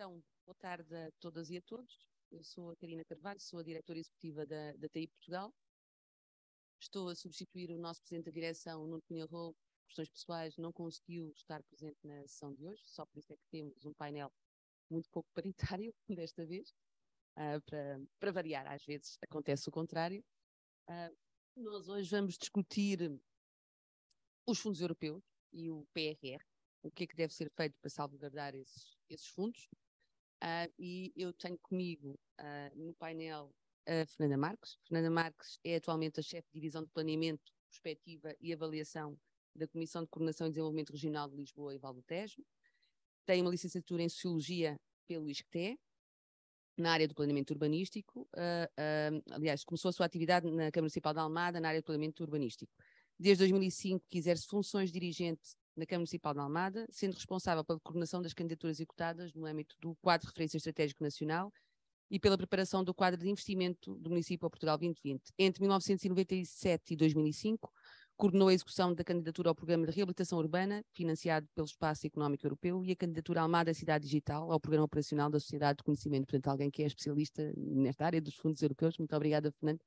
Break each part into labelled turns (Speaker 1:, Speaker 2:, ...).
Speaker 1: Então, boa tarde a todas e a todos. Eu sou a Karina Carvalho, sou a diretora executiva da, da TI Portugal. Estou a substituir o nosso presidente da direção, Nuno Cunha por questões pessoais, não conseguiu estar presente na sessão de hoje, só por isso é que temos um painel muito pouco paritário desta vez, uh, para, para variar, às vezes acontece o contrário. Uh, nós hoje vamos discutir os fundos europeus e o PRR, o que é que deve ser feito para salvaguardar esses, esses fundos. Uh, e eu tenho comigo uh, no painel a Fernanda Marques. Fernanda Marques é atualmente a chefe de divisão de planeamento, perspectiva e avaliação da Comissão de Coordenação e Desenvolvimento Regional de Lisboa e do Tejo. Tem uma licenciatura em Sociologia pelo ISCTE, na área do planeamento urbanístico. Uh, aliás, começou a sua atividade na Câmara Municipal de Almada, na área do planeamento urbanístico. Desde 2005 que exerce funções de dirigente na Câmara Municipal de Almada, sendo responsável pela coordenação das candidaturas executadas no âmbito do quadro de referência estratégico nacional e pela preparação do quadro de investimento do município ao Portugal 2020. Entre 1997 e 2005, coordenou a execução da candidatura ao Programa de Reabilitação Urbana, financiado pelo Espaço Económico Europeu, e a candidatura Almada Cidade Digital ao Programa Operacional da Sociedade de Conhecimento. Portanto, alguém que é especialista nesta área dos fundos europeus. Muito obrigada, Fernando,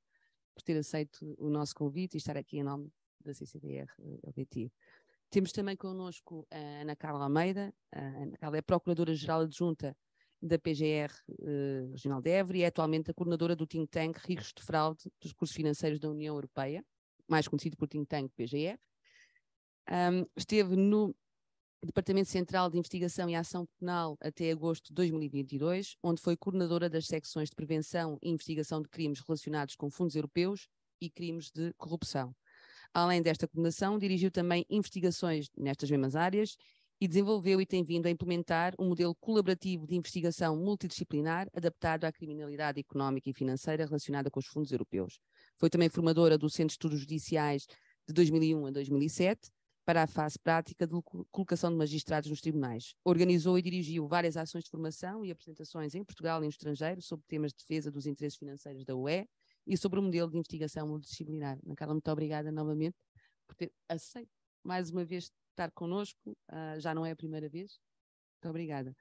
Speaker 1: por ter aceito o nosso convite e estar aqui em nome da CCDR eh, LVT. Temos também connosco a Ana Carla Almeida, a Ana Carla é Procuradora-Geral Adjunta da PGR eh, Regional de Évora e é atualmente a coordenadora do think tank Riscos de Fraude dos Cursos Financeiros da União Europeia, mais conhecido por think tank PGR. Um, esteve no Departamento Central de Investigação e Ação Penal até agosto de 2022, onde foi coordenadora das secções de prevenção e investigação de crimes relacionados com fundos europeus e crimes de corrupção. Além desta coordenação, dirigiu também investigações nestas mesmas áreas e desenvolveu e tem vindo a implementar um modelo colaborativo de investigação multidisciplinar adaptado à criminalidade económica e financeira relacionada com os fundos europeus. Foi também formadora do Centro de Estudos Judiciais de 2001 a 2007 para a fase prática de colocação de magistrados nos tribunais. Organizou e dirigiu várias ações de formação e apresentações em Portugal e no estrangeiro sobre temas de defesa dos interesses financeiros da UE, e sobre o modelo de investigação multidisciplinar. Ana Carla, muito obrigada novamente por ter aceito mais uma vez estar connosco, uh, já não é a primeira vez. Muito obrigada.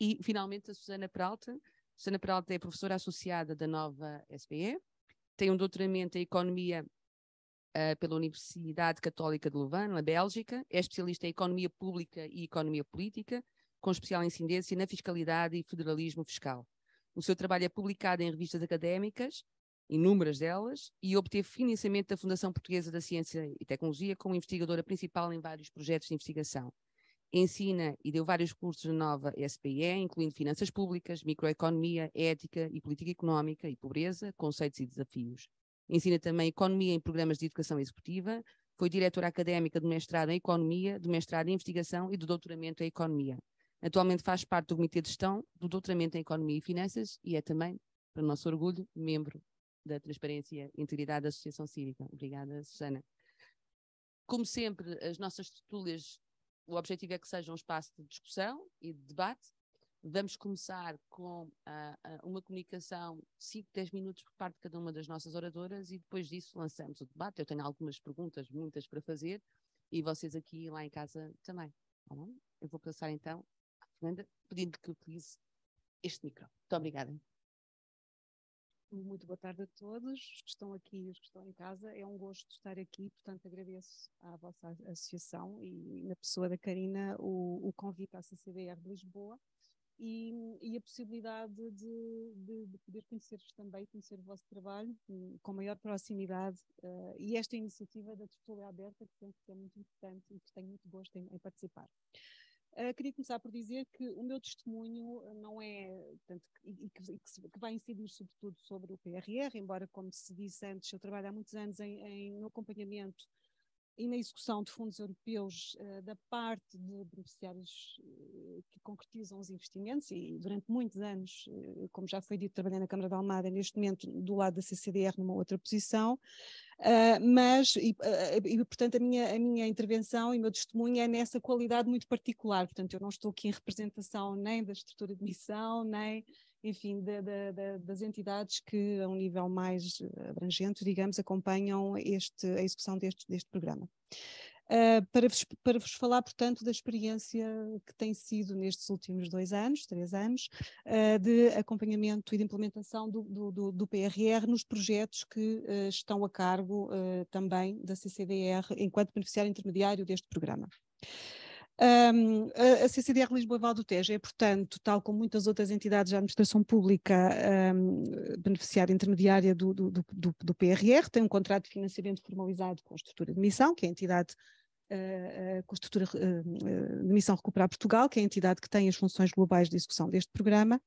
Speaker 1: E finalmente a Susana Peralta. Susana Peralta é professora associada da nova SBE, tem um doutoramento em Economia uh, pela Universidade Católica de Louvain, na Bélgica, é especialista em Economia Pública e Economia Política, com especial incidência na fiscalidade e federalismo fiscal. O seu trabalho é publicado em revistas académicas inúmeras delas, e obteve financiamento da Fundação Portuguesa da Ciência e Tecnologia como investigadora principal em vários projetos de investigação. Ensina e deu vários cursos na nova SPE, incluindo finanças públicas, microeconomia, ética e política económica e pobreza, conceitos e desafios. Ensina também economia em programas de educação executiva, foi diretora académica do mestrado em economia, do mestrado em investigação e do doutoramento em economia. Atualmente faz parte do Comitê de Gestão do Doutoramento em Economia e Finanças e é também, para o nosso orgulho, membro da Transparência e Integridade da Associação Cívica. Obrigada, Susana. Como sempre, as nossas tertúlias, o objetivo é que sejam um espaço de discussão e de debate. Vamos começar com uh, uma comunicação, 5, 10 minutos por parte de cada uma das nossas oradoras e depois disso lançamos o debate. Eu tenho algumas perguntas, muitas para fazer, e vocês aqui lá em casa também. Tá Eu vou passar então à Fernanda, pedindo que utilize este micro. Muito obrigada.
Speaker 2: Muito boa tarde a todos, os que estão aqui e os que estão em casa. É um gosto estar aqui, portanto agradeço à vossa associação e na pessoa da Karina o, o convite à CCDR de Lisboa e, e a possibilidade de, de, de poder conhecer-vos também, conhecer o vosso trabalho hum, com maior proximidade uh, e esta iniciativa da Tertúlia Aberta que penso que é muito importante e que tenho muito gosto em, em participar. Ah, queria começar por dizer que o meu testemunho ah, não é, tanto e, que, que, que, vai incidir sobretudo sobre o PRR, embora, como se disse antes, eu trabalho há muitos anos em, em acompanhamento e na execução de fundos europeus uh, da parte de beneficiários uh, que concretizam os investimentos e durante muitos anos, uh, como já foi dito, trabalhei na Câmara da Almada, neste momento do lado da CCDR numa outra posição, mas, e, e, portanto a minha, a minha intervenção e o meu testemunho é nessa qualidade muito particular, portanto eu não estou aqui em representação nem da estrutura de missão, nem enfim, das entidades que, a um nível mais eh, abrangente, digamos, acompanham este, a execução deste, deste programa. Uh, para, vos, para vos falar, portanto, da experiência que tem sido nestes últimos dois anos, três anos, uh, de acompanhamento e de implementação do, do, do PRR nos projetos que uh, estão a cargo também da CCDR, enquanto beneficiário intermediário deste programa. Um, a, a CCDR Lisboa Val do Tejo é, portanto, tal como muitas outras entidades da administração pública, um, beneficiária intermediária do, do, do, do, PRR, tem um contrato de financiamento formalizado com a estrutura de missão, que é a entidade ah, ah, com a estrutura ah, de missão Recuperar Portugal, que é a entidade que tem as funções globais de execução deste programa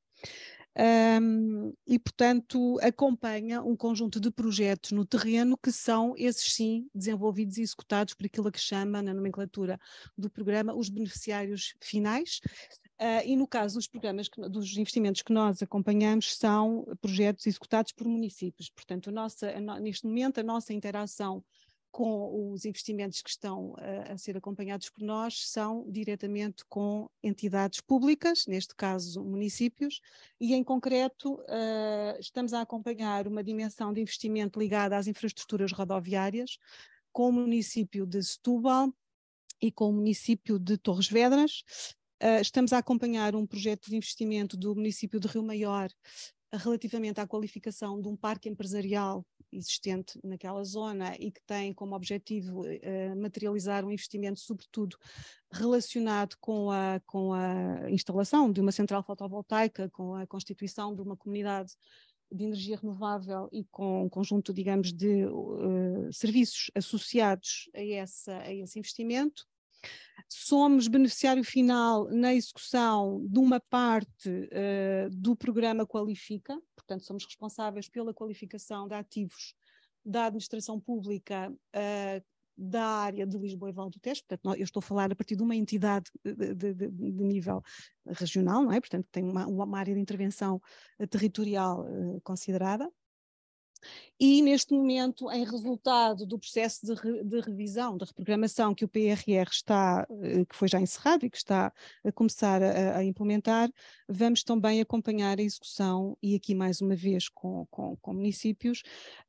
Speaker 2: um, e, portanto, acompanha um conjunto de projetos no terreno que são, esses sim, desenvolvidos e executados por aquilo que chama, na nomenclatura do programa, os beneficiários finais. Uh, e no caso dos programas que, dos investimentos que nós acompanhamos são projetos executados por municípios. Portanto, a nossa, a no, neste momento, a nossa interação com os investimentos que estão a, eh, a ser acompanhados por nós são diretamente com entidades públicas, neste caso municípios, e em concreto uh, estamos a acompanhar uma dimensão de investimento ligada às infraestruturas rodoviárias com o município de Setúbal e com o município de Torres Vedras. Uh, estamos a acompanhar um projeto de investimento do município de Rio Maior relativamente à qualificação de um parque empresarial existente naquela zona e que tem como objetivo uh, materializar um investimento, sobretudo relacionado com a, com a instalação de uma central fotovoltaica, com a constituição de uma comunidade de energia renovável e com um conjunto, digamos, de uh, serviços associados a, essa, a esse investimento. Somos beneficiário final na execução de uma parte uh, do programa Qualifica, portanto, somos responsáveis pela qualificação de ativos da administração pública uh, da área de Lisboa e Val do Tejo, portanto, eu estou a falar a partir de uma entidade eh, de, de, de nível regional, não é? Portanto, tem uma, uma área de intervenção eh, territorial uh, considerada. E neste momento, em resultado do processo de, re, de, revisão, de reprogramação que o PRR está, eh, que foi já encerrado e que está a começar a, a implementar, vamos também acompanhar a execução, e aqui mais uma vez com, com, com municípios,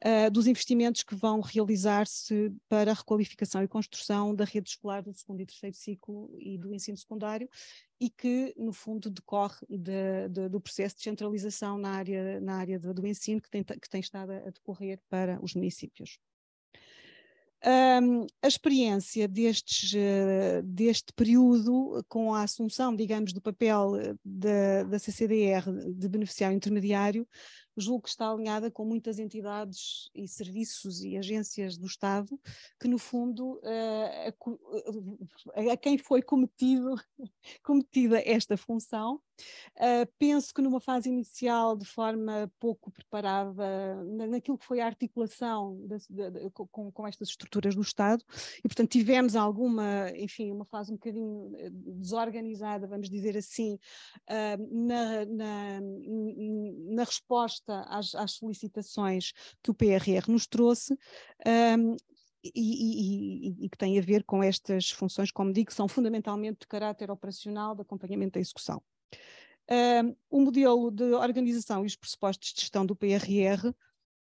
Speaker 2: uh, dos investimentos que vão realizar-se para a requalificação e construção da rede escolar do segundo e terceiro ciclo e do ensino secundário, e que, no fundo, decorre de, de, do processo de centralização na área, na área do, do ensino que tem, que tem estado a decorrer para os municípios. Um, a experiência destes, eh, deste período, com a assunção, digamos, do papel eh, da, da CCDR de beneficiário intermediário, julgo que está alinhada com muitas entidades e serviços e agências do Estado, que no fundo eh, eh, a, quem foi cometido, cometida esta função. Eh, penso que numa fase inicial, de forma pouco preparada, naquilo que foi a articulação com, com estas estruturas do Estado, e portanto tivemos alguma, enfim, uma fase um bocadinho desorganizada, vamos dizer assim, na, na, na resposta resposta às, às solicitações que o PRR nos trouxe, um, e, e, e, que tem a ver com estas funções, como digo, são fundamentalmente de caráter operacional, de acompanhamento da execução. Um, o modelo de organização e os pressupostos de gestão do PRR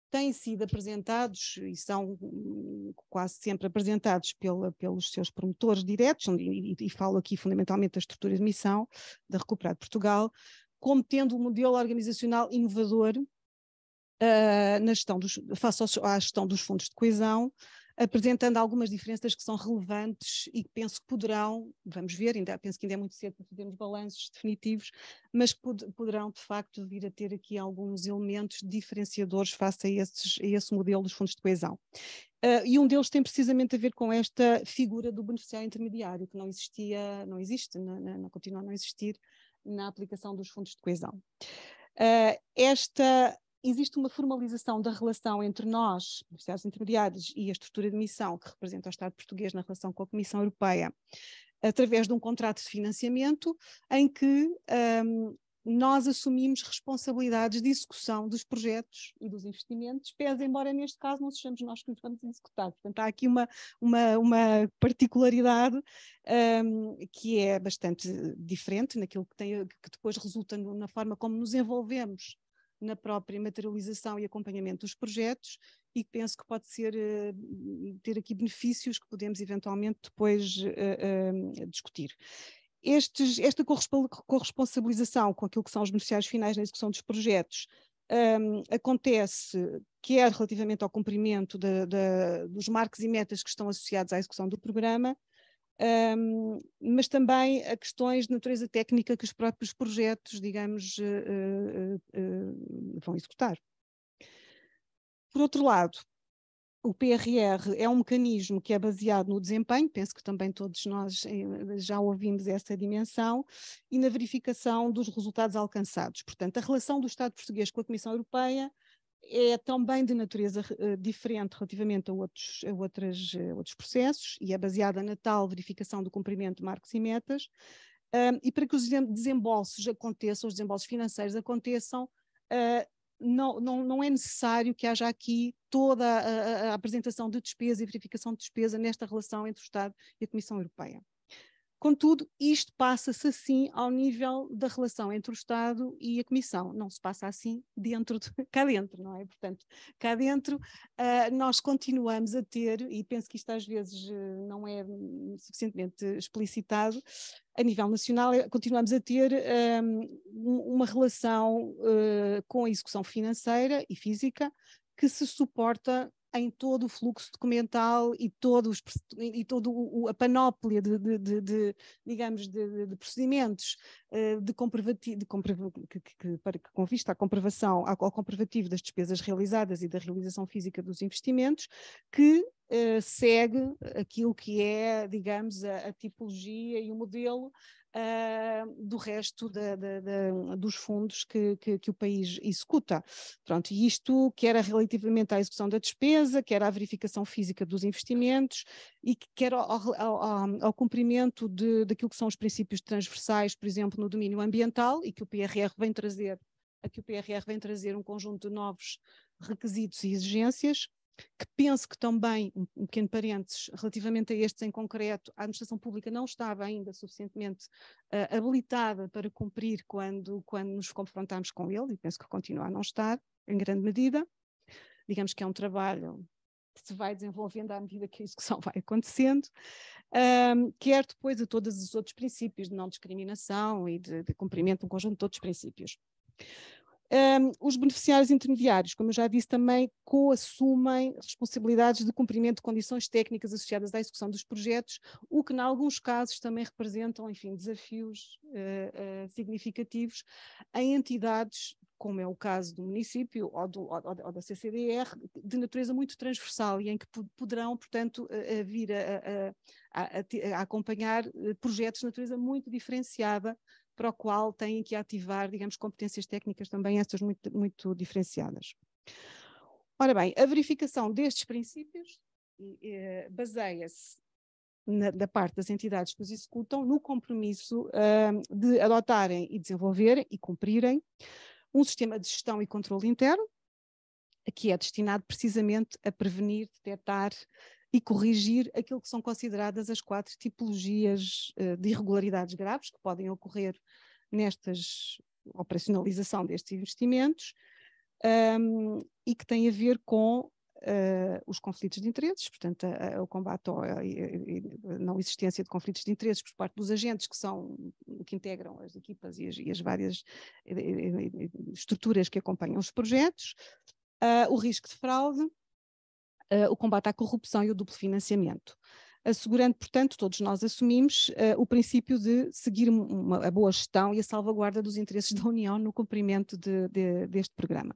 Speaker 2: têm sido apresentados e são hum, quase sempre apresentados pela, pelos seus promotores diretos, e, e, falo aqui fundamentalmente da estrutura de missão da Recuperar de Portugal, como tendo um modelo organizacional inovador uh, na gestão dos, face aos, à gestão dos fundos de coesão, apresentando algumas diferenças que são relevantes e que penso que poderão, vamos ver, ainda penso que ainda é muito cedo para fazermos balanços definitivos, mas que pod poderão de facto vir a ter aqui alguns elementos diferenciadores face a, esses, a esse modelo dos fundos de coesão. Uh, e um deles tem precisamente a ver com esta figura do beneficiário intermediário, que não existia, não existe, não, não, não continua a não existir na aplicação dos fundos de coesão. Uh, esta existe uma formalização da relação entre nós, universidades intermediárias, e a estrutura de missão que representa o Estado português na relação com a Comissão Europeia, através de um contrato de financiamento em que um, ah, nós assumimos responsabilidades de execução dos projetos e dos investimentos, pese embora neste caso não sejamos nós que os vamos executar. Portanto, há aqui uma, uma, uma particularidade um, que é bastante diferente naquilo que, tem, que depois resulta no, na forma como nos envolvemos na própria materialização e acompanhamento dos projetos e penso que pode ser hum, ter aqui benefícios que podemos eventualmente depois uh, uh, discutir estes, esta corresponsabilização com aquilo que são os beneficiários finais na execução dos projetos um, acontece quer relativamente ao cumprimento de, de, dos marcos e metas que estão associados à execução do programa, um, mas também a questões de natureza técnica que os próprios projetos, digamos, uh, uh, uh, vão executar. Por outro lado, o PRR é um mecanismo que é baseado no desempenho, penso que também todos nós eh, já ouvimos essa dimensão, e na verificação dos resultados alcançados. Portanto, a relação do Estado português com a Comissão Europeia é também de natureza eh, diferente relativamente a outros, a outras, eh, outros processos e é baseada na tal verificação do cumprimento de marcos e metas. e para que os desembolsos aconteçam, os desembolsos financeiros aconteçam, ah, não, não, não é necessário que haja aqui toda a, a, a apresentação de despesa e verificação de despesa nesta relação entre o Estado e a Comissão Europeia. Contudo, isto passa-se assim ao nível da relação entre o Estado e a Comissão, não se passa assim dentro de, cá dentro, não é? Portanto, cá dentro uh, nós continuamos a ter, e penso que isto às vezes eh, não é suficientemente explicitado, a nível nacional eh, continuamos a ter ah, um, uma relação uh, com a execução financeira e física que se suporta em todo o fluxo documental e, todos, e toda a panóplia de, de, de, de digamos, de, procedimentos eh, de comprovativo, comprova, que, que, para, que convista à comprovação, ao comprovativo das despesas realizadas e da realização física dos investimentos, que eh, segue aquilo que é, digamos, a, a tipologia e o modelo uh, do resto de, de, de, dos fundos que, que, que, o país executa. Pronto, e isto quer relativamente à execução da despesa, quer à verificação física dos investimentos e quer ao, ao, ao, ao cumprimento de, daquilo que são os princípios transversais, por exemplo, no domínio ambiental, e que o PRR vem trazer, a que o PRR vem trazer um conjunto de novos requisitos e exigências que penso que também, um pequeno parênteses, relativamente a estes em concreto, a administração pública não estava ainda suficientemente uh, habilitada para cumprir quando, quando nos confrontamos com ele, e penso que continua a não estar, em grande medida. Digamos que é um trabalho que se vai desenvolvendo à medida que a execução vai acontecendo, um, quer depois a todos os outros princípios de não discriminação e de, de cumprimento de um conjunto de outros princípios. Um, os beneficiários intermediários, como eu já disse, também coassumem responsabilidades de cumprimento de condições técnicas associadas à execução dos projetos, o que, em alguns casos, também representam, enfim, desafios uh, uh, significativos em entidades, como é o caso do município ou, do, ou, ou da CCDR, de natureza muito transversal e em que poderão, portanto, uh, vir a, a, a, a acompanhar projetos de natureza muito diferenciada para o qual têm que ativar, digamos, competências técnicas também, essas muito, muito diferenciadas. Ora bem, a verificação destes princípios eh, baseia-se da parte das entidades que os executam no compromisso de adotarem e desenvolverem e cumprirem um sistema de gestão e controle interno que é destinado precisamente a prevenir, detectar e corrigir aquilo que são consideradas as quatro tipologias eh, de irregularidades graves que podem ocorrer nestas operacionalização destes investimentos um, e que tem a ver com Uh, os conflitos de interesses, portanto, a, a, o combate à não existência de conflitos de interesses por parte dos agentes que são que integram as equipas e as, e as várias e, e, estruturas que acompanham os projetos, uh, o risco de fraude, eh, o combate à corrupção e o duplo financiamento assegurando, portanto, todos nós assumimos uh, o princípio de seguir uma, a boa gestão e a salvaguarda dos interesses da União no cumprimento de, de, deste programa.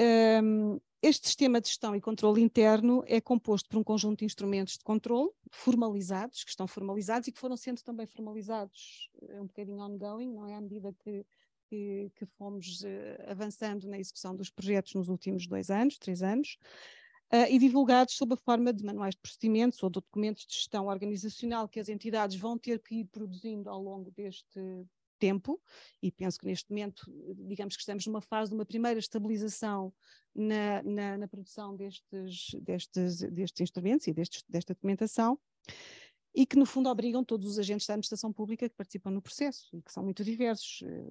Speaker 2: Um, ehm, este sistema de gestão e controle interno é composto por um conjunto de instrumentos de controle formalizados, que estão formalizados e que foram sendo também formalizados eh, um bocadinho ongoing, não é? À medida que que, que fomos eh, avançando na execução dos projetos nos últimos dois anos, três anos, Uh, e divulgados sob a forma de manuais de procedimentos ou de documentos de gestão organizacional que as entidades vão ter que ir produzindo ao longo deste tempo, e penso que neste momento, digamos que estamos numa fase de uma primeira estabilização na, na, na produção destes, destes, destes instrumentos e destes, desta documentação e que, no fundo, obrigam todos os agentes da administração pública que participam no processo e que são muito diversos. Eh,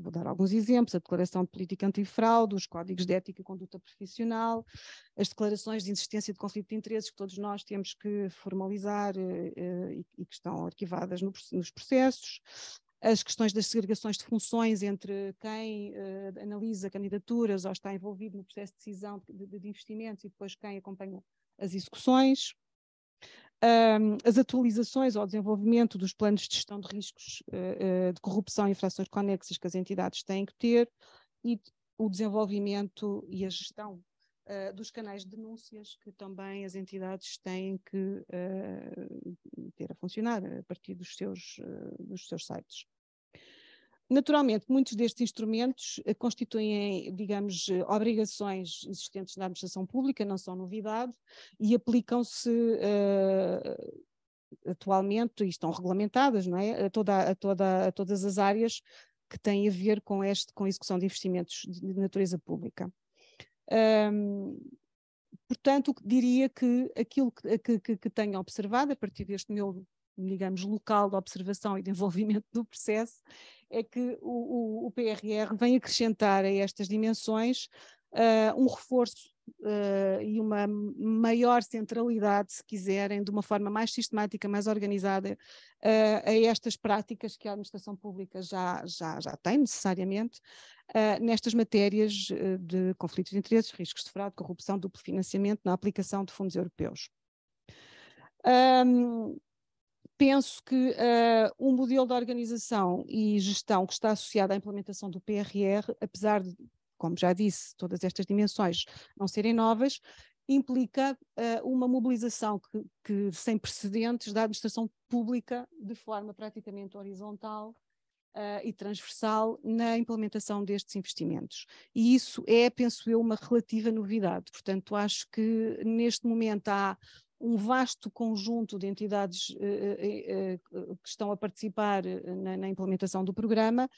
Speaker 2: vou dar alguns exemplos: a Declaração de Política Antifraude, os Códigos de Ética e Conduta Profissional, as declarações de existência de conflito de interesses que todos nós temos que formalizar eh, eh, e que estão arquivadas nos processos, as questões das segregações de funções entre quem uh, analisa candidaturas ou está envolvido no processo de decisão de, de, investimentos e depois quem acompanha as execuções, um, as atualizações ao desenvolvimento dos planos de gestão de riscos uh, uh, de corrupção e infrações conexas que as entidades têm que ter e o desenvolvimento e a gestão uh, dos canais de denúncias que também as entidades têm que ter a funcionar a partir dos seus, dos seus sites. Naturalmente, muitos destes instrumentos eh, constituem, digamos, eh, obrigações existentes na administração pública, não são novidade, e aplicam-se uh, atualmente e estão regulamentadas não é? a, toda, a, toda, a todas as áreas que têm a ver com, este, com a execução de investimentos de natureza pública. Um, portanto, diria que aquilo que, que, que tenho observado a partir deste meu digamos, local de observação e de envolvimento do processo, é que o, o, o PRR vem acrescentar a estas dimensões uh, um reforço uh, e uma maior centralidade, se quiserem, de uma forma mais sistemática, mais organizada, uh, a estas práticas que a administração pública já, já, já tem necessariamente, nestas matérias de conflitos de interesses, riscos de fraude, corrupção, duplo financiamento, na aplicação de fundos europeus. Um, penso que uh, modelo de organização e gestão que está associado à implementação do PRR, apesar de, como já disse, todas estas dimensões não serem novas, implica uh, uma mobilização que, que, sem precedentes da administração pública de forma praticamente horizontal uh, e transversal na implementação destes investimentos. E isso é, penso eu, uma relativa novidade. Portanto, acho que neste momento há um vasto conjunto de entidades eh, eh, eh, que estão a participar na, implementação do programa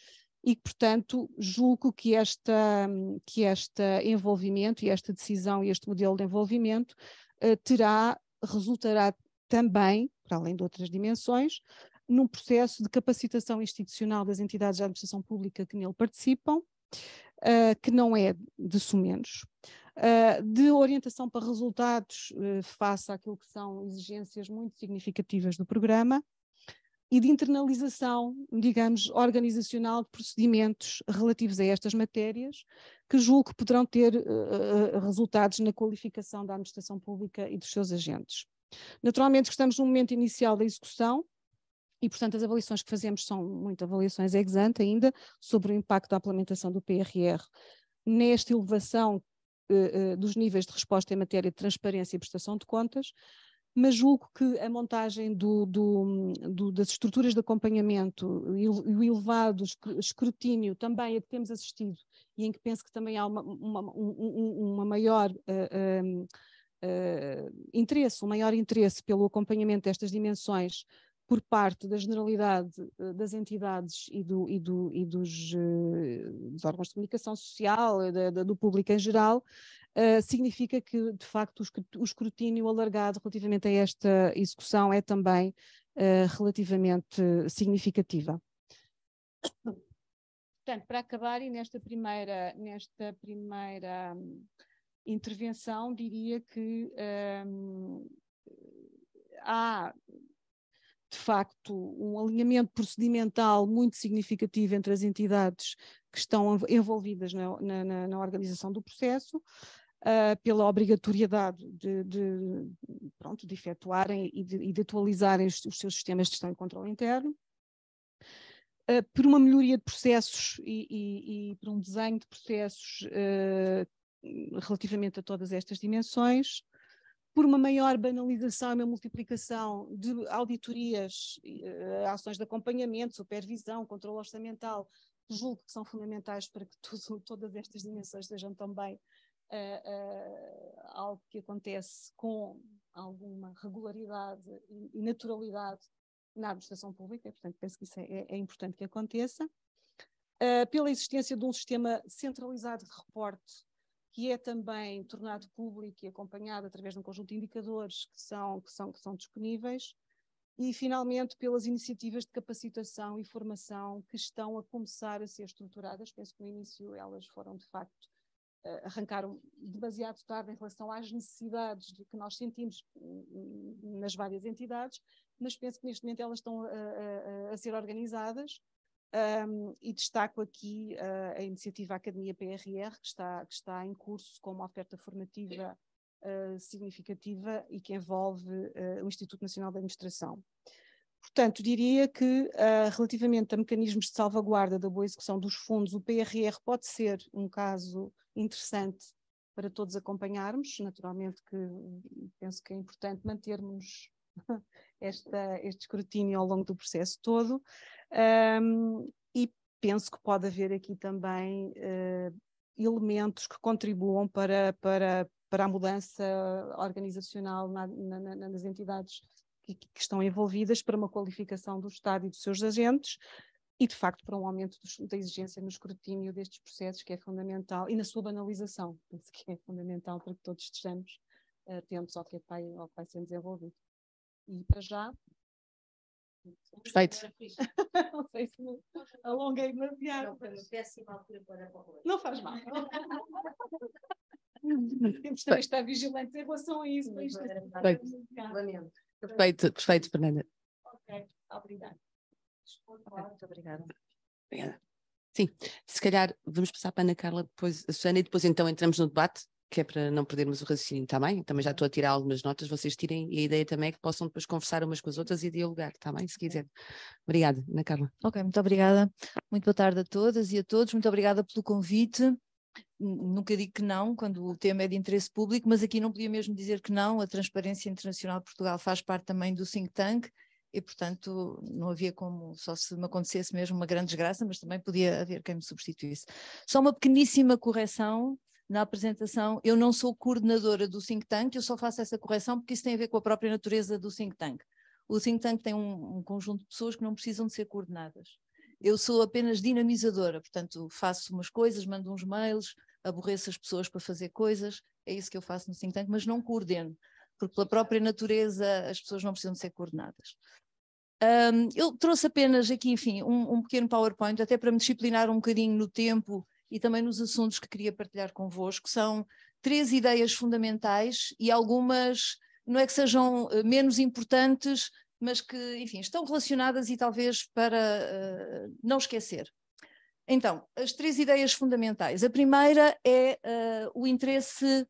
Speaker 2: e, portanto, julgo que esta, que este envolvimento e esta decisão e este modelo de envolvimento terá, resultará também, para além de outras dimensões, num processo de capacitação institucional das entidades de administração pública que nele participam, uh, que não é de sumenos, uh, de orientação para resultados uh, face àquilo que são exigências muito significativas do programa e de internalização, digamos, organizacional de procedimentos relativos a estas matérias, que julgo que poderão ter uh, resultados na qualificação da administração pública e dos seus agentes. Naturalmente, estamos num momento inicial da execução, e, portanto, as avaliações que fazemos são muito avaliações ex ante ainda sobre o impacto da implementação do PRR nesta elevação eh, eh, dos níveis de resposta em matéria de transparência e prestação de contas, mas julgo que a montagem do, do, do, das estruturas de acompanhamento e o elevado escrutínio também a que temos assistido e em que penso que também há uma, uma, um, uma maior uh, uh, interesse, um maior interesse pelo acompanhamento destas dimensões por parte da generalidade eh, das entidades e, do, e, do, e dos, eh, dos, órgãos de comunicação social, eh, da, da, do público em geral, uh, significa que, de facto, o escrutínio alargado relativamente a esta execução é também uh, relativamente significativa. Portanto, para acabar, e nesta primeira, nesta primeira hum, intervenção, diria que. Um, há de facto, um alinhamento procedimental muito significativo entre as entidades que estão envolvidas na, na, na organização do processo. Uh, pela obrigatoriedade de, de, pronto, de efetuarem e de, e de atualizarem os, os, seus sistemas de gestão e controle interno, uh, por uma melhoria de processos e, e, e por um desenho de processos uh, relativamente a todas estas dimensões, por uma maior banalização e uma multiplicação de auditorias, eh, ações de acompanhamento, supervisão, controle orçamental, julgo que são fundamentais para que tudo, todas estas dimensões sejam também uh, uh, algo que acontece com alguma regularidade e naturalidade na administração pública, portanto penso que isso é, é, é importante que aconteça. Uh, pela existência de um sistema centralizado de reporte que é também tornado público e acompanhado através de um conjunto de indicadores que são, que são, que são disponíveis, e finalmente pelas iniciativas de capacitação e formação que estão a começar a ser estruturadas. Penso que no início elas foram de facto eh, arrancaram demasiado tarde em relação às necessidades que nós sentimos hum, hum, nas várias entidades, mas penso que neste momento elas estão a, a, a ser organizadas um, e destaco aqui uh, a iniciativa Academia PRR, que está, que está em curso com uma oferta formativa uh, significativa e que envolve uh, o Instituto Nacional de Administração. Portanto, diria que, relativamente a mecanismos de salvaguarda da boa execução dos fundos, o PRR pode ser um caso interessante para todos acompanharmos. Naturalmente, que penso que é importante mantermos esta, este escrutínio ao longo do processo todo. Um, e penso que pode haver aqui também uh, elementos que contribuam para, para, para a mudança organizacional na, na, nas entidades que, que, estão envolvidas, para uma qualificação do Estado e dos seus agentes. E, de facto, para um aumento dos, da exigência no escrutínio destes processos, que é fundamental, e na sua banalização, penso que é fundamental para que todos estejamos atentos ao que, é, ao que vai ser desenvolvido. E, para já, Perfeito. Não sei se me alonguei demasiado. Não, Não faz mal.
Speaker 3: Temos também estar vigilantes em relação a isso. Mas perfeito. Perfeito. perfeito, perfeito, Fernanda. Ok, obrigada. Muito obrigada.
Speaker 1: Obrigada. Sim, se calhar vamos passar para a Ana Carla, depois a Susana, e depois então entramos no debate que é para não perdermos o raciocínio, está bem? Também já estou a tirar algumas notas, vocês tirem, e a ideia também é que possam depois conversar umas com as outras e dialogar, está bem? Se quiser. Obrigada, Ana Carla. Ok, muito obrigada.
Speaker 4: Muito boa tarde a todas e a todos, muito obrigada pelo convite. Nunca digo que não quando o tema é de interesse público, mas aqui não podia mesmo dizer que não. A Transparência Internacional de Portugal faz parte também do think tank e, portanto, não havia como, só se me acontecesse mesmo uma grande desgraça, mas também podia haver quem me substituísse. Só uma pequeníssima correção na apresentação, eu não sou coordenadora do think tank, eu só faço essa correção porque isso tem a ver com a própria natureza do think tank. O think tank tem um, um conjunto de pessoas que não precisam de ser coordenadas. Eu sou apenas dinamizadora, portanto, faço umas coisas, mando uns mails, aborreço as pessoas para fazer coisas, é isso que eu faço no think tank, mas não coordeno, porque pela própria natureza as pessoas não precisam de ser coordenadas. Um, eu trouxe apenas aqui, enfim, um, um pequeno PowerPoint, até para me disciplinar um bocadinho no tempo e também nos assuntos que queria partilhar convosco. São três ideias fundamentais e algumas não é que sejam eh, menos importantes, mas que, enfim, estão relacionadas e talvez para uh, não esquecer. Então, as três ideias fundamentais. A primeira é uh, o interesse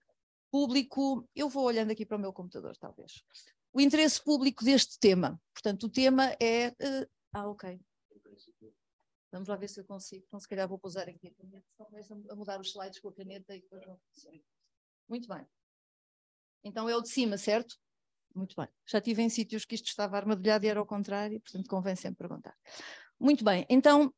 Speaker 4: público. Eu vou olhando aqui para o meu computador, talvez. O interesse público deste tema. Portanto, o tema é. Uh, ah, ok. Vamos lá ver se eu consigo. Então, se calhar vou pousar aqui a caneta, só começo a mudar os slides com a caneta e depois não funciona. Muito bem. Então é o de cima, certo? Muito bem. Já tive em sítios que isto estava armadilhado e era ao contrário, portanto convém sempre perguntar. Muito bem, então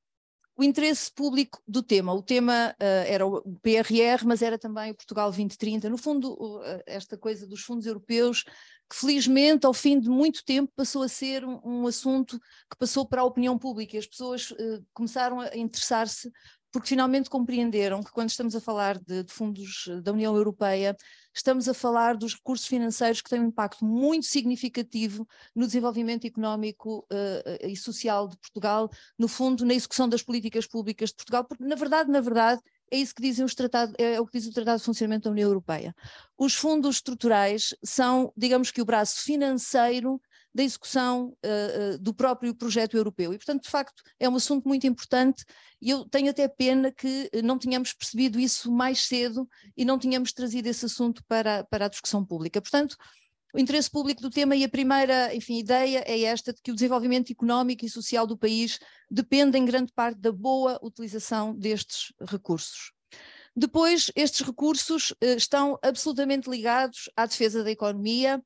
Speaker 4: o interesse público do tema. O tema uh, era o PRR, mas era também o Portugal 2030. No fundo, uh, esta coisa dos fundos europeus, que felizmente, ao fim de muito tempo, passou a ser um, um assunto que passou para a opinião pública. As pessoas uh, começaram a interessar-se porque finalmente compreenderam que quando estamos a falar de, de fundos da União Europeia, estamos a falar dos recursos financeiros que têm um impacto muito significativo no desenvolvimento económico uh, e social de Portugal, no fundo, na execução das políticas públicas de Portugal, porque, na verdade, na verdade, é isso que dizem os tratados, é, é o que diz o Tratado de Funcionamento da União Europeia. Os fundos estruturais são, digamos que, o braço financeiro da execução uh, do próprio projeto europeu. E, portanto, de facto, é um assunto muito importante e eu tenho até pena que eh, não tenhamos percebido isso mais cedo e não tenhamos trazido esse assunto para, para a discussão pública. Portanto, o interesse público do tema e a primeira, enfim, ideia é esta de que o desenvolvimento económico e social do país depende em grande parte da boa utilização destes recursos. Depois, estes recursos estão absolutamente ligados à defesa da economia,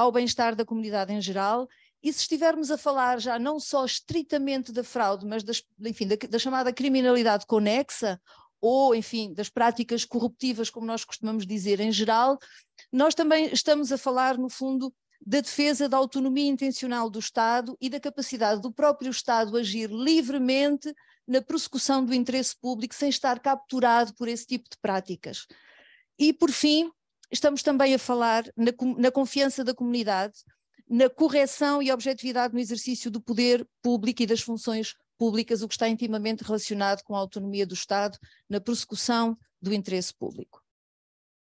Speaker 4: ao bem-estar da comunidade em geral. E se estivermos a falar já não só estritamente da fraude, mas das, enfim, da, da chamada criminalidade conexa, ou, enfim, das práticas corruptivas, como nós costumamos dizer em geral, nós também estamos a falar, no fundo, da defesa da autonomia intencional do Estado e da capacidade do próprio Estado agir livremente na prossecução do interesse público sem estar capturado por esse tipo de práticas. E, por fim, estamos também a falar na, na confiança da comunidade, na correção e objetividade no exercício do poder público e das funções públicas, o que está intimamente relacionado com a autonomia do Estado na prossecução do interesse público.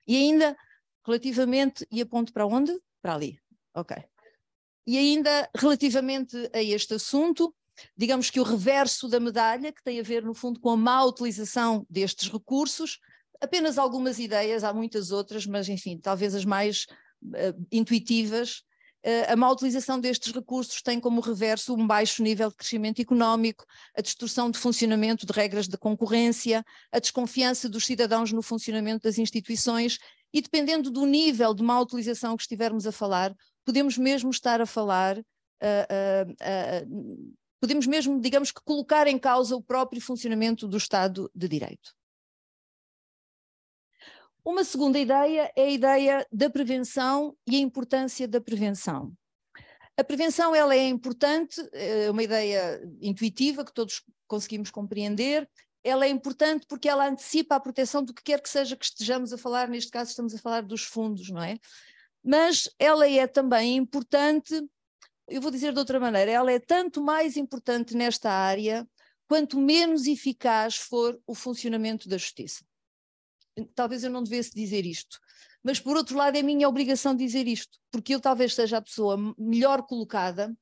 Speaker 4: E ainda, relativamente, e aponto para onde? Para ali. Ok. E ainda, relativamente a este assunto, digamos que o reverso da medalha, que tem a ver, no fundo, com a má utilização destes recursos, apenas algumas ideias, há muitas outras, mas enfim, talvez as mais uh, intuitivas. Eh, a má utilização destes recursos tem como reverso um baixo nível de crescimento económico, a distorção de funcionamento de regras de concorrência, a desconfiança dos cidadãos no funcionamento das instituições e, dependendo do nível de má utilização que estivermos a falar, podemos mesmo estar a falar. Uh, podemos mesmo, digamos que, colocar em causa o próprio funcionamento do Estado de Direito. Uma segunda ideia é a ideia da prevenção e a importância da prevenção. A prevenção ela é importante, é uma ideia intuitiva que todos conseguimos compreender. Ela é importante porque ela antecipa a proteção do que quer que seja que estejamos a falar, neste caso estamos a falar dos fundos, não é? Mas ela é também importante, eu vou dizer de outra maneira, ela é tanto mais importante nesta área quanto menos eficaz for o funcionamento da justiça talvez eu não devesse dizer isto, mas por outro lado é minha obrigação dizer isto, porque eu talvez seja a pessoa melhor colocada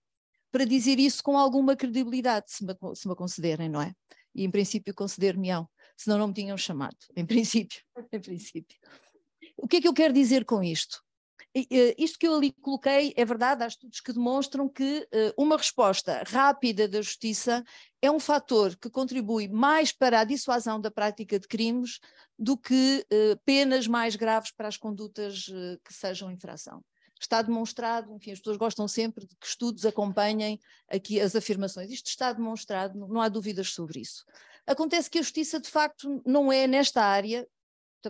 Speaker 4: para dizer isso com alguma credibilidade, se me, se me concederem, não é? E em princípio conceder-me-ão, senão não me tinham chamado, em princípio, em princípio. O que é que eu quero dizer com isto? Isto que eu ali coloquei é verdade, há estudos que demonstram que eh, uma resposta rápida da justiça é um fator que contribui mais para a dissuasão da prática de crimes do que eh, penas mais graves para as condutas eh, que sejam infração está demonstrado, enfim, as pessoas gostam sempre de que estudos acompanhem aqui as afirmações. Isto está demonstrado, não há dúvidas sobre isso. Acontece que a justiça, de facto, não é nesta área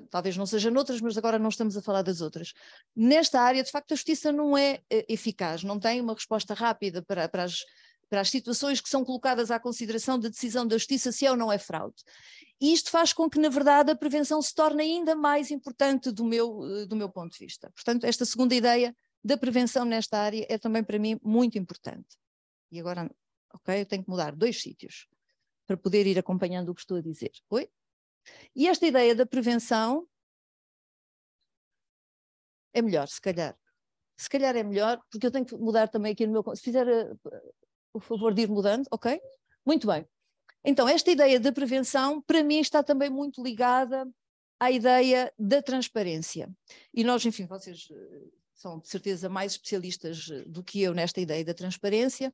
Speaker 4: talvez não seja noutras, mas agora não estamos a falar das outras. Nesta área, de facto, a justiça não é eh, eficaz, não tem uma resposta rápida para, para as para as situações que são colocadas à consideração da decisão da justiça se é ou não é fraude. E isto faz com que, na verdade, a prevenção se torne ainda mais importante do meu, eh, do meu ponto de vista. Portanto, esta segunda ideia da prevenção nesta área é também para mim muito importante. E agora, ok, eu tenho que mudar dois sítios para poder ir acompanhando o que estou a dizer. Oi? E esta ideia da prevenção é melhor, se calhar. Se calhar é melhor, porque eu tenho que mudar também aqui no meu. Se fizer eh, o favor de ir mudando, ok? Muito bem. Então, esta ideia da prevenção, para mim, está também muito ligada à ideia da transparência. E nós, enfim, vocês eh, são de certeza mais especialistas eh, do que eu nesta ideia da transparência,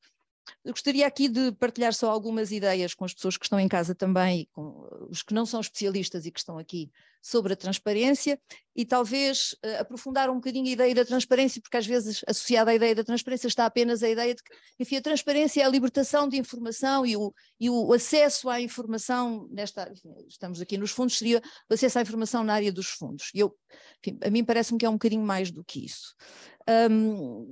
Speaker 4: eu gostaria aqui de partilhar só algumas ideias com as pessoas que estão em casa também, com eh, os que não são especialistas e que estão aqui, sobre a transparência e talvez uh, aprofundar um bocadinho a ideia da transparência, porque às vezes associada à ideia da transparência está apenas a ideia de que, enfim, a transparência é a libertação de informação e o, e o acesso à informação, nesta, enfim, estamos aqui nos fundos, seria o acesso à informação na área dos fundos. E eu, enfim, a mim parece-me que é um bocadinho mais do que isso. Um,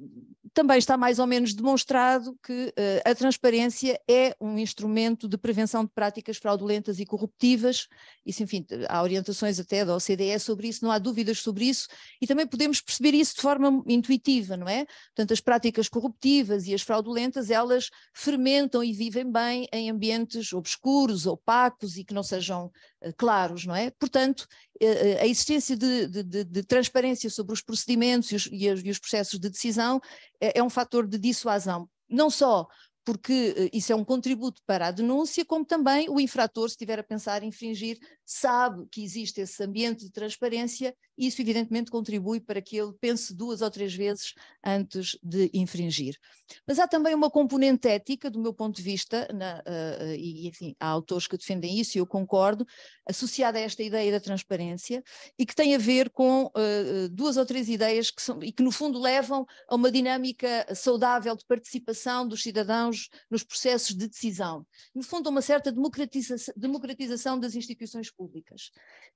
Speaker 4: também está mais ou menos demonstrado que uh, a transparência é um instrumento de prevenção de práticas fraudulentas e corruptivas. Isso, enfim, há orientações até da OCDE sobre isso, não há dúvidas sobre isso, e também podemos perceber isso de forma intuitiva, não é? Portanto, as práticas corruptivas e as fraudulentas, elas fermentam e vivem bem em ambientes obscuros, opacos e que não sejam uh, claros, não é? Portanto, eh, eh, a existência de, de, de, transparência sobre os procedimentos e os, e os, e os processos de decisão é, é um fator de dissuasão, não só porque eh, isso é um contributo para a denúncia, como também o infrator, se estiver a pensar em infringir, sabe que existe esse ambiente de transparência isso, evidentemente, contribui para que ele pense duas ou três vezes antes de infringir. Mas há também uma componente ética, do meu ponto de vista, na, uh, e enfim, há autores que defendem isso, e eu concordo, associada a esta ideia da transparência, e que tem a ver com uh, duas ou três ideias que são, e que, no fundo, levam a uma dinâmica saudável de participação dos cidadãos nos processos de decisão. No fundo, a uma certa democratização das instituições públicas.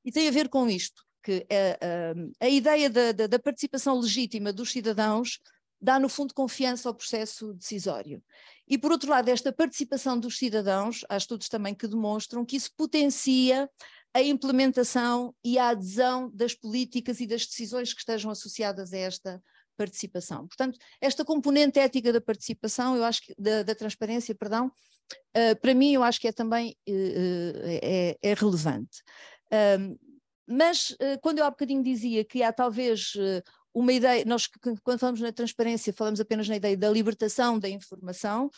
Speaker 4: E tem a ver com isto que a, eh, a, eh, a ideia da, da, da, participação legítima dos cidadãos dá, no fundo, confiança ao processo decisório. E, por outro lado, esta participação dos cidadãos, há estudos também que demonstram que isso potencia a implementação e a adesão das políticas e das decisões que estejam associadas a esta participação. Portanto, esta componente ética da participação, eu acho que, da, da transparência, perdão, uh, para mim eu acho que é também uh, é, é relevante. Um, mas eh, quando eu há bocadinho dizia que há talvez eh, uma ideia, nós quando falamos na transparência falamos apenas na ideia da libertação da informação,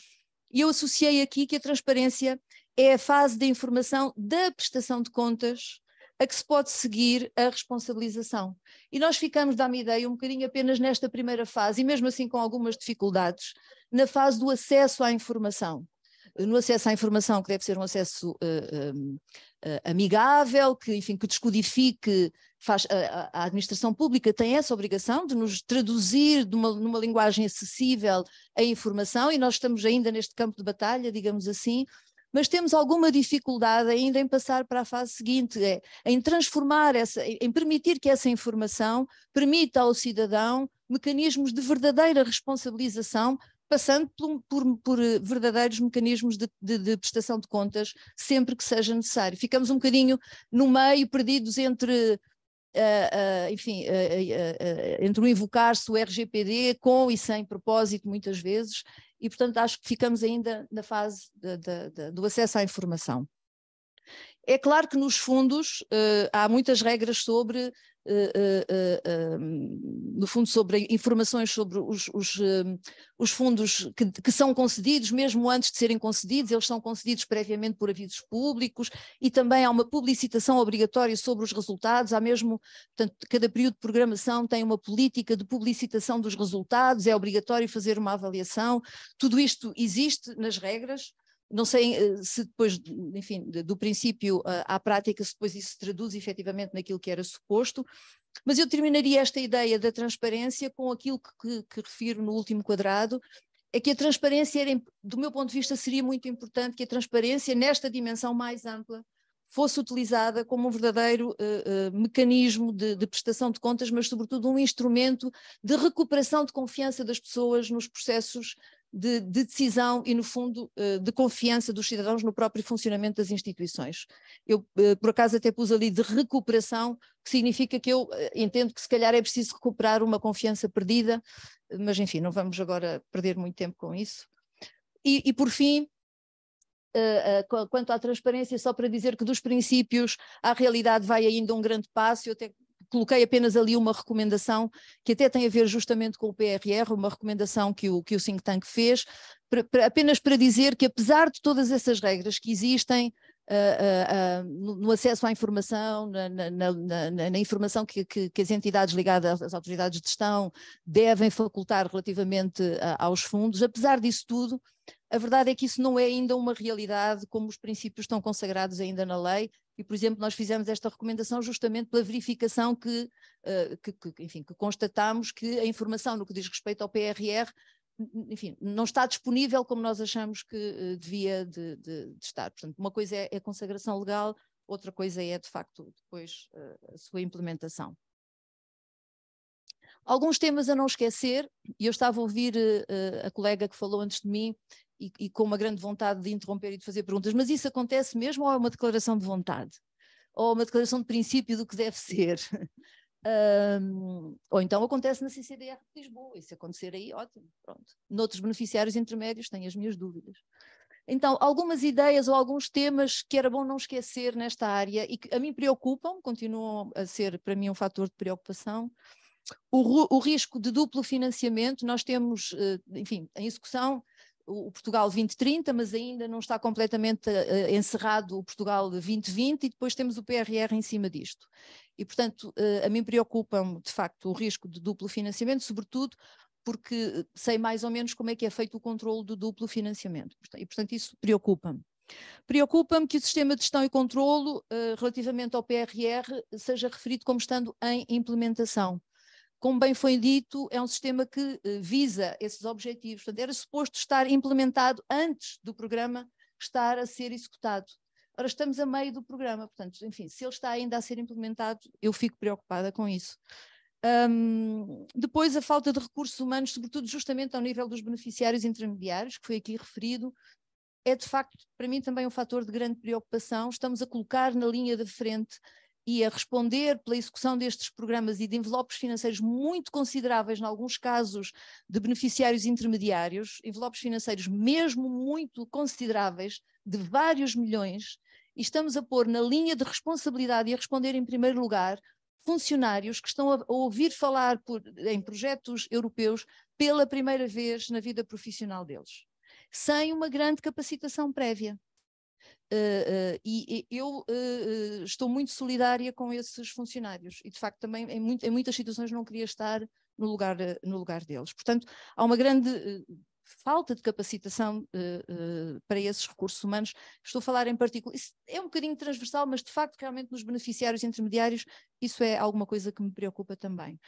Speaker 4: e eu associei aqui que a transparência é a fase da informação da prestação de contas a que se pode seguir a responsabilização. E nós ficamos, dá-me ideia, um bocadinho apenas nesta primeira fase, e mesmo assim com algumas dificuldades, na fase do acesso à informação no acesso à informação, que deve ser um acesso uh, eh, um, ehm, uh, eh, amigável, que, enfim, que descodifique, faz, a, a, administração pública tem essa obrigação de nos traduzir numa, numa linguagem acessível a informação, e nós estamos ainda neste campo de batalha, digamos assim, mas temos alguma dificuldade ainda em passar para a fase seguinte, é, em transformar essa, em permitir que essa informação permita ao cidadão mecanismos de verdadeira responsabilização passando por, por, por eh, verdadeiros mecanismos de, de, de, prestação de contas sempre que seja necessário. Ficamos um bocadinho no meio, perdidos entre. Uh, uh, enfim, uh, entre o invocar-se o RGPD com e sem propósito, muitas vezes, e portanto acho que ficamos ainda na fase de, de, do acesso à informação. É claro que nos fundos uh, há muitas regras sobre eh, eh, eh, no fundo, sobre informações sobre os, os, os fundos que, que, são concedidos, mesmo antes de serem concedidos, eles são concedidos previamente por avisos públicos e também há uma publicitação obrigatória sobre os resultados. Há mesmo, portanto, cada período de programação tem uma política de publicitação dos resultados, é obrigatório fazer uma avaliação. Tudo isto existe nas regras não sei eh, se depois, enfim, do princípio eh, à prática, se depois isso se traduz efetivamente naquilo que era suposto, mas eu terminaria esta ideia da transparência com aquilo que, que refiro no último quadrado, é que a transparência, era, do meu ponto de vista, seria muito importante que a transparência, nesta dimensão mais ampla, fosse utilizada como um verdadeiro uh, uh, mecanismo de, de, prestação de contas, mas sobretudo um instrumento de recuperação de confiança das pessoas nos processos de, de, decisão e, no fundo, eh, de confiança dos cidadãos no próprio funcionamento das instituições. Eu, eh, por acaso, até pus ali de recuperação, que significa que eu eh, entendo que se calhar é preciso recuperar uma confiança perdida, mas enfim, não vamos agora perder muito tempo com isso. E, e por fim, quanto à transparência, só para dizer que dos princípios à realidade vai ainda um grande passo, eu até coloquei apenas ali uma recomendação que até tem a ver justamente com o PRR, uma recomendação que o, que o Think Tank fez, pra, pra, apenas para dizer que apesar de todas essas regras que existem, uh, uh, no acesso à informação, na, na, na, na informação que, que, que, as entidades ligadas às autoridades de gestão devem facultar relativamente aos fundos. Apesar disso tudo, a verdade é que isso não é ainda uma realidade como os princípios estão consagrados ainda na lei. E, por exemplo, nós fizemos esta recomendação justamente pela verificação que, uh, que, que enfim, que constatamos que a informação no que diz respeito ao PRR enfim, não está disponível como nós achamos que eh, devia de, de, de estar. Portanto, uma coisa é a é consagração legal, outra coisa é, de facto, depois eh, a sua implementação. Alguns temas a não esquecer, e eu estava a ouvir eh, a colega que falou antes de mim e, e com uma grande vontade de interromper e de fazer perguntas, mas isso acontece mesmo ou é uma declaração de vontade? Ou uma declaração de princípio do que deve ser? Um, ou então acontece na CCDR de Lisboa, e se acontecer aí, ótimo, pronto. Noutros beneficiários intermédios tenho as minhas dúvidas. Então, algumas ideias ou alguns temas que era bom não esquecer nesta área e que a mim preocupam, continuam a ser para mim um fator de preocupação. O, o risco de duplo financiamento, nós temos, eh, enfim, em execução, o Portugal 2030, mas ainda não está completamente uh, encerrado o Portugal 2020 e depois temos o PRR em cima disto. E, portanto, uh, a mim preocupa-me, de facto, o risco de duplo financiamento, sobretudo porque sei mais ou menos como é que é feito o controle do duplo financiamento. E, portanto, isso preocupa-me. Preocupa-me que o sistema de gestão e controlo uh, relativamente ao PRR seja referido como estando em implementação como bem foi dito, é um sistema que eh, visa esses objetivos. Portanto, era suposto estar implementado antes do programa estar a ser executado. Ora, estamos a meio do programa, portanto, enfim, se ele está ainda a ser implementado, eu fico preocupada com isso. Um, depois, a falta de recursos humanos, sobretudo justamente ao nível dos beneficiários intermediários, que foi aqui referido, é de facto, para mim, também um fator de grande preocupação. Estamos a colocar na linha da frente e a responder pela execução destes programas e de envelopes financeiros muito consideráveis, em alguns casos, de beneficiários intermediários, envelopes financeiros mesmo muito consideráveis, de vários milhões, e estamos a pôr na linha de responsabilidade e a responder, em primeiro lugar, funcionários que estão a ouvir falar por, em projetos europeus pela primeira vez na vida profissional deles, sem uma grande capacitação prévia. Uh, uh, e, e eu uh, estou muito solidária com esses funcionários e, de facto, também em, muito, em muitas situações não queria estar no lugar, no lugar deles. Portanto, há uma grande falta de capacitação para esses recursos humanos. Estou a falar em particular, isso é um bocadinho transversal, mas de facto, realmente nos beneficiários intermediários, isso é alguma coisa que me preocupa também.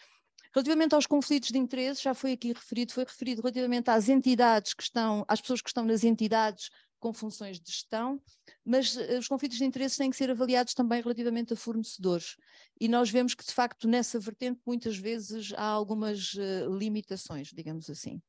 Speaker 4: Relativamente aos conflitos de interesse, já foi aqui referido, foi referido relativamente às entidades que estão, às pessoas que estão nas entidades com funções de gestão, mas eh, os conflitos de interesse têm que ser avaliados também relativamente a fornecedores. E nós vemos que, de facto, nessa vertente, muitas vezes há algumas eh, limitações, digamos assim.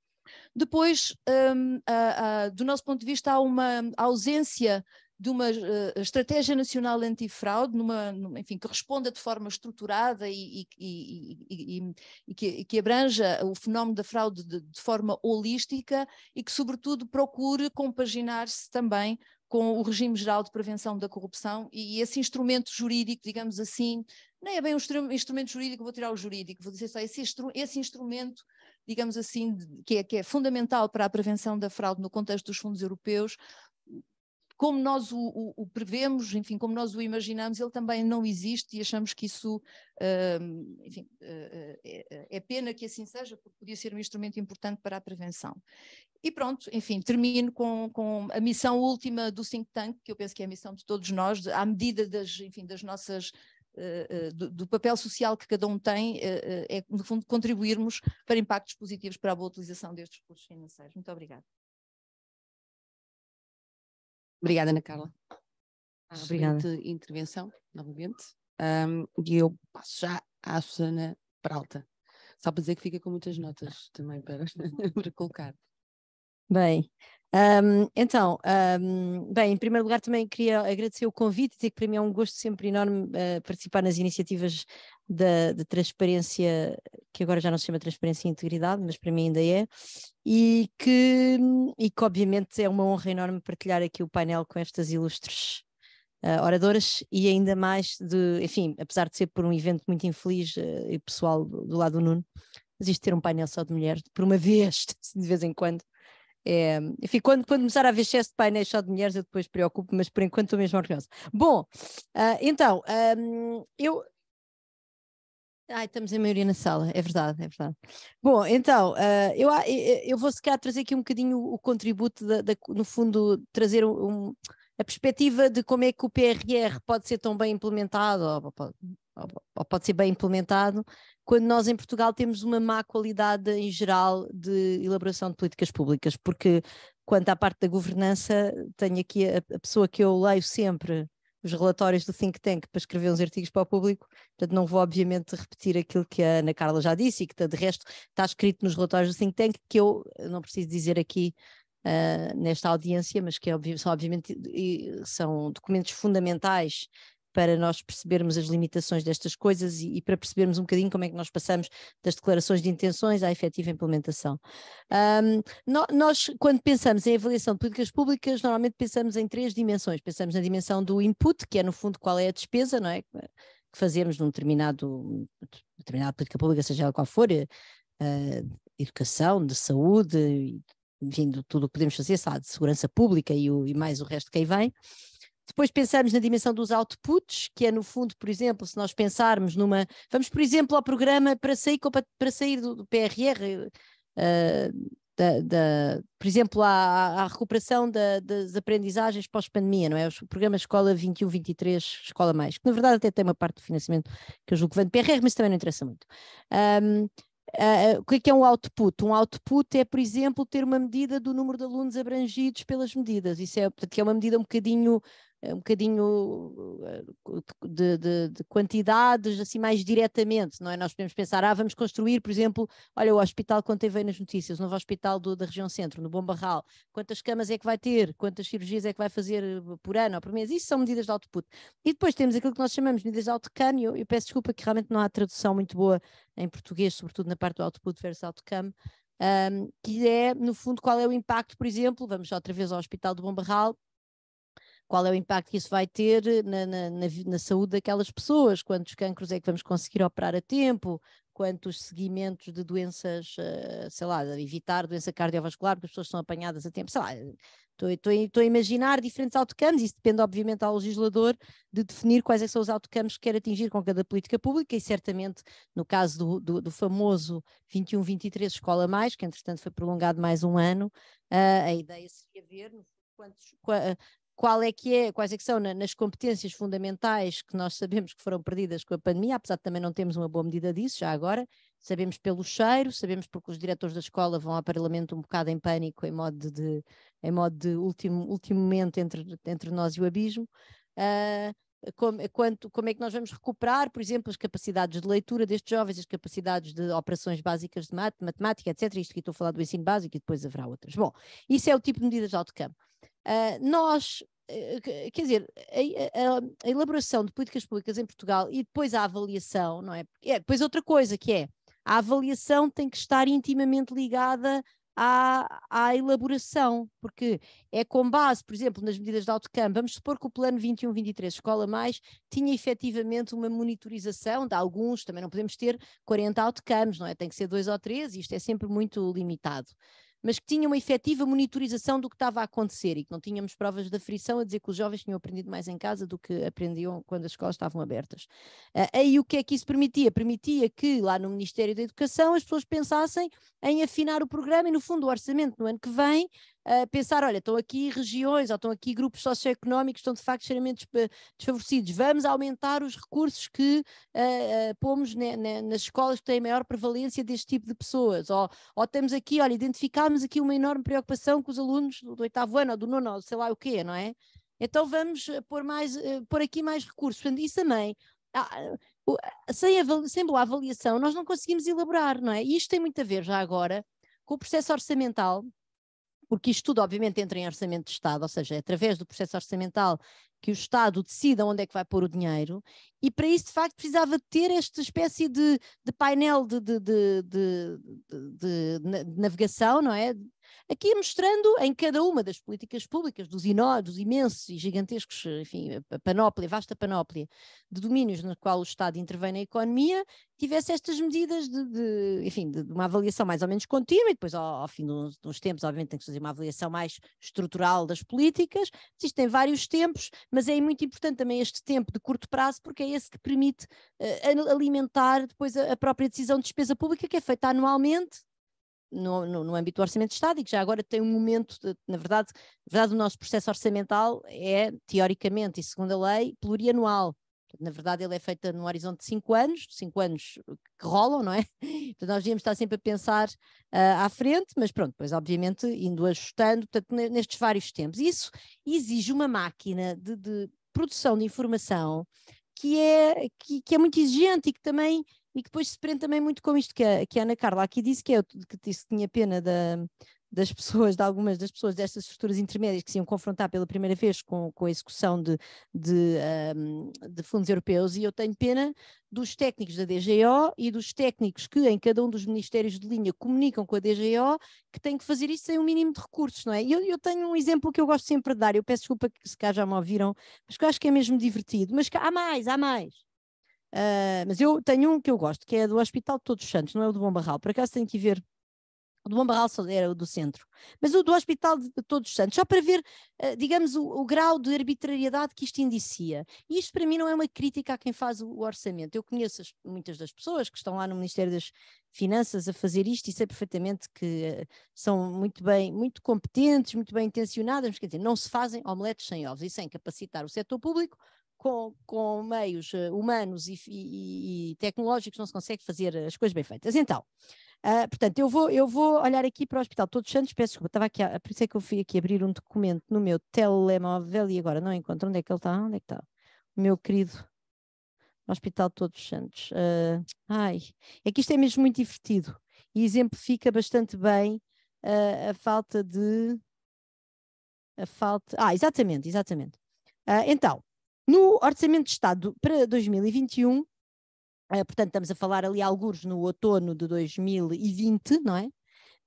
Speaker 4: Depois, um, a, a, do nosso ponto de vista, há uma ausência de uma uh, estratégia nacional antifraude, numa, numa, enfim, que responda de forma estruturada e, e, e, e que, que, abranja o fenómeno da fraude de, de forma holística e que, sobretudo, procure compaginar-se também com o regime geral de prevenção da corrupção e esse instrumento jurídico, digamos assim, nem é bem um instrumento jurídico, vou tirar o jurídico, vou dizer só esse, esse instrumento digamos assim, que é, que é, fundamental para a prevenção da fraude no contexto dos fundos europeus, como nós o, o, o, prevemos, enfim, como nós o imaginamos, ele também não existe e achamos que isso, hum, enfim, é, é pena que assim seja, porque podia ser um instrumento importante para a prevenção. E pronto, enfim, termino com, com, a missão última do think tank, que eu penso que é a missão de todos nós, de, à medida das, enfim, das nossas. Eh, do, do, papel social que cada um tem, é, no fundo, contribuirmos para impactos positivos para a boa utilização destes recursos financeiros.
Speaker 1: Muito obrigada. Obrigada, Ana Carla. Ah, obrigada. intervenção, novamente.
Speaker 5: Um, e eu passo já à
Speaker 1: Susana Peralta, só para dizer que fica com muitas notas também para, para colocar.
Speaker 6: Bem, um, então, um, bem, em primeiro lugar também queria agradecer o convite e dizer que para mim é um gosto sempre enorme uh, participar nas iniciativas da, de transparência, que agora já não se chama transparência e integridade, mas para mim ainda é, e que, e que obviamente é uma honra enorme partilhar aqui o painel com estas ilustres uh, oradoras e ainda mais de, enfim, apesar de ser por um evento muito infeliz uh, e pessoal do, do lado do Nuno, mas isto ter um painel só de mulheres, por uma vez, de vez em quando, é, eh, enfim, quando, quando começar a haver excesso de painéis só de mulheres, eu depois preocupo, mas por enquanto estou mesmo orgulhosa. Bom, uh, então, um, eu. Ai, estamos em maioria na sala, é verdade, é verdade. Bom, então, uh, eu, eu vou se calhar trazer aqui um bocadinho o, o contributo, da, da, no fundo, trazer um, a perspectiva de como é que o PRR pode ser tão bem implementado, ou, ou pode ser bem implementado, quando nós em Portugal temos uma má qualidade em geral de elaboração de políticas públicas, porque quanto à parte da governança, tenho aqui a, a pessoa que eu leio sempre os relatórios do think tank para escrever uns artigos para o público, portanto não vou obviamente repetir aquilo que a Ana Carla já disse e que de resto está escrito nos relatórios do think tank, que eu não preciso dizer aqui uh, nesta audiência, mas que é, são obviamente são documentos fundamentais para nós percebermos as limitações destas coisas e, e, para percebermos um bocadinho como é que nós passamos das declarações de intenções à efetiva implementação. Um, no, nós, quando pensamos em avaliação de políticas públicas, normalmente pensamos em três dimensões. Pensamos na dimensão do input, que é no fundo qual é a despesa, não é? Que fazemos num determinado, determinada política pública, seja ela qual for, uh, educação, de saúde, enfim, tudo o que podemos fazer, sabe, de segurança pública e, o, e mais o resto que aí vem. Depois pensamos na dimensão dos outputs, que é no fundo, por exemplo, se nós pensarmos numa. Vamos, por exemplo, ao programa para sair, para sair do PRR, uh, eh, da, da, por exemplo, à, à recuperação da, das aprendizagens pós-pandemia, não é? O programa Escola 21-23, Escola Mais, que na verdade até tem uma parte do financiamento que eu julgo que vem do PRR, mas também não interessa muito. Um, Uh, o é que é, um output? Um output é, por exemplo, ter uma medida do número de alunos abrangidos pelas medidas. Isso é, portanto, é uma medida um bocadinho um bocadinho uh, uh, de, de, de, quantidades assim mais diretamente, não é? Nós podemos pensar, ah, vamos construir, por exemplo, olha o hospital que ontem veio nas notícias, o novo hospital do, da região centro, no Bom Barral, quantas camas é que vai ter, quantas cirurgias é que vai fazer uh, por ano ou por mês, isso são medidas de output. E depois temos aquilo que nós chamamos de medidas de outcome, e eu, eu peço desculpa que realmente não há tradução muito boa em português, sobretudo na parte do output versus outcome, um, que é, no fundo, qual é o impacto, por exemplo, vamos outra vez ao Hospital do Bom Barral, qual é o impacto que isso vai ter eh, na, na, na, na saúde daquelas pessoas, quantos cancros é que vamos conseguir operar a tempo, quantos seguimentos de doenças, eh, sei lá, evitar doença cardiovascular, porque as pessoas são apanhadas a tempo, sei lá, estou, estou a imaginar diferentes outcomes, isso depende obviamente ao legislador de definir quais é que são os outcomes que quer atingir com cada política pública e certamente no caso do, do, do famoso 21-23 Escola Mais, que entretanto foi prolongado mais um ano, eh, a ideia seria ver quantos, qual é que é, quais é que são na, nas competências fundamentais que nós sabemos que foram perdidas com a pandemia, apesar de também não termos uma boa medida disso já agora, sabemos pelo cheiro, sabemos porque os diretores da escola vão ao Parlamento um bocado em pânico, em modo de, em modo de último, último momento entre, entre nós e o abismo. Uh, como, quanto, como é que nós vamos recuperar, por exemplo, as capacidades de leitura destes jovens, as capacidades de operações básicas de matemática, etc. Isto que estou a falar do ensino básico e depois haverá outras. Bom, isso é o tipo de medidas de alto campo. Ah, nós, eh, quer dizer, a, a, a, elaboração de políticas públicas em Portugal e depois a avaliação, não é? é? Depois outra coisa que é, a avaliação tem que estar intimamente ligada à, à elaboração, porque é com base, por exemplo, nas medidas de autocam vamos supor que o plano 21-23 Escola Mais tinha efetivamente uma monitorização de alguns, também não podemos ter 40 autocampos, não é? Tem que ser dois ou três, e isto é sempre muito limitado mas que tinha uma efetiva monitorização do que estava a acontecer e que não tínhamos provas de aflição a dizer que os jovens tinham aprendido mais em casa do que aprendiam quando as escolas estavam abertas. Uh, aí o que é que isso permitia? Permitia que lá no Ministério da Educação as pessoas pensassem em afinar o programa e, no fundo, o orçamento no ano que vem pensar, olha, estão aqui regiões ou estão aqui grupos socioeconómicos que estão de facto extremamente desfavorecidos, vamos aumentar os recursos que uh, uh, pomos nas escolas que têm maior prevalência deste tipo de pessoas, ou, ou temos aqui, olha, identificámos aqui uma enorme preocupação com os alunos do oitavo ano ou do nono, ou sei lá o quê, não é? Então vamos eh, pôr, mais, pôr aqui mais recursos. Portanto, isso também ah, sem, sem boa avaliação, nós não conseguimos elaborar, não é? E isto tem muito a ver, já agora, com o processo orçamental porque isto tudo, obviamente, entra em orçamento de Estado, ou seja, é através do processo orçamental que o Estado decida onde é que vai pôr o dinheiro, e para isso, de facto, precisava ter esta espécie de, de painel de, de, de, navegação, não é? Aqui mostrando em cada uma das políticas públicas, dos, inó, dos imensos e gigantescos, enfim, a panóplia, vasta panóplia de domínios no qual o Estado intervém na economia, tivesse estas medidas de, de enfim, de, de, uma avaliação mais ou menos contínua, e depois ao, ao fim de uns, de uns, tempos, obviamente, tem que fazer uma avaliação mais estrutural das políticas. Existem vários tempos, mas é muito importante também este tempo de curto prazo, porque é esse que permite uh, alimentar depois a, a própria decisão de despesa pública, que é feita anualmente, no, no, no, âmbito do Orçamento de Estado e que já agora tem um momento, de, na verdade, na verdade, o nosso processo orçamental é, teoricamente e segundo a lei, plurianual. Na verdade, ele é feito num horizonte de 5 anos, 5 anos que rolam, não é? então nós devíamos estar sempre a pensar uh, à frente, mas pronto, depois, obviamente, indo ajustando, portanto, nestes vários tempos. Isso exige uma máquina de, de produção de informação que é, que, que, é muito exigente e que também e que depois se prende também muito com isto que a, que a Ana Carla aqui disse, que, é, que disse que tinha pena da, das pessoas, de algumas das pessoas destas estruturas intermédias que se iam confrontar pela primeira vez com, com a execução de, de, um, de, fundos europeus, e eu tenho pena dos técnicos da DGO e dos técnicos que em cada um dos ministérios de linha comunicam com a DGO que têm que fazer isso sem o um mínimo de recursos, não é? Eu, eu tenho um exemplo que eu gosto sempre de dar, eu peço desculpa se cá já me ouviram, mas que eu acho que é mesmo divertido, mas que, há mais, há mais. Uh, mas eu tenho um que eu gosto, que é do Hospital de Todos Santos, não é o do Bom Barral. Por acaso tenho que ver. O do Bom Barral só era o do centro. Mas o do Hospital de Todos Santos, só para ver, uh, digamos, o, o, grau de arbitrariedade que isto indicia. E isto para mim não é uma crítica a quem faz o, o orçamento. Eu conheço as, muitas das pessoas que estão lá no Ministério das Finanças a fazer isto e sei perfeitamente que uh, são muito bem, muito competentes, muito bem intencionadas, mas quer dizer, não se fazem omeletes sem ovos e sem capacitar o setor público com, com meios eh, humanos e, e, e, tecnológicos não se consegue fazer as coisas bem feitas. Então, uh, portanto, eu vou, eu vou olhar aqui para o Hospital Todos Santos, peço desculpa, estava aqui, a, por isso é que eu fui aqui abrir um documento no meu telemóvel e agora não encontro onde é que ele está, onde é que está? O meu querido Hospital Todos Santos. Uh, ai, é que isto é mesmo muito divertido e exemplifica bastante bem uh, a falta de... A falta... Ah, exatamente, exatamente. então, no Orçamento de Estado para 2021, eh, portanto, estamos a falar ali alguns no outono de 2020, não é?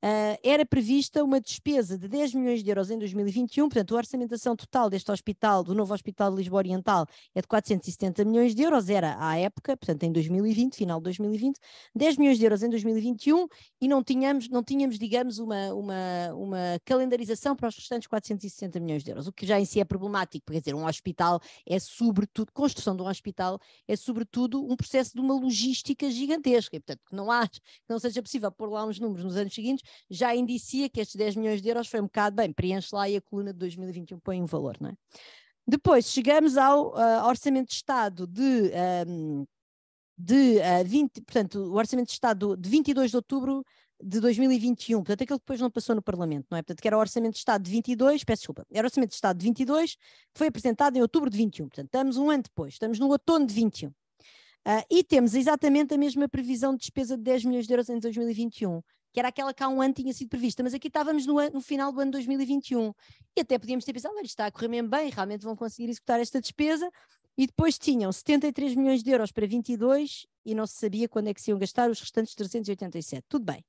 Speaker 6: Uh, era prevista uma despesa de 10 milhões de euros em 2021, portanto, a orçamentação total deste hospital, do novo Hospital de Lisboa Oriental, é de 470 milhões de euros, era à época, portanto, em 2020, final de 2020, 10 milhões de euros em 2021 e não tínhamos, não tínhamos digamos, uma, uma, uma calendarização para os restantes 460 milhões de euros, o que já em si é problemático, porque, quer dizer, um hospital é sobretudo, construção de um hospital é sobretudo um processo de uma logística gigantesca, e, portanto, que não há, que não seja possível pôr lá uns números nos anos seguintes, já indicia que estes 10 milhões de euros foi um bocado, bem, preenche lá e a coluna de 2021 põe um valor, não é? Depois, chegamos ao uh, Orçamento de Estado de, um, de uh, 20, portanto, o Orçamento de Estado de 22 de outubro de 2021, portanto, aquele que depois não passou no Parlamento, não é? Portanto, que era o Orçamento de Estado de 22, peço desculpa, era o Orçamento de Estado de 22, que foi apresentado em outubro de 21, portanto, estamos um ano depois, estamos no outono de 21. Uh, e temos exatamente a mesma previsão de despesa de 10 milhões de euros em 2021 que era aquela que há um ano tinha sido prevista, mas aqui estávamos no, ano, no final do ano 2021 e até podíamos ter pensado, olha, está a correr mesmo bem, realmente vão conseguir executar esta despesa, e depois tinham 73 milhões de euros para 22 e não se sabia quando é que se iam gastar os restantes 387. Tudo bem.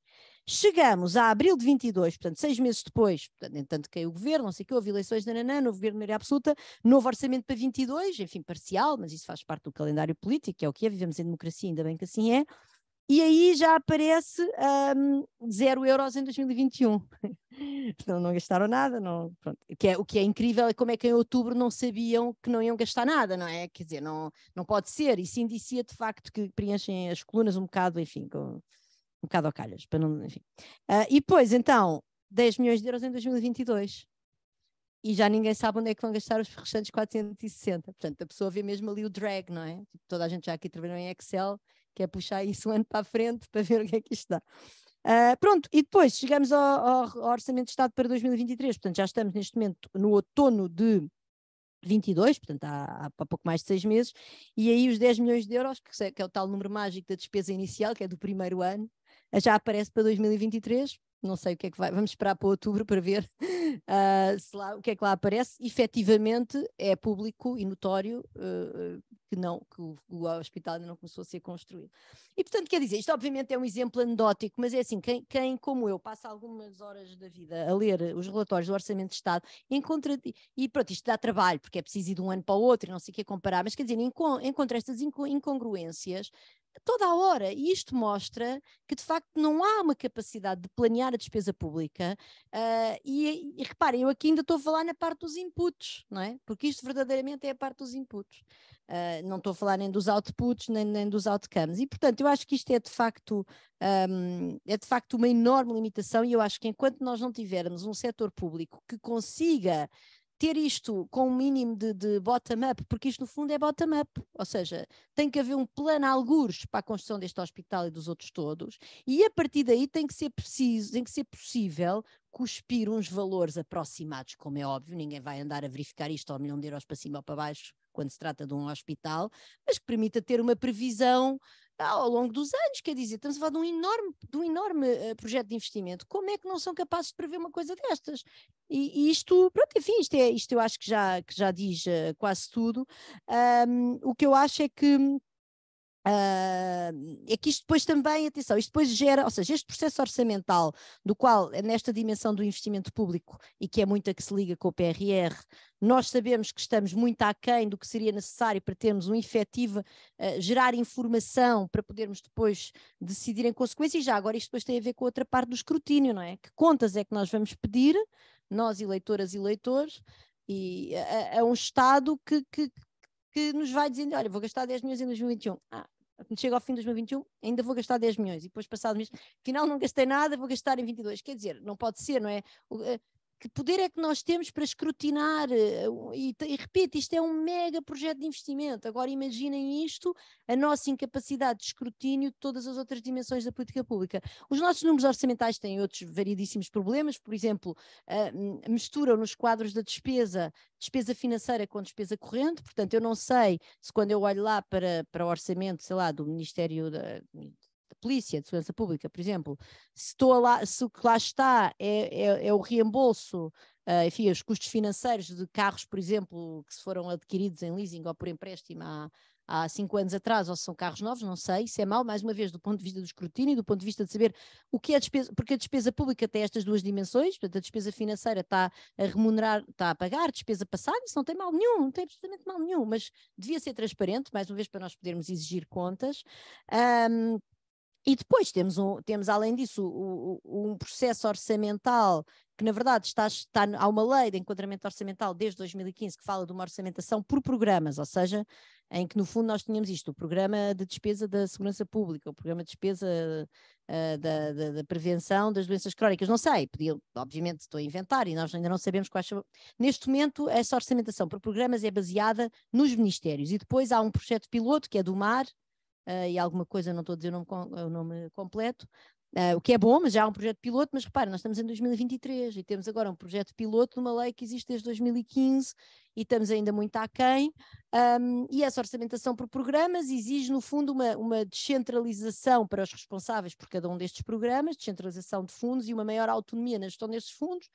Speaker 6: Chegamos a abril de 22, portanto, seis meses depois, portanto, entanto caiu o governo, não sei o que, houve eleições, nananã, novo governo de maioria absoluta, novo orçamento para 22, enfim, parcial, mas isso faz parte do calendário político, é o que é, vivemos em democracia, ainda bem que assim é. E aí já aparece um, zero euros em 2021. não, não gastaram nada, não, pronto. O, que é, o que é incrível é como é que em outubro não sabiam que não iam gastar nada, não é? Quer dizer, não, não pode ser. Isso indicia de facto que preenchem as colunas um bocado, enfim, com, um bocado a calhas, para não, enfim. Uh, e depois, então, 10 milhões de euros em 2022 e já ninguém sabe onde é que vão gastar os restantes 460. Portanto, a pessoa vê mesmo ali o drag, não é? Tipo, toda a gente já aqui trabalhou em Excel, quer puxar isso um ano para a frente para ver o que é que isto dá. Uh, pronto, e depois chegamos ao, ao, Orçamento de Estado para 2023, portanto já estamos neste momento no outono de 22, portanto há, há pouco mais de seis meses, e aí os 10 milhões de euros, que, que é o tal número mágico da despesa inicial, que é do primeiro ano, já aparece para 2023, não sei o que é que vai, vamos esperar para outubro para ver uh, lá, o que é que lá aparece. Efetivamente é público e notório uh, que, não, que o, o, hospital ainda não começou a ser construído. E portanto, quer dizer, isto obviamente é um exemplo anedótico, mas é assim, quem, quem como eu passa algumas horas da vida a ler os relatórios do Orçamento de Estado, encontra, e pronto, isto dá trabalho, porque é preciso ir de um ano para o outro e não sei o que comparar, mas quer dizer, encontra estas incongruências toda a hora. E isto mostra que, de facto, não há uma capacidade de planear a despesa pública. Uh, e, e, reparem, eu aqui ainda estou a falar na parte dos inputs, não é? Porque isto verdadeiramente é a parte dos inputs. Uh, não estou a falar nem dos outputs, nem, nem, dos outcomes. E, portanto, eu acho que isto é de facto. Um, é de facto uma enorme limitação, e eu acho que enquanto nós não tivermos um setor público que consiga ter isto com um mínimo de, de bottom-up, porque isto no fundo é bottom-up, ou seja, tem que haver um plano algures para a construção deste hospital e dos outros todos, e a partir daí tem que ser preciso, tem que ser possível cuspir uns valores aproximados, como é óbvio, ninguém vai andar a verificar isto ao milhão de euros para cima ou para baixo quando se trata de um hospital, mas que permita ter uma previsão ao longo dos anos, quer dizer, estamos a falar de um enorme, de um enorme uh, projeto de investimento. Como é que não são capazes de prever uma coisa destas? E, e isto, pronto, enfim, isto, é, isto eu acho que já, que já diz uh, quase tudo. Um, o que eu acho é que Uh, é que isto depois também, atenção, isto depois gera, ou seja, este processo orçamental, do qual, eh, nesta dimensão do investimento público, e que é muito a que se liga com o PRR, nós sabemos que estamos muito aquém do que seria necessário para termos um efetivo, uh, gerar informação para podermos depois decidir em consequência, e já agora isto depois tem a ver com outra parte do escrutínio, não é? Que contas é que nós vamos pedir, nós eleitoras e eleitores, e a, a um Estado que, que que nos vai dizendo: olha, vou gastar 10 milhões em 2021. Ah, chego ao fim de 2021, ainda vou gastar 10 milhões. E depois, passado mês, afinal, não gastei nada, vou gastar em 22. Quer dizer, não pode ser, não é? Eh, que poder é que nós temos para escrutinar? Eh, e, e, repito, isto é um mega projeto de investimento. Agora imaginem isto, a nossa incapacidade de escrutínio de todas as outras dimensões da política pública. Os nossos números orçamentais têm outros variedíssimos problemas, por exemplo, uh, misturam nos quadros da despesa, despesa financeira com despesa corrente, portanto eu não sei se quando eu olho lá para, para o orçamento, sei lá, do Ministério da, polícia, de segurança pública, por exemplo, se, estou lá, se o que lá está é, é, é o reembolso, uh, enfim, os custos financeiros de carros, por exemplo, que foram adquiridos em leasing ou por empréstimo há cinco anos atrás, ou se são carros novos, não sei, isso é mau, mais uma vez, do ponto de vista do escrutínio, do ponto de vista de saber o que é a despesa, porque a despesa pública tem estas duas dimensões, portanto, a despesa financeira está a remunerar, está a pagar despesa passada, isso não tem mal nenhum, não tem absolutamente mal nenhum, mas devia ser transparente, mais uma vez, para nós podermos exigir contas. Um, e depois temos, um, temos além disso, um processo orçamental que, na verdade, está, está, há uma lei de enquadramento orçamental desde 2015 que fala de uma orçamentação por programas, ou seja, em que, no fundo, nós tínhamos isto: o programa de despesa da segurança pública, o programa de despesa uh, da, da, da, prevenção das doenças crónicas. Não sei, podia, obviamente, estou a inventar e nós ainda não sabemos quais são. Neste momento, essa orçamentação por programas é baseada nos ministérios e depois há um projeto piloto que é do MAR uh, e alguma coisa, não estou a dizer o nome, o nome completo, uh, o que é bom, mas já há um projeto piloto, mas repare nós estamos em 2023 e temos agora um projeto piloto de uma lei que existe desde 2015 e estamos ainda muito aquém, um, e essa orçamentação por programas exige, no fundo, uma, uma descentralização para os responsáveis por cada um destes programas, descentralização de fundos e uma maior autonomia na gestão destes fundos,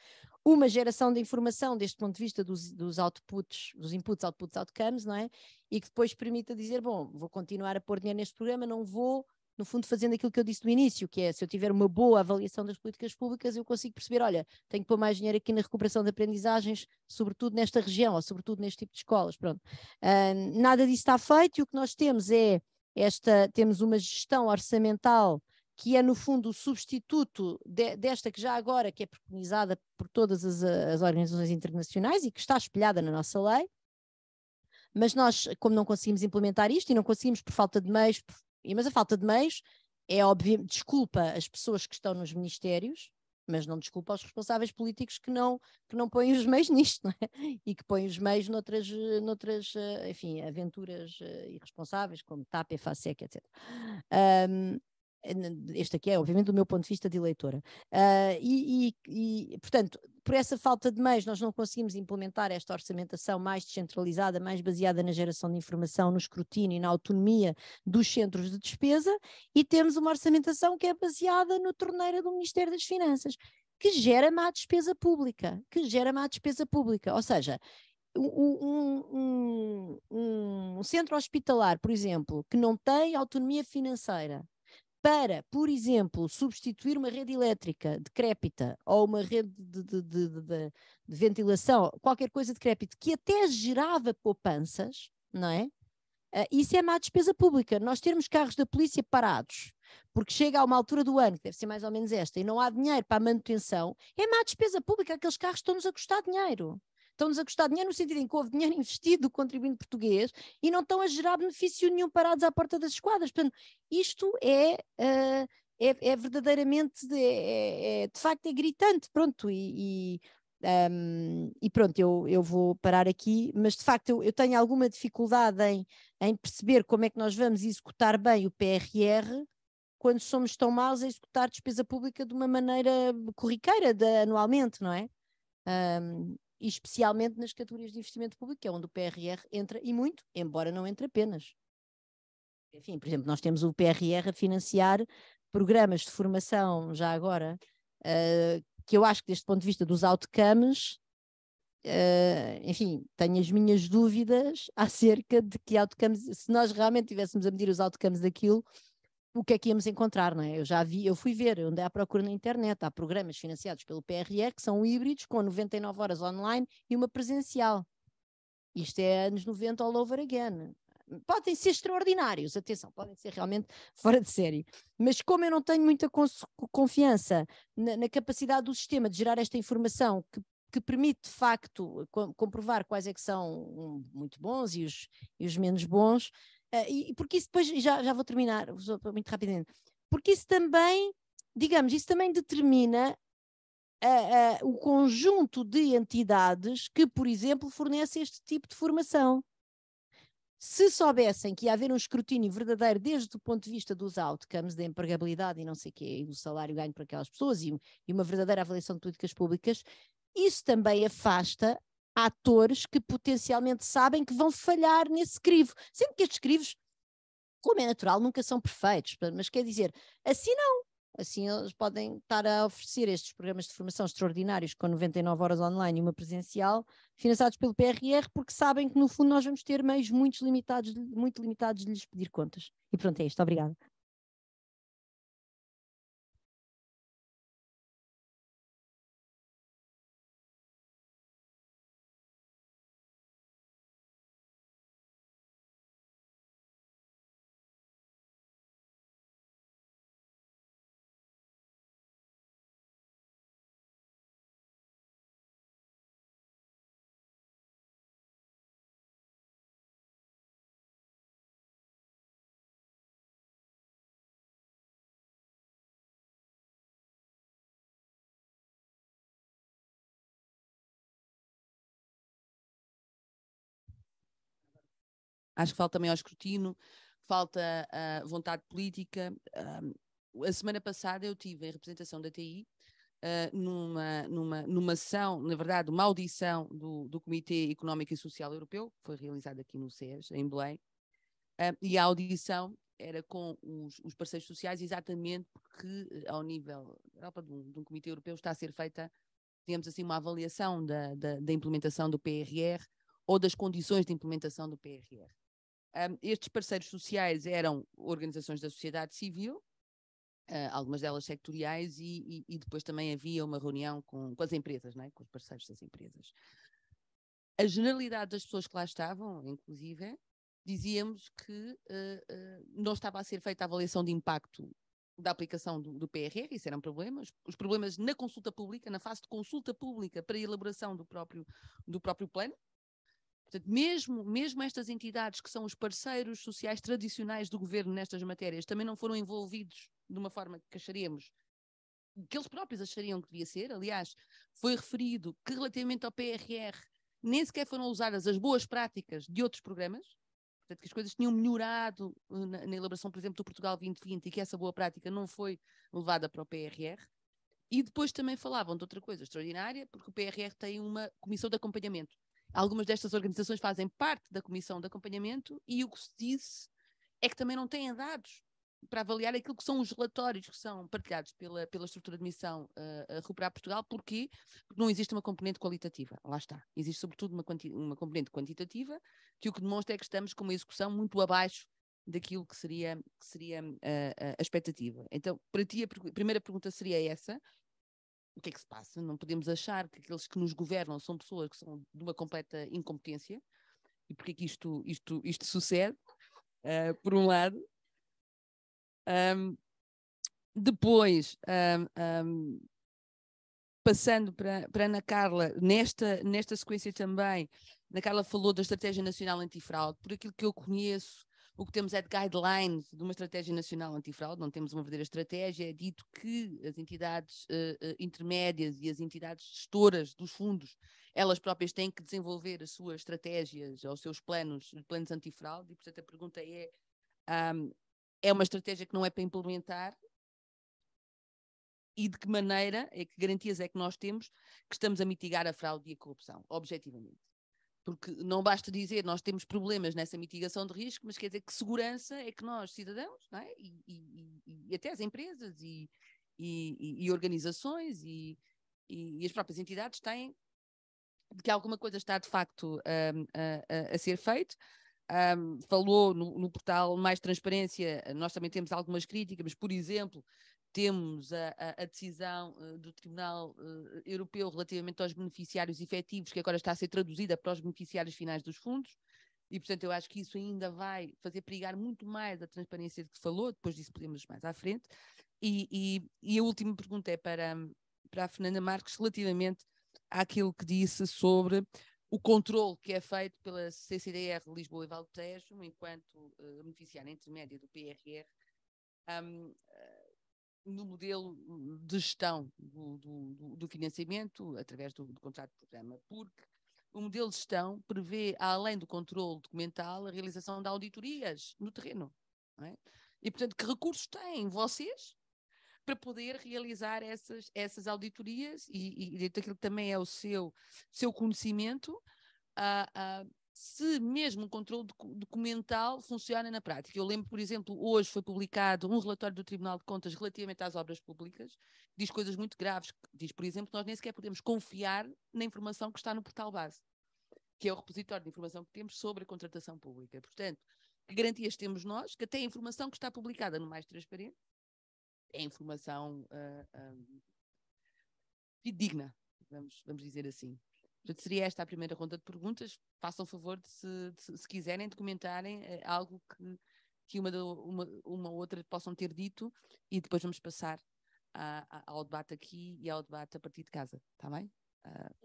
Speaker 6: uma geração de informação deste ponto de vista dos, dos outputs, dos inputs, outputs, outcomes, não é? E que depois permita dizer, bom, vou continuar a pôr dinheiro neste programa, não vou, no fundo, fazendo aquilo que eu disse no início, que é, se eu tiver uma boa avaliação das políticas públicas, eu consigo perceber, olha, tenho que pôr mais dinheiro aqui na recuperação de aprendizagens, sobretudo nesta região, ou sobretudo neste tipo de escolas, pronto. Uh, nada disso está feito e o que nós temos é esta, temos uma gestão orçamental que é no fundo o substituto de, desta que já agora que é preconizada por todas as, as, organizações internacionais e que está espelhada na nossa lei, mas nós, como não conseguimos implementar isto e não conseguimos por falta de meios, mas a falta de meios é óbvio, desculpa as pessoas que estão nos ministérios, mas não desculpa os responsáveis políticos que não, que não põem os meios nisto, é? E que põem os meios noutras, noutras enfim, aventuras eh, irresponsáveis, como TAP, EFASEC, etc. Um, eh, este aqui é, obviamente, do meu ponto de vista de eleitora. Uh, e, e, e, portanto, por essa falta de meios, nós não conseguimos implementar esta orçamentação mais descentralizada, mais baseada na geração de informação, no escrutínio e na autonomia dos centros de despesa, e temos uma orçamentação que é baseada no torneira do Ministério das Finanças, que gera má despesa pública, que gera má despesa pública. Ou seja, um, um, um, um centro hospitalar, por exemplo, que não tem autonomia financeira, para, por exemplo, substituir uma rede elétrica decrépita ou uma rede de, de, de, de, ventilação, qualquer coisa decrépita, que até gerava poupanças, não é? Ah, isso é má despesa pública. Nós termos carros da polícia parados, porque chega a uma altura do ano, que deve ser mais ou menos esta, e não há dinheiro para a manutenção, é má despesa pública. Aqueles carros estão-nos a custar dinheiro. Estão-nos a custar dinheiro no sentido em que houve dinheiro investido do contribuinte português e não estão a gerar benefício nenhum parados à porta das esquadras. Portanto, isto é. Uh, é, é, verdadeiramente, é, é, é, de facto, é gritante, pronto, e, e, um, ehm, e pronto, eu, eu vou parar aqui, mas de facto eu, eu, tenho alguma dificuldade em, em perceber como é que nós vamos executar bem o PRR quando somos tão maus a executar despesa pública de uma maneira corriqueira, de, anualmente, não é? Um, ehm, e especialmente nas categorias de investimento público, que é onde o PRR entra e muito, embora não entre apenas. Enfim, por exemplo, nós temos o PRR a financiar programas de formação já agora, uh, que eu acho que deste ponto de vista dos outcomes, uh, enfim, tenho as minhas dúvidas acerca de que outcomes, se nós realmente tivéssemos a medir os outcomes daquilo, o que é que íamos encontrar, não é? Eu já vi, eu fui ver, eu andei à procura na internet, há programas financiados pelo PRR que são híbridos com 99 horas online e uma presencial. Isto é anos 90 all over again. Podem ser extraordinários, atenção, podem ser realmente fora de série. Mas como eu não tenho muita confiança na, na, capacidade do sistema de gerar esta informação que, que permite, de facto, comprovar quais é que são hum, muito bons e os, e os menos bons, Uh, e, porque isso depois, já, já vou terminar muito rapidamente, porque isso também, digamos, isso também determina ah, ah, o conjunto de entidades que, por exemplo, fornecem este tipo de formação. Se soubessem que ia haver um escrutínio verdadeiro desde o ponto de vista dos outcomes, da empregabilidade e não sei o quê, e do salário ganho para aquelas pessoas, e, e uma verdadeira avaliação de políticas públicas, isso também afasta atores que potencialmente sabem que vão falhar nesse crivo, sendo que estes crivos, como é natural, nunca são perfeitos, mas quer dizer, assim não. Assim eles podem estar a oferecer estes programas de formação extraordinários com 99 horas online e uma presencial, financiados pelo PRR, porque sabem que no fundo nós vamos ter meios muito
Speaker 5: limitados, muito limitados de lhes pedir contas. E pronto, é isto. Obrigada. Acho que falta também ao escrutínio, falta a uh, vontade política. Ah,
Speaker 1: a semana passada eu tive em representação da TI uh, ah, numa, numa, numa ação, na verdade, uma audição do, do Comitê Económico e Social Europeu, que foi realizada aqui no SES, em Belém, ah, e a audição era com os, os, parceiros sociais, exatamente porque, eh, ao nível Europa, de, um, de um Comitê Europeu, está a ser feita, digamos assim, uma avaliação da, da, da implementação do PRR ou das condições de implementação do PRR. Um, estes parceiros sociais eram organizações da sociedade civil, uh, algumas delas sectoriais, e, e, e, depois também havia uma reunião com, com as empresas, não é? com os parceiros das empresas. A generalidade das pessoas que lá estavam, inclusive, dizíamos que uh, uh, não estava a ser feita a avaliação de impacto da aplicação do, do PRR, isso eram problemas. Os problemas na consulta pública, na fase de consulta pública para a elaboração do próprio, do próprio plano, Portanto, mesmo, mesmo estas entidades que são os parceiros sociais tradicionais do governo nestas matérias também não foram envolvidos de uma forma que acharíamos que eles próprios achariam que devia ser. Aliás, foi referido que relativamente ao PRR nem sequer foram usadas as boas práticas de outros programas, portanto que as coisas tinham melhorado uh, na, na elaboração, por exemplo, do Portugal 2020 e que essa boa prática não foi levada para o PRR. E depois também falavam de outra coisa extraordinária, porque o PRR tem uma comissão de acompanhamento Algumas destas organizações fazem parte da comissão de acompanhamento e o que se disse é que também não têm dados para avaliar aquilo que são os relatórios que são partilhados pela, pela estrutura de missão uh, a Recuperar Portugal. Porque não existe uma componente qualitativa. Lá está. Existe, sobretudo, uma, uma componente quantitativa, que o que demonstra é que estamos com uma execução muito abaixo daquilo que seria, que seria uh, a expectativa. Então, para ti, a primeira pergunta seria essa: o que é que se passa? Não podemos achar que aqueles que nos governam são pessoas que são de uma completa incompetência e porque que isto, isto, isto sucede, uh, por um lado. Um, depois, um, um, passando para, para Ana Carla, nesta, nesta sequência também, Ana Carla falou da Estratégia Nacional Antifraude, por aquilo que eu conheço, o que temos é de guidelines de uma estratégia nacional antifraude, não temos uma verdadeira estratégia. É dito que as entidades uh, intermédias e as entidades gestoras dos fundos, elas próprias têm que desenvolver as suas estratégias, os seus planos, planos antifraude. E, portanto, a pergunta é: um, é uma estratégia que não é para implementar? E de que maneira, é que garantias é que nós temos que estamos a mitigar a fraude e a corrupção, objetivamente? Porque não basta dizer nós temos problemas nessa mitigação de risco, mas quer dizer que segurança é que nós, cidadãos, é? e, e, e, até as empresas e, e organizações e, as próprias entidades têm de que alguma coisa está de facto hum, a, a, ser feito. Um, falou no, no, portal Mais Transparência, nós também temos algumas críticas, mas, por exemplo, temos a, a, a decisão eh, do Tribunal eh, Europeu relativamente aos beneficiários efetivos, que agora está a ser traduzida para os beneficiários finais dos fundos, e portanto eu acho que isso ainda vai fazer perigar muito mais a transparência de que falou, depois disso podemos mais à frente. E, e, e a última pergunta é para, para a Fernanda Marques relativamente àquilo que disse sobre o controle que é feito pela CCDR Lisboa e Valtejo, enquanto uh, beneficiária intermédia do PRR, um, no modelo hum, de gestão do, do, do financiamento através do, do contrato de programa, porque o modelo de gestão prevê, além do controle documental, a realização de auditorias no terreno. É? E, portanto, que recursos têm vocês para poder realizar essas, essas auditorias e, e dentro daquilo que também é o seu, seu conhecimento, uh, uh, se mesmo o controle documental funciona na prática. Eu lembro, por exemplo, hoje foi publicado um relatório do Tribunal de Contas relativamente às obras públicas, diz coisas muito graves, diz, por exemplo, que nós nem sequer podemos confiar na informação que está no portal base, que é o repositório de informação que temos sobre a contratação pública. Portanto, que garantias temos nós que até a informação que está publicada no mais transparente é informação uh, ah, um, ah, digna, vamos, vamos dizer assim. Portanto, seria esta a primeira ronda de perguntas. Façam favor, de se, de, se quiserem, de comentarem eh, algo que, que uma, uma, uma outra possam ter dito e depois vamos passar a, a, ao debate aqui e ao debate a partir de casa, está bem? Uh...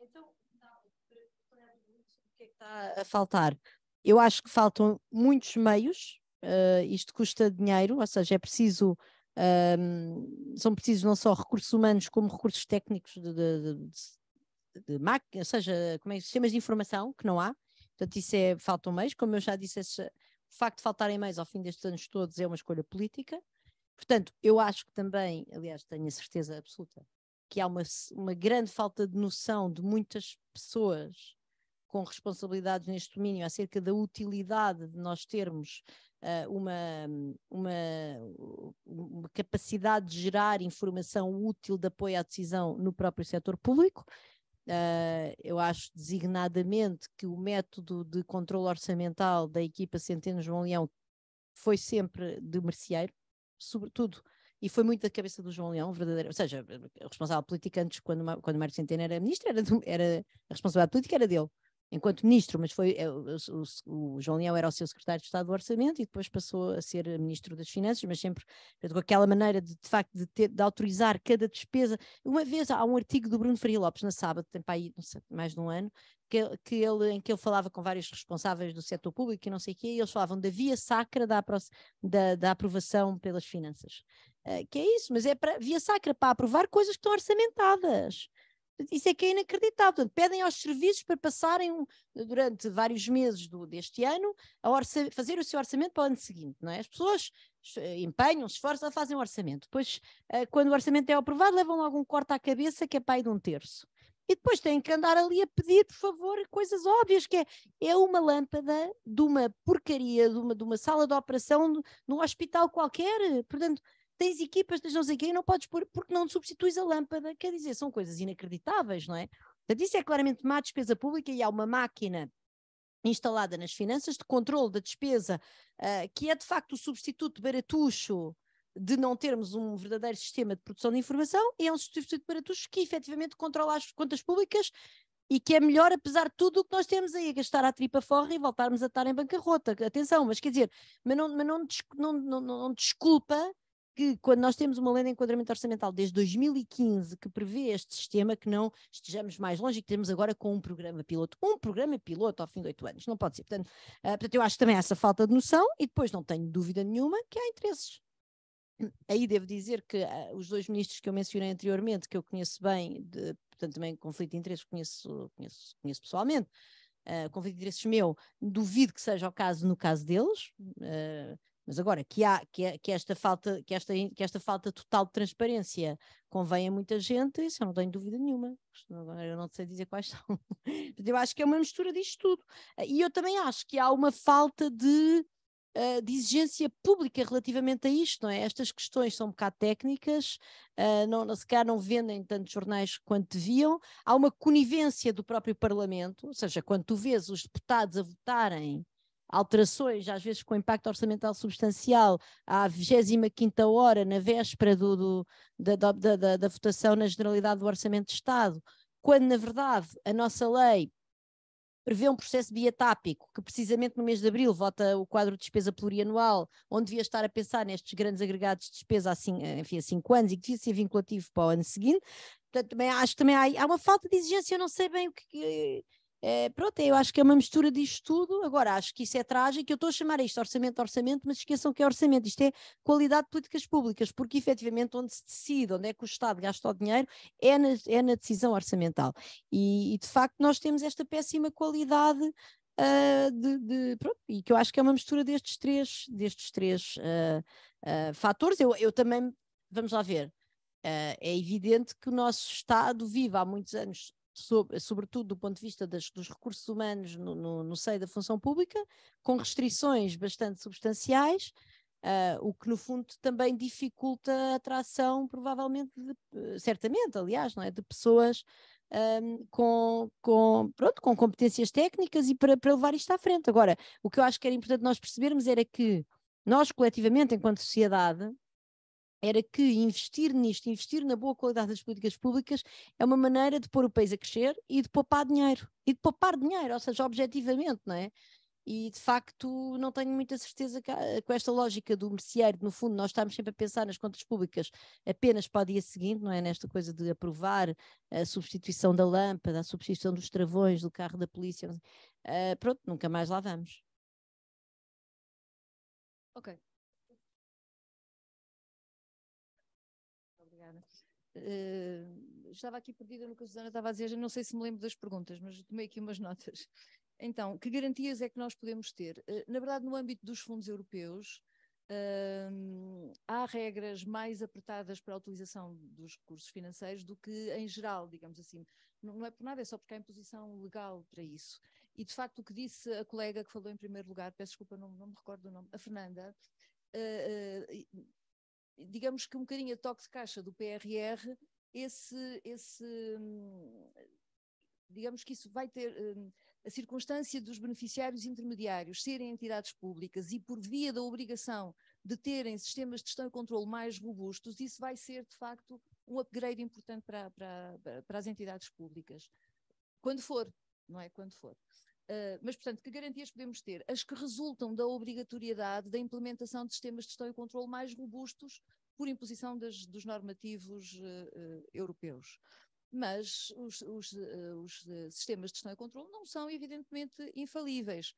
Speaker 6: Então, o que é que está a faltar? Eu acho que faltam muitos meios, uh, isto custa dinheiro, ou seja, é preciso um, são precisos não só recursos humanos, como recursos técnicos de, de, de, de máquinas, ou seja, como é, sistemas de informação, que não há. Portanto, isso é, faltam meios. Como eu já disse, esse, o facto de faltarem meios ao fim destes anos todos é uma escolha política. Portanto, eu acho que também, aliás, tenho a certeza absoluta, que há uma, uma grande falta de noção de muitas pessoas com responsabilidades neste domínio acerca da utilidade de nós termos eh, uma, uma, uma, capacidade de gerar informação útil de apoio à decisão no próprio setor público. Uh, eu acho designadamente que o método de controle orçamental da equipa Centeno João Leão foi sempre de merceeiro, sobretudo, e foi muito da cabeça do João Leão, verdadeiro, ou seja, a responsável política antes, quando, quando Mário Centeno era ministro, era, do, era, a responsabilidade política era dele enquanto ministro, mas foi eh, o, o, João Leão era o seu secretário de Estado do Orçamento e depois passou a ser eh, ministro das Finanças, mas sempre com aquela maneira de, de facto de, ter, de autorizar cada despesa. Uma vez há um artigo do Bruno Faria Lopes na Sábado, tem para aí sei, mais de um ano, que, que, ele, em que ele falava com vários responsáveis do setor público e não sei o quê, e eles falavam da via sacra da, da, da aprovação pelas finanças. Uh, que é isso, mas é para via sacra para aprovar coisas que estão orçamentadas. Isso é que é inacreditável. Portanto, pedem aos serviços para passarem durante vários meses do, deste ano a fazer o seu orçamento para o ano seguinte. Não é? As pessoas eh, empenham, esforçam, fazem o orçamento. Depois, eh, quando o orçamento é aprovado, levam logo um corte à cabeça que é pai de um terço. E depois têm que andar ali a pedir, por favor, coisas óbvias, que é, é uma lâmpada de uma porcaria, de uma, de uma sala de operação num hospital qualquer. Portanto, tens equipas, tens não sei quê, não podes pôr porque não substituis a lâmpada. Quer dizer, são coisas inacreditáveis, não é? Portanto, isso é claramente má despesa pública e há uma máquina instalada nas finanças de controle da despesa, uh, que é de facto o substituto baratucho de não termos um verdadeiro sistema de produção de informação, é um substituto baratucho que efetivamente controla as contas públicas e que é melhor, apesar de tudo, o que nós temos aí, a gastar à tripa forra e voltarmos a estar em bancarrota. Atenção, mas quer dizer, mas não, mas não, não, não, não desculpa que quando nós temos uma lei de enquadramento orçamental desde 2015 que prevê este sistema, que não estejamos mais longe e que temos agora com um programa piloto. Um programa piloto ao fim de oito anos, não pode ser. Portanto, uh, portanto, eu acho também essa falta de noção e depois não tenho dúvida nenhuma que há interesses Aí devo dizer que uh, os dois ministros que eu mencionei anteriormente, que eu conheço bem, de, portanto também conflito de interesses conheço, conheço, conheço pessoalmente, uh, conflito de interesses meu, duvido que seja o caso no caso deles, uh, mas agora, que, há, que, é, que, esta falta, que, esta, que esta falta total de transparência convém a muita gente, isso eu não tenho dúvida nenhuma. Agora eu não sei dizer quais são. eu acho que é uma mistura disto tudo. Eh, e eu também acho que há uma falta de, eh, de exigência pública relativamente a isto, não é? Estas questões são um bocado técnicas, eh, não, se calhar não vendem tantos jornais quanto deviam. Há uma conivência do próprio Parlamento, ou seja, quando tu vês os deputados a votarem alterações, às vezes com impacto orçamental substancial, à 25 hora, na véspera do, do da, da, da, da votação na Generalidade do Orçamento de Estado, quando, na verdade, a nossa lei prevê um processo biatápico que precisamente no mês de abril vota o quadro de despesa plurianual, onde devia estar a pensar nestes grandes agregados de despesa há, cinco, eh, enfim, há cinco anos e que devia ser vinculativo para o ano seguinte. Portanto, também acho que também há, há uma falta de exigência, eu não sei bem o que é, pronto, eu acho que é uma mistura disto tudo. Agora, acho que isso é trágico. Eu estou a chamar isto orçamento, orçamento, mas esqueçam que é orçamento. Isto é qualidade de políticas públicas, porque efetivamente onde se decide, onde é que o Estado gasta o dinheiro, é na, é na decisão orçamental. E, e de facto, nós temos esta péssima qualidade Uh, de, de, pronto, e que eu acho que é uma mistura destes três, destes três uh, uh, fatores. Eu, eu também, vamos lá ver, é evidente que o nosso Estado vive há muitos anos sobretudo do ponto de vista das, dos recursos humanos no, no, no, seio da função pública, com restrições bastante substanciais, uh, o que no fundo também dificulta a atração, provavelmente, de, eh, certamente, aliás, não é? de pessoas um, com, com, pronto, com competências técnicas e para, para levar isto à frente. Agora, o que eu acho que era importante nós percebermos era que nós, coletivamente, enquanto sociedade, era que investir nisto, investir na boa qualidade das políticas públicas, é uma maneira de pôr o país a crescer e de poupar dinheiro. E de poupar dinheiro, ou seja, objetivamente, não é? E de facto, não tenho muita certeza que, eh, com esta lógica do merceeiro, no fundo, nós estamos sempre a pensar nas contas públicas apenas para o dia seguinte, não é? Nesta coisa de aprovar a substituição da lâmpada, a substituição dos travões do carro da
Speaker 5: polícia. Uh, pronto, nunca mais lá vamos. Ok,
Speaker 4: Uh, estava aqui perdida no que a Susana estava a dizer, não sei se me lembro das perguntas, mas tomei aqui umas notas. Então, que garantias é que nós podemos ter? Uh, na verdade, no âmbito dos fundos europeus, uh, há regras mais apertadas para a utilização dos recursos financeiros do que em geral, digamos assim. Não, não é por nada, é só porque há imposição legal para isso. E, de facto, o que disse a colega que falou em primeiro lugar, peço desculpa, não, não me recordo o nome, a Fernanda, Uh, uh, digamos que um bocadinho a toque de caixa do PRR, esse, esse hum, digamos que isso vai ter hum, a circunstância dos beneficiários intermediários serem entidades públicas e por via da obrigação de terem sistemas de gestão e controle mais robustos, isso vai ser de facto um upgrade importante para, para, para as entidades públicas. Quando for, não é? Quando for. Ah, mas, portanto, que garantias podemos ter? As que resultam da obrigatoriedade da implementação de sistemas de gestão e controle mais robustos por imposição das, dos normativos uh, uh, europeus. Mas os, os, os, sistemas de gestão e controle não são, evidentemente, infalíveis.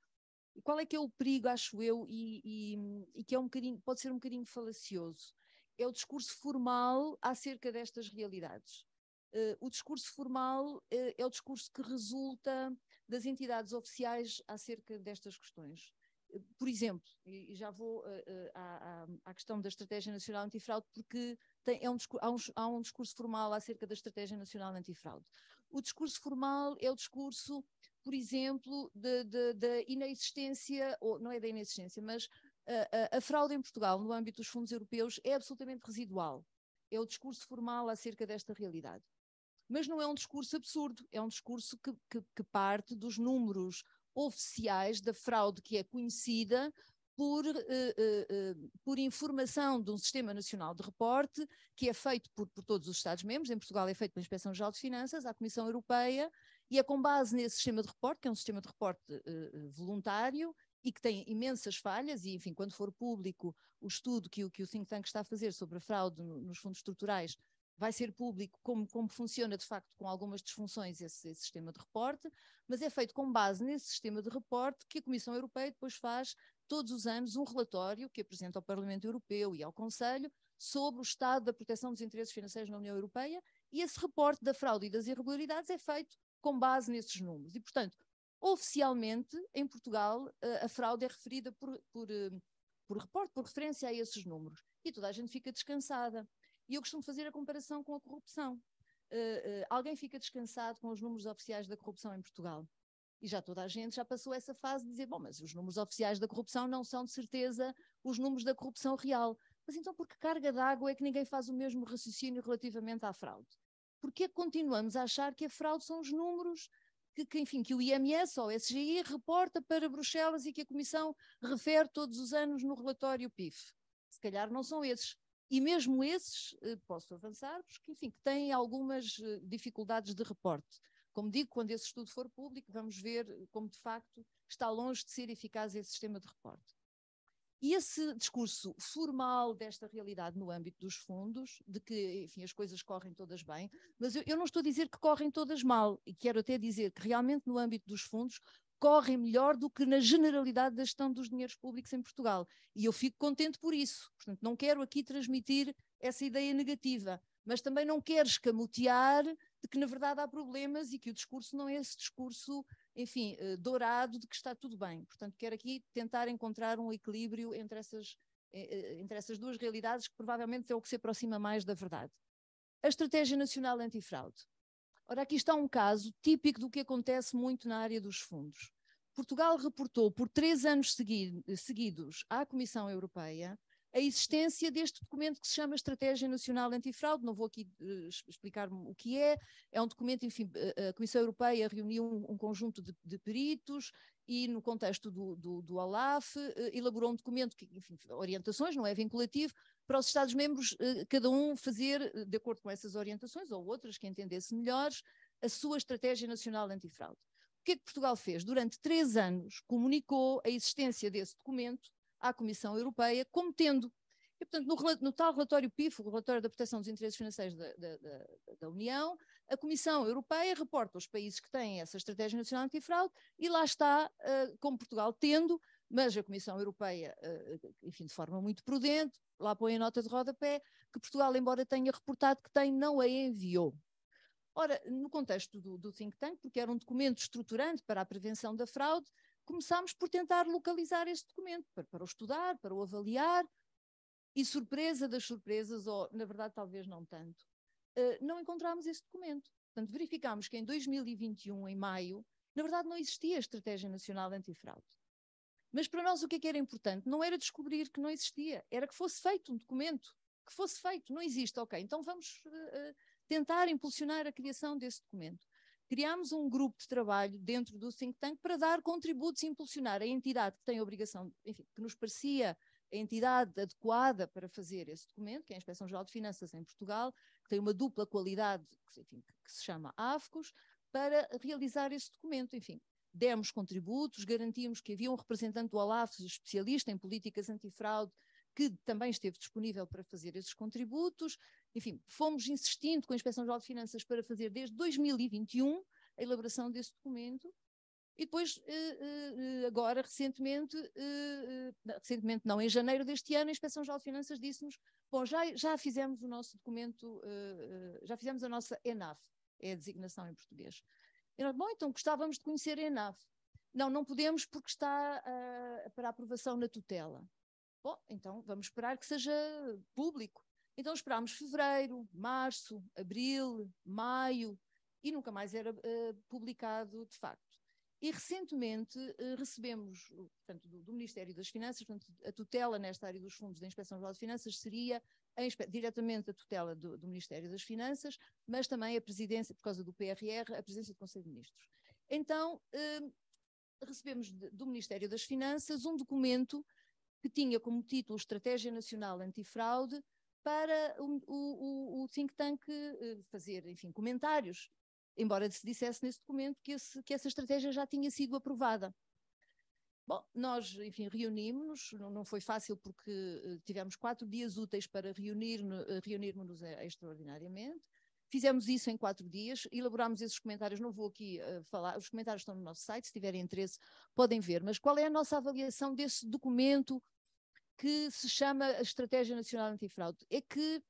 Speaker 4: E qual é que é o perigo, acho eu, e, e, e que é um pode ser um bocadinho falacioso? É o discurso formal acerca destas realidades. o discurso formal é o discurso que resulta das entidades oficiais acerca destas questões. Por exemplo,
Speaker 2: e já vou
Speaker 4: eh, eh, à, à, à questão da Estratégia Nacional Antifraude, porque tem, é um, há, um, há um discurso formal acerca da Estratégia Nacional Antifraude. O discurso formal é o discurso, por exemplo, da inexistência, ou não é da inexistência, mas a, eh, a, a, fraude em Portugal no âmbito dos fundos europeus é absolutamente residual. É o discurso formal acerca desta realidade. Mas não é um discurso absurdo, é um discurso que, que, que parte dos números oficiais da fraude que é conhecida por, eh, eh, eh, por, informação de um Sistema Nacional de Reporte, que é feito por, por todos os Estados-membros, em Portugal é feito pela Inspeção-Geral de Finanças, à Comissão Europeia, e é com base nesse sistema de reporte, que é um sistema de reporte voluntário e que tem imensas falhas, e enfim, quando for público o estudo que o, que o Think Tank está a fazer sobre a fraude nos fundos estruturais, vai ser público como, como funciona de facto com algumas disfunções esse, esse, sistema de reporte, mas é feito com base nesse sistema de reporte que a Comissão Europeia depois faz todos os anos um relatório que apresenta ao Parlamento Europeu e ao Conselho sobre o estado da proteção dos interesses financeiros na União Europeia e esse reporte da fraude e das irregularidades é feito com base nesses números. E, portanto, oficialmente, em Portugal, a, eh, a fraude é referida por, por, eh, por reporte, por referência a esses números. E toda a gente fica descansada e eu costumo fazer a comparação com a corrupção. Uh, uh, alguém fica descansado com os números oficiais da corrupção em Portugal. E já toda a gente já passou essa fase de dizer: bom, mas os números oficiais da corrupção não são de certeza os números da corrupção real. Mas então, por que carga d'água é que ninguém faz o mesmo raciocínio relativamente à fraude? Porque é continuamos a achar que a fraude são os números que, que, enfim, que o IMS ou o SGI reporta para Bruxelas e que a Comissão refere todos os anos no relatório PIF? Se calhar não são esses e mesmo esses, eh, posso avançar-vos, que, enfim, que têm algumas eh, dificuldades de reporte. Como digo, quando esse estudo for público, vamos ver eh, como, de facto, está longe de ser eficaz esse sistema de reporte. E esse discurso formal desta realidade no âmbito dos fundos, de que, enfim, as coisas correm todas bem, mas eu, eu não estou a dizer que correm todas mal, e quero até dizer que realmente no âmbito dos fundos correm melhor do que na generalidade da gestão dos dinheiros públicos em Portugal. E eu fico contente por isso. Portanto, não quero aqui transmitir essa ideia negativa, mas também não quero escamotear de que, na verdade, há problemas e que o discurso não é esse discurso, enfim, eh, dourado de que está tudo bem. Portanto, quero aqui tentar encontrar um equilíbrio entre essas, eh, eh, entre essas duas realidades, que provavelmente é o que se aproxima mais da verdade. A Estratégia Nacional Antifraude. Ora, aqui está um caso típico do que acontece muito na área dos fundos. Portugal reportou por três anos seguidos à Comissão Europeia a existência deste documento que se chama Estratégia Nacional Antifraude. Não vou aqui eh, explicar o que é. É um documento, enfim, eh, eh, a Comissão Europeia reuniu um, conjunto de, de, peritos e, no contexto do, do, do ALAF, elaborou um documento que, enfim, orientações, não é vinculativo, para os Estados-membros, eh, cada um fazer, eh, de acordo com essas orientações ou outras que entendesse melhores, a sua estratégia nacional antifraude. O que é que Portugal fez? Durante três anos, comunicou a existência desse documento à Comissão Europeia, como tendo. E, portanto, no, no tal relatório PIF, o relatório da proteção dos interesses financeiros da, da, da, da União, a Comissão Europeia reporta os países que têm essa estratégia nacional antifraude e lá está, uh, como Portugal tendo, mas a Comissão Europeia, eh, eh, enfim, de forma muito prudente, lá põe a nota de rodapé que Portugal, embora tenha reportado que tem, não a enviou. Ora, no contexto do, do think tank, porque era um documento estruturante para a prevenção da fraude, começámos por tentar localizar esse documento, para, para o estudar, para o avaliar, e surpresa das surpresas, ou na verdade talvez não tanto, eh, não encontramos esse documento. Portanto, verificámos que em 2021, em maio, na verdade não existia a Estratégia Nacional Antifraude. Mas para nós o que, é que era importante? Não era descobrir que não existia, era que fosse feito um documento, que fosse feito, não existe, ok, então vamos uh, tentar impulsionar a criação desse documento. Criámos um grupo de trabalho dentro do think tank para dar contributos e impulsionar a entidade que tem a obrigação, enfim, que nos parecia a entidade adequada para fazer esse documento, que é a Inspeção-Geral de Finanças em Portugal, que tem uma dupla qualidade, enfim, que se chama AFCOS, para realizar esse documento, enfim, demos contributos, garantimos que havia um representante do Olaf, especialista em políticas antifraude, que também esteve disponível para fazer esses contributos. Enfim, fomos insistindo com a Inspeção Geral de Finanças para fazer desde 2021 a elaboração desse documento. E depois, eh, eh, eh, agora, recentemente, recentemente não, em janeiro deste ano, a Inspeção Geral de Finanças disse-nos: bom, já, já fizemos o nosso documento, já fizemos a nossa ENAF, é a designação em português. E nós, bom, então gostávamos de conhecer a ENAV. Não, não podemos porque está uh, para aprovação na tutela. Bom, então vamos esperar que seja público. Então esperámos fevereiro, março, abril, maio e nunca mais era uh, publicado de facto. E recentemente uh, recebemos, portanto, do, do, Ministério das Finanças, portanto, a tutela nesta área dos fundos da Inspeção Geral de Finanças seria em, diretamente a tutela do, do, Ministério das Finanças, mas também a presidência, por causa do PRR, a presidência do Conselho de Ministros. Então, eh, recebemos de, do Ministério das Finanças um documento que tinha como título Estratégia Nacional Antifraude para o, o, o think tank eh, fazer, enfim, comentários, embora se dissesse nesse documento que, esse, que essa estratégia já tinha sido aprovada. Bom, nós, enfim, reunimos-nos, não foi fácil porque eh, tivemos quatro dias úteis para eh, reunir-nos reunir eh, extraordinariamente. Fizemos isso em quatro dias, elaborámos esses comentários, não vou aqui uh, falar, os comentários estão no nosso site, se tiverem interesse podem ver, mas qual é a nossa avaliação desse documento que se chama a Estratégia Nacional Antifraude? É que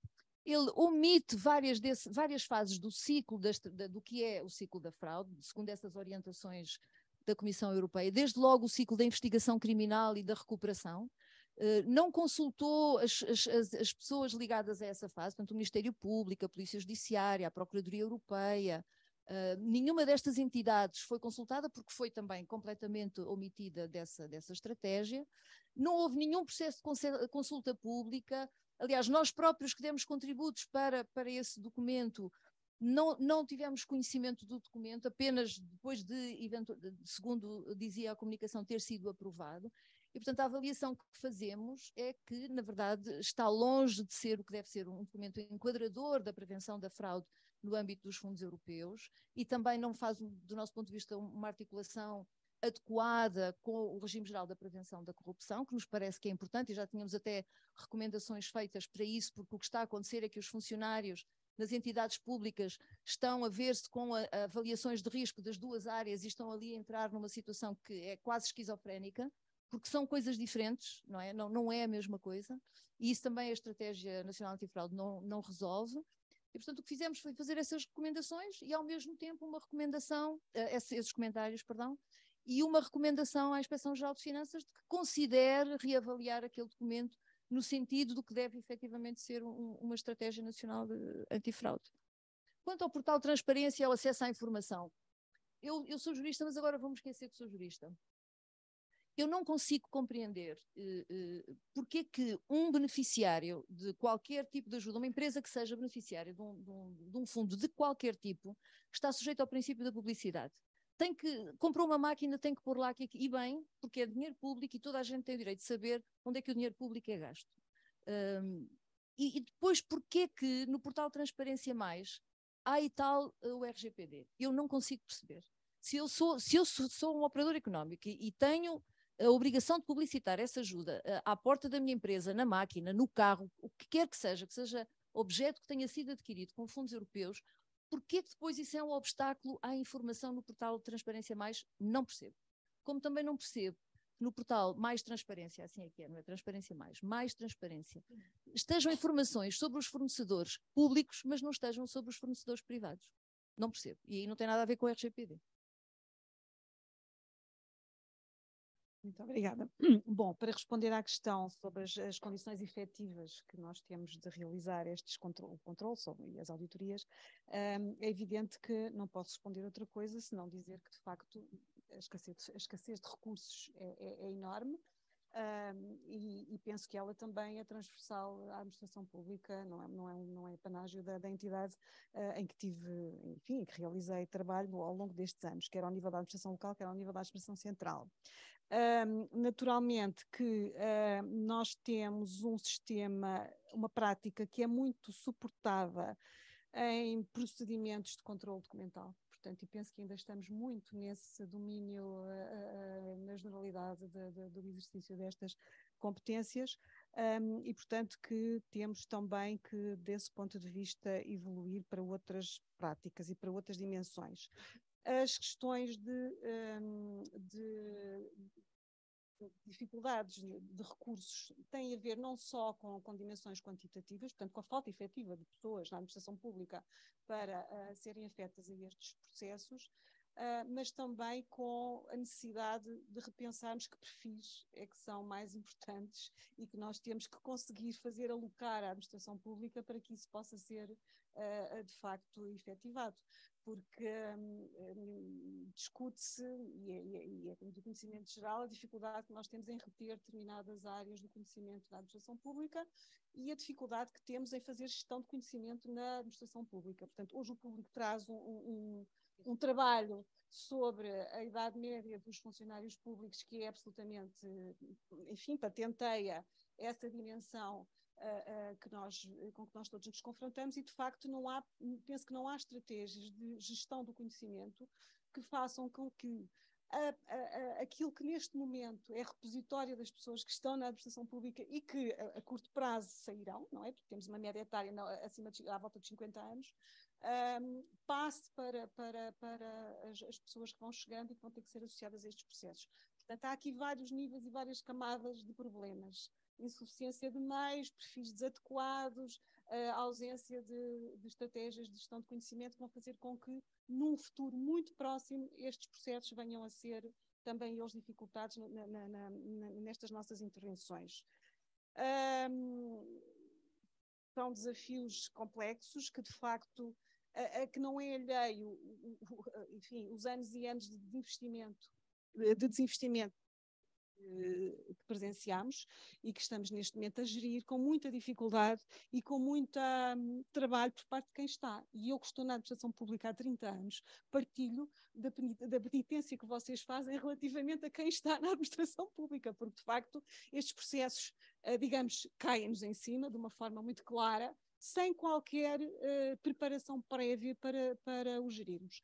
Speaker 4: ele omite várias, desse, várias fases do ciclo, das, da, do que é o ciclo da fraude, segundo essas orientações da Comissão Europeia, desde logo o ciclo da investigação criminal e da recuperação, eh, não consultou as, as, as, pessoas ligadas a essa fase, portanto, o Ministério Público, a Polícia Judiciária, a Procuradoria Europeia. Eh, nenhuma destas entidades foi consultada porque foi também completamente omitida dessa, dessa estratégia. Não houve nenhum processo de consulta pública. Aliás, nós próprios que demos contributos para, para esse documento não, não tivemos conhecimento do documento, apenas depois de, segundo dizia a comunicação, ter sido aprovado. E, portanto, a avaliação que fazemos é que, na verdade, está longe de ser o que deve ser um documento enquadrador da prevenção da fraude no âmbito dos fundos europeus e também não faz, do nosso ponto de vista, uma articulação adequada com o regime geral da prevenção da corrupção, que nos parece que é importante, e já tínhamos até recomendações feitas para isso, porque o que está a acontecer é que os funcionários nas entidades públicas estão a ver-se com a, a avaliações de risco das duas áreas e estão ali a entrar numa situação que é quase esquizofrénica, porque são coisas diferentes, não é? Não, não é a mesma coisa. E isso também a Estratégia Nacional Antifraude não, não resolve. E, portanto, o que fizemos foi fazer essas recomendações e, ao mesmo tempo, uma recomendação, eh, esses comentários, perdão, e uma recomendação à Inspeção Geral de Finanças de que considere reavaliar aquele documento no sentido do que deve efetivamente ser um, uma estratégia nacional de antifraude. Quanto ao portal transparência e ao acesso à informação, eu, eu sou jurista, mas agora vamos esquecer que sou jurista. Eu não consigo compreender uh, uh, porque é que um beneficiário de qualquer tipo de ajuda, uma empresa que seja beneficiária de um, de um, de um fundo de qualquer tipo, está sujeito ao princípio da publicidade tem que, comprou uma máquina, tem que pôr lá, que, e bem, porque é dinheiro público e toda a gente tem o direito de saber onde é que o dinheiro público é gasto. Um, e, e, depois, porquê que no portal Transparência Mais há e tal eh, o RGPD? Eu não consigo perceber. Se eu sou, se eu sou, sou um operador económico e, e tenho a obrigação de publicitar essa ajuda eh, à porta da minha empresa, na máquina, no carro, o que quer que seja, que seja objeto que tenha sido adquirido com fundos europeus, Porquê que depois isso é um obstáculo à informação no portal Transparência Mais? Não percebo. Como também não percebo no portal Mais Transparência, assim é que é, não é Transparência Mais, Mais Transparência, estejam informações sobre os fornecedores públicos, mas não estejam sobre os
Speaker 2: fornecedores privados. Não percebo. E aí não tem nada a ver com o RGPD.
Speaker 5: Muito obrigada.
Speaker 2: Bom, para responder à questão sobre as, as condições efetivas que nós temos de realizar estes contro o controle as auditorias, um, é evidente que não posso responder outra coisa senão dizer que, de facto, a escassez, a escassez de recursos é, é, é enorme. Um, e, e, penso que ela também é transversal à administração pública, não é, não é, não é panágio da, da entidade uh, em que tive, enfim, em que realizei trabalho ao longo destes anos, quer ao nível da administração local, quer ao nível da administração central. Um, naturalmente que uh, nós temos um sistema, uma prática que é muito suportada em procedimentos de controle documental. Portanto, e penso que ainda estamos muito nesse domínio, uh, uh, na generalidade de, de, do exercício destas competências, um, e portanto que temos também que, desse ponto de vista, evoluir para outras práticas e para outras dimensões as questões de, hum, de dificuldades de recursos têm a ver não só com, com, dimensões quantitativas, portanto, com a falta efetiva de pessoas na administração pública para uh, serem afetas a estes processos, uh, mas também com a necessidade de repensarmos que perfis é que são mais importantes e que nós temos que conseguir fazer alocar à administração pública para que isso possa ser uh, de facto efetivado porque hum, discute-se, e, é, e, é, é do conhecimento geral, a dificuldade que nós temos em reter determinadas áreas do conhecimento da administração pública e a dificuldade que temos em fazer gestão de conhecimento na administração pública. Portanto, hoje o público traz um, um, um trabalho sobre a idade média dos funcionários públicos que é absolutamente, enfim, patenteia essa dimensão que nós, com que nós todos nos confrontamos e, de facto, não há, penso que não há estratégias de gestão do conhecimento que façam com que a, a, a, aquilo que neste momento é repositório das pessoas que estão na administração pública e que a, curto prazo sairão, não é? Porque temos uma média etária acima de, à volta de 50 anos, um, passe para, para, para as, as, pessoas que vão chegando e que vão ter que ser associadas a estes processos. Portanto, há aqui vários níveis e várias camadas de problemas insuficiência de meios, perfis desadequados, ausência de, de, estratégias de gestão de conhecimento que vão fazer com que, num futuro muito próximo, estes processos venham a ser também eles dificultados na, na, na, nestas nossas intervenções. Um, são desafios complexos que, de facto, a, a que não é alheio, enfim, os anos e anos de investimento, de desinvestimento eh, que presenciamos e que estamos neste momento a gerir com muita dificuldade e com muito um, trabalho por parte de quem está. E eu que estou na administração pública há 30 anos, partilho da, da penitência que vocês fazem relativamente a quem está na administração pública, porque de facto estes processos, uh, digamos, caem-nos em cima de uma forma muito clara, sem qualquer uh, preparação prévia para, para os gerirmos.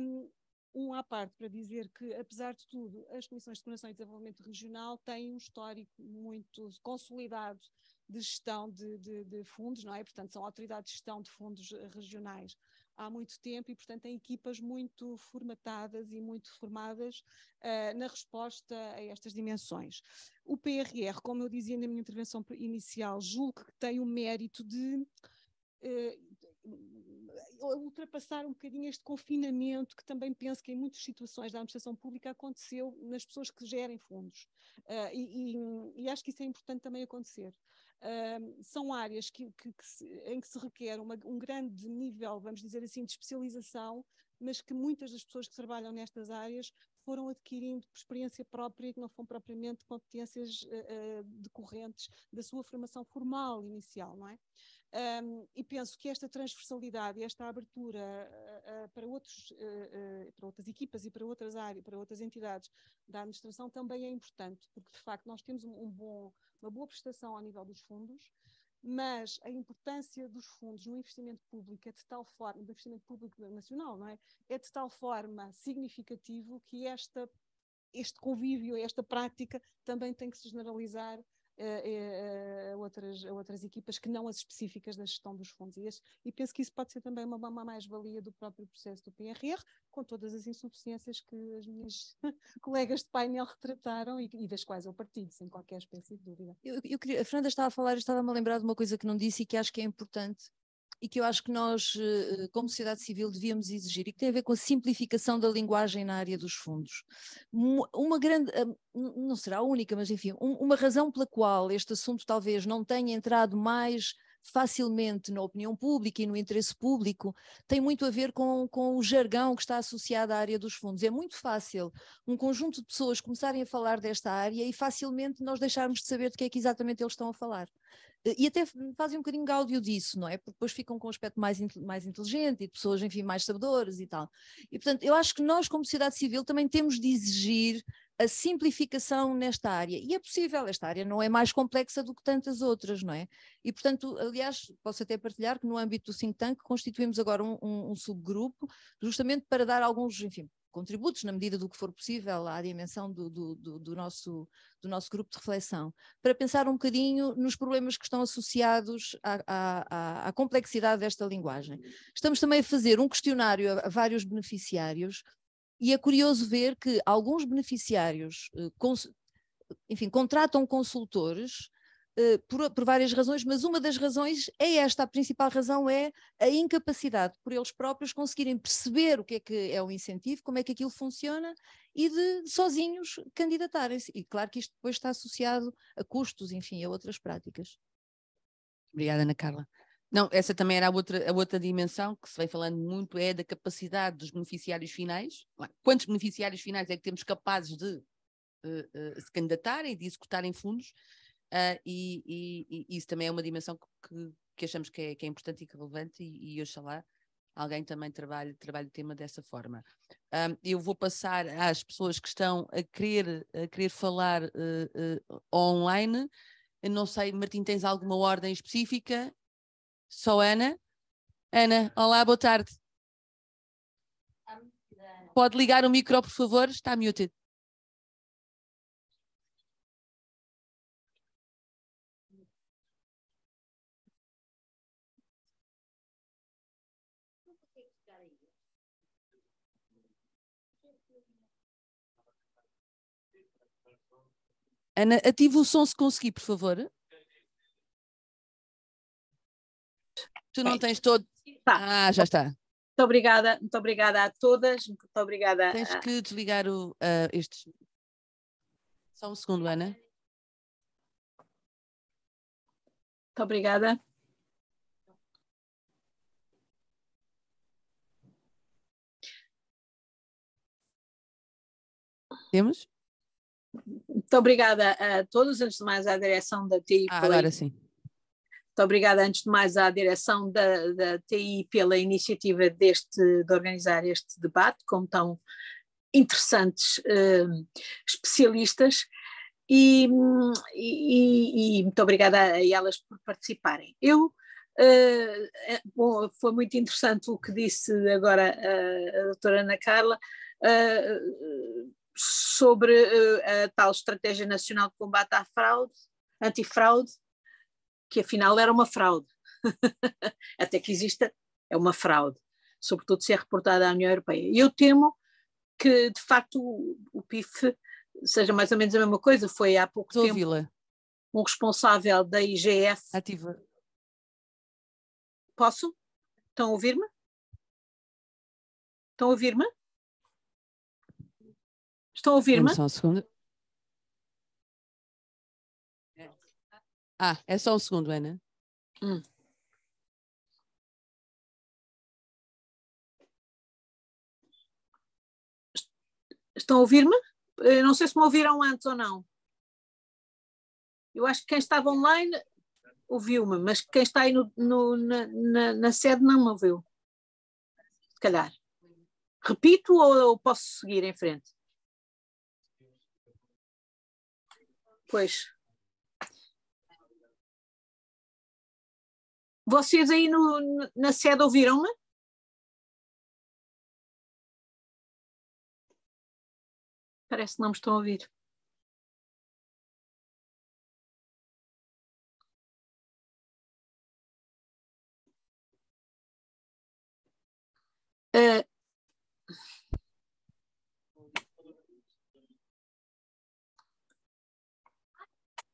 Speaker 2: Um, um à parte para dizer que, apesar de tudo, as Comissões de Coordenação e Desenvolvimento Regional têm um histórico muito consolidado de gestão de, de, de fundos, não é? Portanto, são autoridades de gestão de fundos regionais há muito tempo e, portanto, têm equipas muito formatadas e muito formadas uh, na resposta a estas dimensões. O PRR, como eu dizia na minha intervenção inicial, julgo que tem o mérito de. Uh, ultrapassar um bocadinho este confinamento que também penso que em muitas situações da administração pública aconteceu nas pessoas que gerem fundos. Uh, e, e, e, acho que isso é importante também acontecer. Uh, são áreas que, que, que se, em que se requer uma, um grande nível, vamos dizer assim, de especialização, mas que muitas das pessoas que trabalham nestas áreas foram adquirindo por experiência própria e que não foram propriamente competências uh, decorrentes da sua formação formal inicial, não é? Um, e penso que esta transversalidade, esta abertura uh, uh, para, outros, uh, para outras equipas e para outras áreas, para outras entidades da administração também é importante, porque de facto nós temos um, um bom, uma boa prestação ao nível dos fundos, mas a importância dos fundos no investimento público é de tal forma, do investimento público nacional, não é? É de tal forma significativo que esta, este convívio, esta prática também tem que se generalizar a, outras, a outras equipas que não as específicas da gestão dos fundos. E, este, e penso que isso pode ser também uma, uma mais-valia do próprio processo do PRR, com todas as insuficiências que as minhas colegas de painel retrataram e, e, das quais eu partilho, sem qualquer espécie de dúvida. Eu, eu queria, a
Speaker 4: Fernanda estava a falar, estava-me a lembrar de uma coisa que não disse e que acho que é importante, e que eu acho que nós, eh, como sociedade civil, devíamos exigir e que tem a ver com a simplificação da linguagem na área dos fundos. Uma grande, eh, não será a única, mas enfim, uma razão pela qual este assunto talvez não tenha entrado mais facilmente na opinião pública e no interesse público tem muito a ver com, com o jargão que está associado à área dos fundos. É muito fácil um conjunto de pessoas começarem a falar desta área e facilmente nós deixarmos de saber do que é que exatamente eles estão a falar. E até hum, fazem um bocadinho gáudio disso, não é? Porque depois ficam com um aspecto mais, mais inteligente e de pessoas, enfim, mais sabedoras e tal. E, portanto, eu acho que nós, como sociedade civil, também temos de exigir a simplificação nesta área. E é possível, esta área não é mais complexa do que tantas outras, não é? E, portanto, aliás, posso até partilhar que no âmbito do think tank constituímos agora um, um, um subgrupo, justamente para dar alguns, enfim, contributos, na medida do que for possível, à dimensão do, do, do, do, nosso, do nosso grupo de reflexão, para pensar um bocadinho nos problemas que estão associados à, à, à complexidade desta linguagem. Estamos também a fazer um questionário a, a vários beneficiários. E é curioso ver que alguns beneficiários eh, enfim, contratam consultores eh, por, por, várias razões, mas uma das razões é esta, a principal razão é a incapacidade por eles próprios conseguirem perceber o que é que é o incentivo, como é que aquilo funciona e de sozinhos candidatarem-se. E claro que isto depois está associado a custos, enfim, a outras
Speaker 1: práticas. Obrigada, Ana Carla. Não, essa também era a outra, a outra dimensão que se vem falando muito, é da capacidade dos beneficiários finais. Quantos beneficiários finais é que temos capazes de uh, uh, se candidatarem, de executarem fundos? Uh, e, e, e, isso também é uma dimensão que, que achamos que é, que é importante e que é relevante, e, e oxalá alguém também trabalhe, trabalhe o tema dessa forma. Um, ah, eu vou passar às pessoas que estão a querer, a querer falar uh, uh, online. Eu não sei, Martim, tens alguma ordem específica? Só Ana? Ana, olá, boa
Speaker 5: tarde. Pode ligar o micro, por favor, está muted. Ana, ativa o som se conseguir, por favor. Tu não tens todo. Tá. Ah, já
Speaker 3: está. Muito obrigada, muito obrigada a todas, muito obrigada. Tens a... que
Speaker 1: desligar o, uh,
Speaker 5: estes. Só um segundo, Ana. Muito obrigada. Temos? Muito obrigada a todos, antes de mais à direção da TI. Ah,
Speaker 1: agora sim. Muito
Speaker 3: obrigada, antes de mais, à direção da, da TI pela iniciativa deste, de organizar este debate, com tão interessantes hum, especialistas. E, e, e, muito obrigada a, elas por participarem. Eu, eh, eh, bom, foi muito interessante o que disse agora a, eh, a doutora Ana Carla. Uh, sobre uh, a tal Estratégia Nacional de Combate à Fraude, Antifraude, que afinal era uma fraude. Até que exista, é uma fraude, sobretudo se é reportada à União Europeia. E eu temo que, de facto, o, o PIF seja mais ou menos a mesma coisa. Foi há pouco Estou tempo um responsável da
Speaker 5: IGF. Ativa. Posso? Estão a ouvir-me? Estão a ouvir-me? Estão a ouvir-me? Só um segundo. Ah, é só um segundo, Ana. Hum. Estão a ouvir-me? Eh, não sei se me ouviram antes ou não. Eu acho que quem estava online
Speaker 3: ouviu-me, mas quem está aí no, no, na, na, na, sede não me ouviu.
Speaker 5: Se calhar. Repito ou, ou posso seguir em frente? Pois. Vocês aí no, na sede ouviram-me? Né? Parece que não me estão a ouvir. Uh,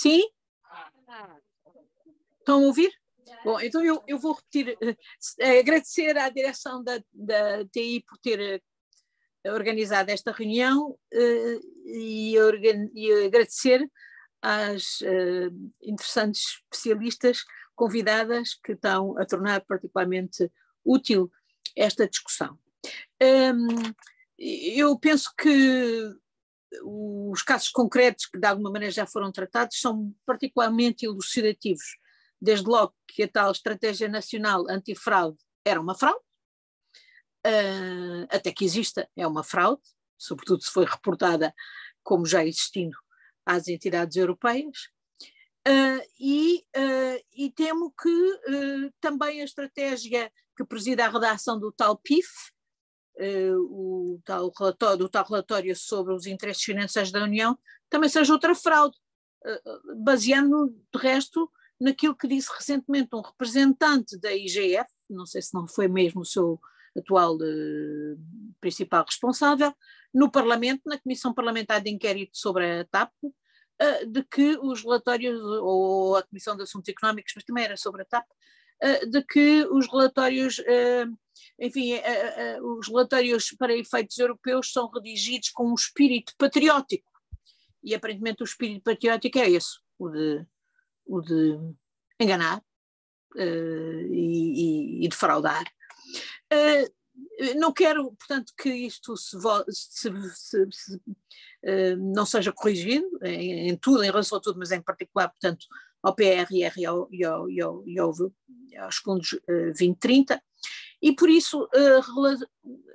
Speaker 5: Sim? Estão a ouvir? Bom, então eu, eu vou repetir,
Speaker 3: eh, eh, agradecer à direção da, da TI por ter eh, organizado esta reunião e, e, agradecer às interessantes especialistas convidadas que estão a tornar particularmente útil esta discussão. Um, ehm, eu penso que os casos concretos que de alguma maneira já foram tratados são particularmente elucidativos. Desde logo que a tal Estratégia Nacional Antifraude era uma fraude, uh, até que exista, é uma fraude, sobretudo se foi reportada como já existindo às entidades europeias. Uh, e, uh, e, temo que também a estratégia que presida a redação do tal PIF, eh, o tal relatório, tal relatório sobre os interesses financeiros da União também seja outra fraude, eh, eh, baseando de resto naquilo que disse recentemente um representante da IGF, não sei se não foi mesmo o seu atual uh, principal responsável, no Parlamento, na Comissão Parlamentar de Inquérito sobre a TAP, uh, de que os relatórios, ou a Comissão de Assuntos Económicos, mas também era sobre a TAP, eh, de que os relatórios, eh, enfim, eh, os relatórios para efeitos europeus são redigidos com um espírito patriótico. E aparentemente o espírito patriótico é esse, o de, o de enganar e, e, e defraudar. não quero, portanto, que isto se, se, se, se não seja corrigido em, em, tudo, em relação a tudo, mas em particular, portanto, ao PRR e ao, e ao, e ao, e ao aos fundos uh, eh, 2030, e por isso, uh,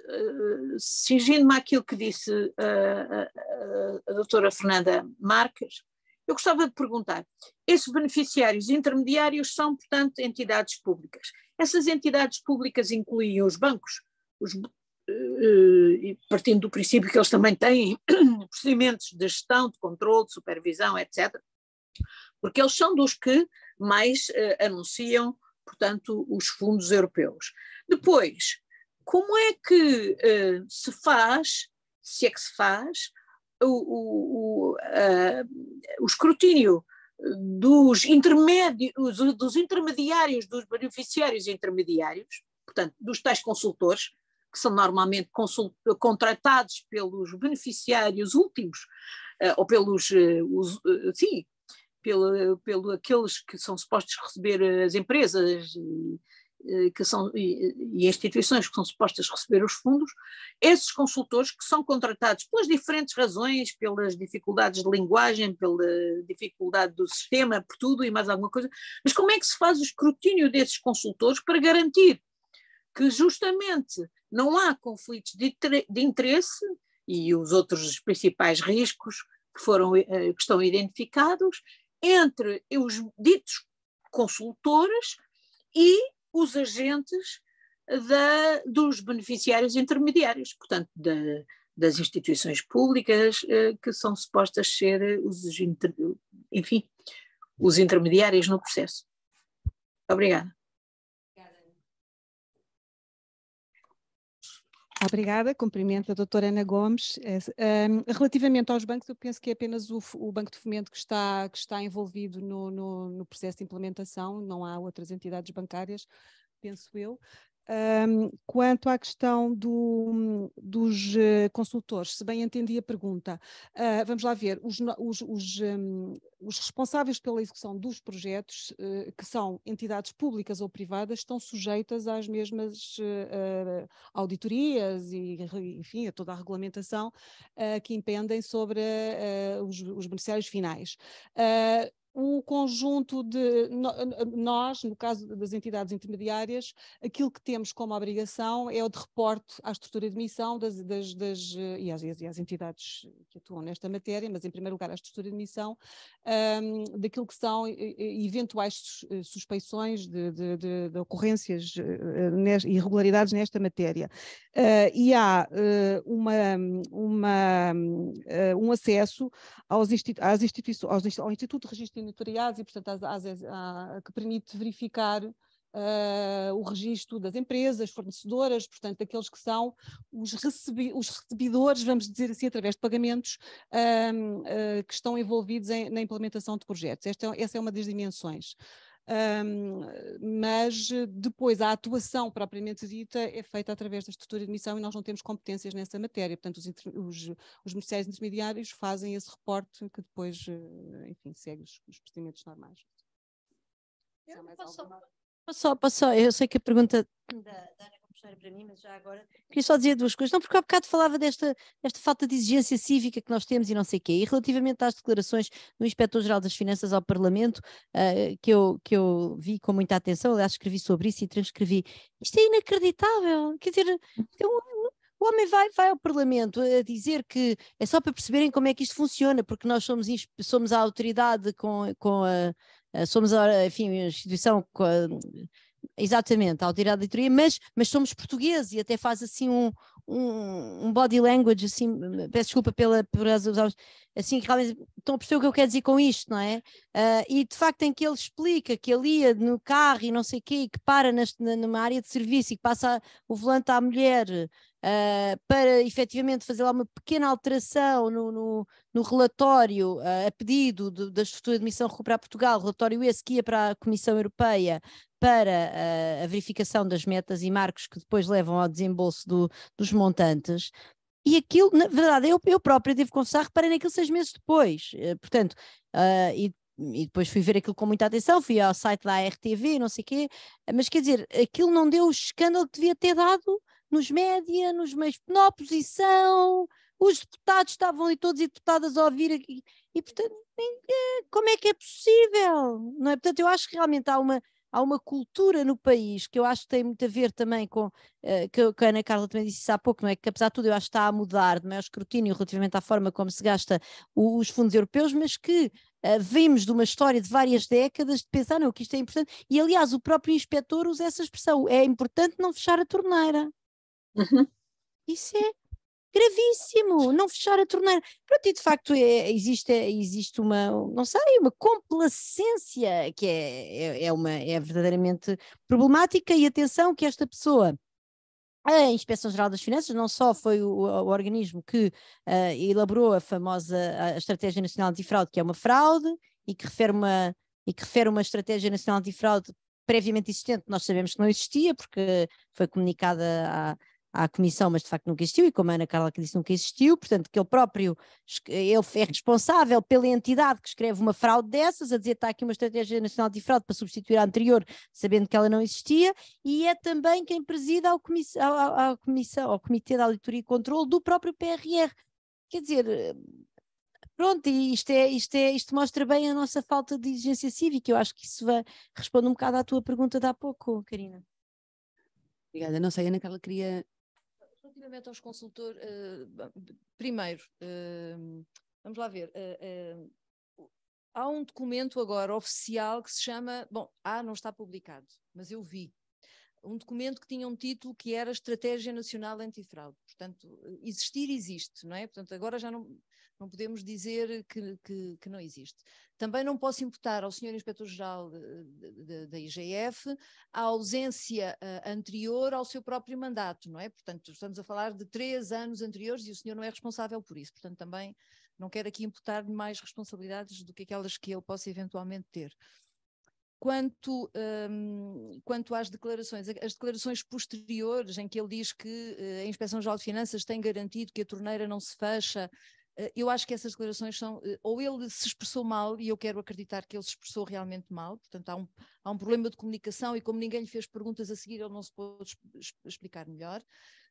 Speaker 3: eh, singindo-me eh, àquilo que disse uh, a doutora Fernanda Marques, eu gostava de perguntar: esses beneficiários intermediários são, portanto, entidades públicas. Essas entidades públicas incluem os bancos, os, uh, partindo do princípio que eles também têm procedimentos de gestão, de controle, de supervisão, etc porque eles são dos que mais uh, anunciam, portanto, os fundos europeus. Depois, como é que uh, se faz, se é que se faz, o, o, uh, o escrutínio dos, intermédios, dos intermediários, dos beneficiários intermediários, portanto, dos tais consultores, que são normalmente contratados pelos beneficiários últimos, uh, ou pelos, os, sim, pelo, pelo aqueles que são supostos receber eh, as empresas e, eh, que são, e, e instituições que são supostas receber os fundos, esses consultores que são contratados pelas diferentes razões, pelas dificuldades de linguagem, pela dificuldade do sistema, por tudo e mais alguma coisa, mas como é que se faz o escrutínio desses consultores para garantir que justamente não há conflitos de, de interesse e os outros principais riscos que, foram, eh, que estão identificados entre os ditos consultores e os agentes da, dos beneficiários intermediários, portanto, das instituições públicas eh, que são supostas ser eh, os, inter, enfim,
Speaker 2: os intermediários no processo. Obrigada. Obrigada, cumprimento a doutora Ana Gomes. Hum, relativamente aos bancos, eu penso que é apenas o, o Banco de Fomento que está, que está envolvido no, no, no processo de implementação, não há outras entidades bancárias, penso eu. Um, quanto à questão do, dos eh, consultores, se bem entendi a pergunta, uh, vamos lá ver, os, os, os, um, os, responsáveis pela execução dos projetos, uh, que são entidades públicas ou privadas, estão sujeitas às mesmas uh, auditorias e, enfim, a toda a regulamentação ah, que impendem sobre os, beneficiários finais o conjunto de nós, no caso das entidades intermediárias, aquilo que temos como obrigação é o de reporte à estrutura de missão das, das, das eh, e, às, e às entidades que atuam nesta matéria, mas em primeiro lugar à estrutura de missão, um, daquilo que são eh, eh, eventuais suspeições de, de, de, de ocorrências, irregularidades nesta matéria. Uh, e há uh, uma, uma, uh, um acesso aos institu às instituições, ao Instituto de Registro notariados e, portanto, que permite verificar uh, o registro das empresas, fornecedoras, portanto, daqueles que são os, recebi os recebidores, vamos dizer assim, através de pagamentos uh, que estão envolvidos em, na implementação de projetos. Esta é, essa é uma das dimensões um, mas eh, depois a atuação propriamente dita é feita através da estrutura de admissão e nós não temos competências nessa matéria, portanto os, os, os ministérios intermediários fazem esse reporte que depois, eh, enfim, segue os, os procedimentos normais.
Speaker 5: Eu,
Speaker 6: passou eu sei que a pergunta da, da para mim, mas já agora. Queria só dizer duas coisas. Não, porque há bocado falava desta, desta falta de exigência cívica que nós temos e não sei o quê. E relativamente às declarações do Inspetor-Geral das Finanças ao Parlamento, uh, que, eu, que eu vi com muita atenção, aliás, escrevi sobre isso e transcrevi. Isto é inacreditável. Quer dizer, eu, é o homem vai, vai ao Parlamento a dizer que é só para perceberem como é que isto funciona, porque nós somos, somos a autoridade com, com a, somos, enfim, a instituição Exatamente, a tirar a editoria, mas, mas somos portugueses e até faz assim um, um, um body language, assim, peço desculpa pela, por as, assim, realmente estão a perceber o que eu quero dizer com isto, não é? Uh, e de facto em que ele explica que ele ia no carro e não sei o quê, e que para nas, numa área de serviço e que passa o volante à mulher uh, para efetivamente fazer lá uma pequena alteração no, no, no relatório uh, a pedido de, da estrutura de missão recuperar Portugal, relatório esse que ia para a Comissão Europeia para uh, a verificação das metas e marcos que depois levam ao desembolso do, dos montantes. E aquilo, na verdade, eu, eu própria devo confessar, reparei naquilo seis meses depois. portanto, e e depois fui ver aquilo com muita atenção, fui ao site da RTV, não sei o quê, mas quer dizer, aquilo não deu o escândalo que devia ter dado nos média, nos meios, na oposição, os deputados estavam ali todos e deputadas a ouvir aqui, e portanto, ninguém, como é que é possível? Não é? Portanto, eu acho que realmente há uma, há uma cultura no país que eu acho que tem muito a ver também com, uh, que, a Ana Carla também disse isso há pouco, não é? Que apesar de tudo eu acho que está a mudar de maior escrutínio relativamente à forma como se gasta o, os fundos europeus, mas que uh, vimos de uma história de várias décadas de pensar, não, que isto é importante, e aliás o próprio inspetor usa essa expressão, é importante não fechar a torneira. Uhum. Isso é gravíssimo, não fechar a torneira. Pronto, e de facto é, existe, existe uma, não sei, uma complacência que é, é, é, uma, é verdadeiramente problemática e atenção que esta pessoa a Inspeção Geral das Finanças não só foi o, o organismo que uh, elaborou a famosa a Estratégia Nacional Antifraude, que é uma fraude e que refere uma, e que refere uma Estratégia Nacional Antifraude previamente existente, nós sabemos que não existia, porque foi comunicada à, à comissão, mas de facto nunca existiu, e como a Ana Carla que disse, nunca existiu, portanto que ele próprio, ele é responsável pela entidade que escreve uma fraude dessas, a dizer está aqui uma estratégia nacional de fraude para substituir a anterior, sabendo que ela não existia, e é também quem presida ao, comissão, ao, ao, comissão, ao Comitê de Auditoria e controlo do próprio PRR. Quer dizer, Pronto, e isto, é, isto, é, isto mostra bem a nossa falta de exigência cívica. Eu acho que isso vai, responde um bocado à tua pergunta de há pouco, Karina. Obrigada. Não sei, Ana Carla, queria
Speaker 4: relativamente aos consultores, uh, primeiro, uh, vamos lá ver, uh, há um documento agora oficial que se chama, bom, ah, não está publicado, mas eu vi, um documento que tinha um título que era Estratégia Nacional Antifraude. Portanto, existir existe, não é? Portanto, agora já não. Não podemos dizer que, que, que não existe. Também não posso imputar ao Sr. Inspetor-Geral da IGF a ausência uh, anterior ao seu próprio mandato, não é? Portanto, estamos a falar de três anos anteriores e o senhor não é responsável por isso. Portanto, também não quero aqui imputar mais responsabilidades do que aquelas que ele possa eventualmente ter. Quanto, um, ehm, quanto, às declarações, as declarações posteriores em que ele diz que eh, a Inspeção-Geral de Finanças tem garantido que a torneira não se fecha eh, eu acho que essas declarações são, eh, ou ele se expressou mal, e eu quero acreditar que ele se expressou realmente mal, portanto há um, há um problema de comunicação, e como ninguém lhe fez perguntas a seguir, ele não se pôde explicar melhor,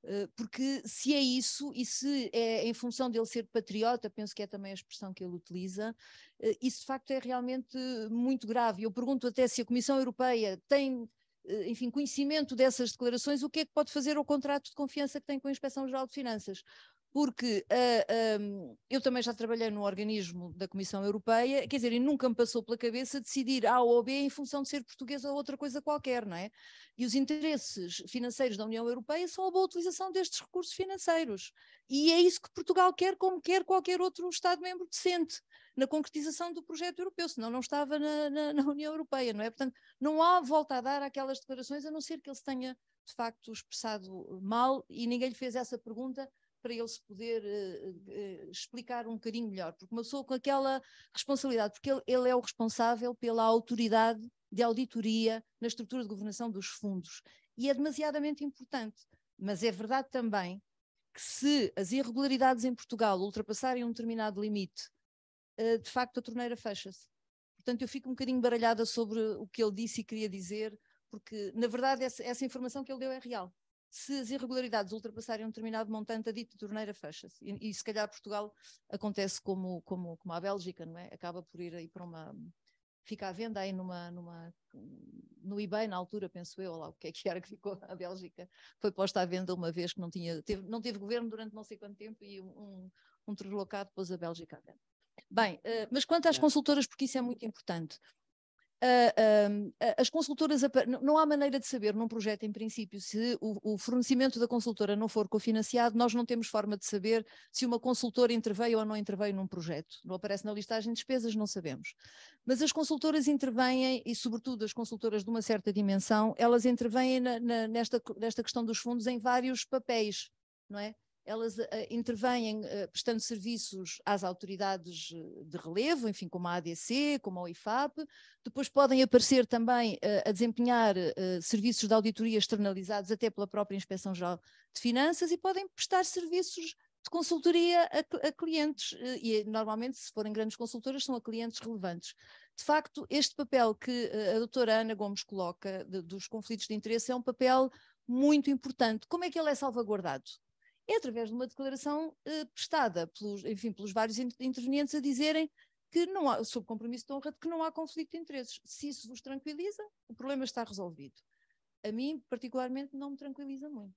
Speaker 4: eh, porque se é isso, e se é em função dele ser patriota, penso que é também a expressão que ele utiliza, isso de facto é realmente muito grave. Eu pergunto até se a Comissão Europeia tem enfim, conhecimento dessas declarações, o que é que pode fazer ao contrato de confiança que tem com a Inspeção Geral de Finanças? porque uh, ah, um, eu também já trabalhei no organismo da Comissão Europeia, quer dizer, e nunca me passou pela cabeça decidir A ou B em função de ser portuguesa ou outra coisa qualquer, não é? E os interesses financeiros da União Europeia são a boa utilização destes recursos financeiros. E é isso que Portugal quer, como quer qualquer outro Estado-membro decente, na concretização do projeto europeu, senão não estava na, na, na União Europeia, não é? Portanto, não há volta a dar àquelas declarações, a não ser que ele se tenha, de facto, expressado mal e ninguém lhe fez essa pergunta para ele se poder uh, uh, explicar um bocadinho melhor, porque uma pessoa com aquela responsabilidade, porque ele, ele é o responsável pela autoridade de auditoria na estrutura de governação dos fundos. E é demasiadamente importante. Mas é verdade também que se as irregularidades em Portugal ultrapassarem um determinado limite, eh, de facto a torneira fecha-se. Portanto, eu fico um bocadinho baralhada sobre o que ele disse e queria dizer, porque, na verdade, essa, essa informação que ele deu é real se as irregularidades ultrapassarem um determinado montante, a dita torneira fecha-se. E, e, se calhar Portugal acontece como, como, como a Bélgica, não é? Acaba por ir aí para uma. Fica à venda aí numa, numa, no eBay, na altura, penso eu, lá o que é que era que ficou a Bélgica. Foi posta à venda uma vez que não, tinha, teve, não teve governo durante não sei quanto tempo e um, um deslocado pôs a Bélgica à venda. Bem, uh, mas quanto às é. consultoras, porque isso é muito importante, uh, as consultoras, não há maneira de saber num projeto em princípio, se o, o, fornecimento da consultora não for cofinanciado, nós não temos forma de saber se uma consultora interveio ou não interveio num projeto. Não aparece na listagem de despesas, não sabemos. Mas as consultoras intervêm, e sobretudo as consultoras de uma certa dimensão, elas intervêm na, na, nesta, nesta questão dos fundos em vários papéis, não é? elas eh, intervêm eh, prestando serviços às autoridades eh, de relevo, enfim, como a ADC, como a IFAP, depois podem aparecer também a desempenhar serviços de auditoria externalizados até pela própria Inspeção Geral de Finanças e podem prestar serviços de consultoria a, a clientes, e normalmente, se forem grandes consultoras, são a clientes relevantes. De facto, este papel que a doutora Ana Gomes coloca de, dos conflitos de interesse é um papel muito importante. Como é que ele é salvaguardado? é através de uma declaração eh, prestada pelos, enfim, pelos vários intervenientes a dizerem que não há, sob compromisso de honra, que não há conflito de interesses. Se isso vos tranquiliza, o problema está resolvido. A mim, particularmente, não me tranquiliza muito.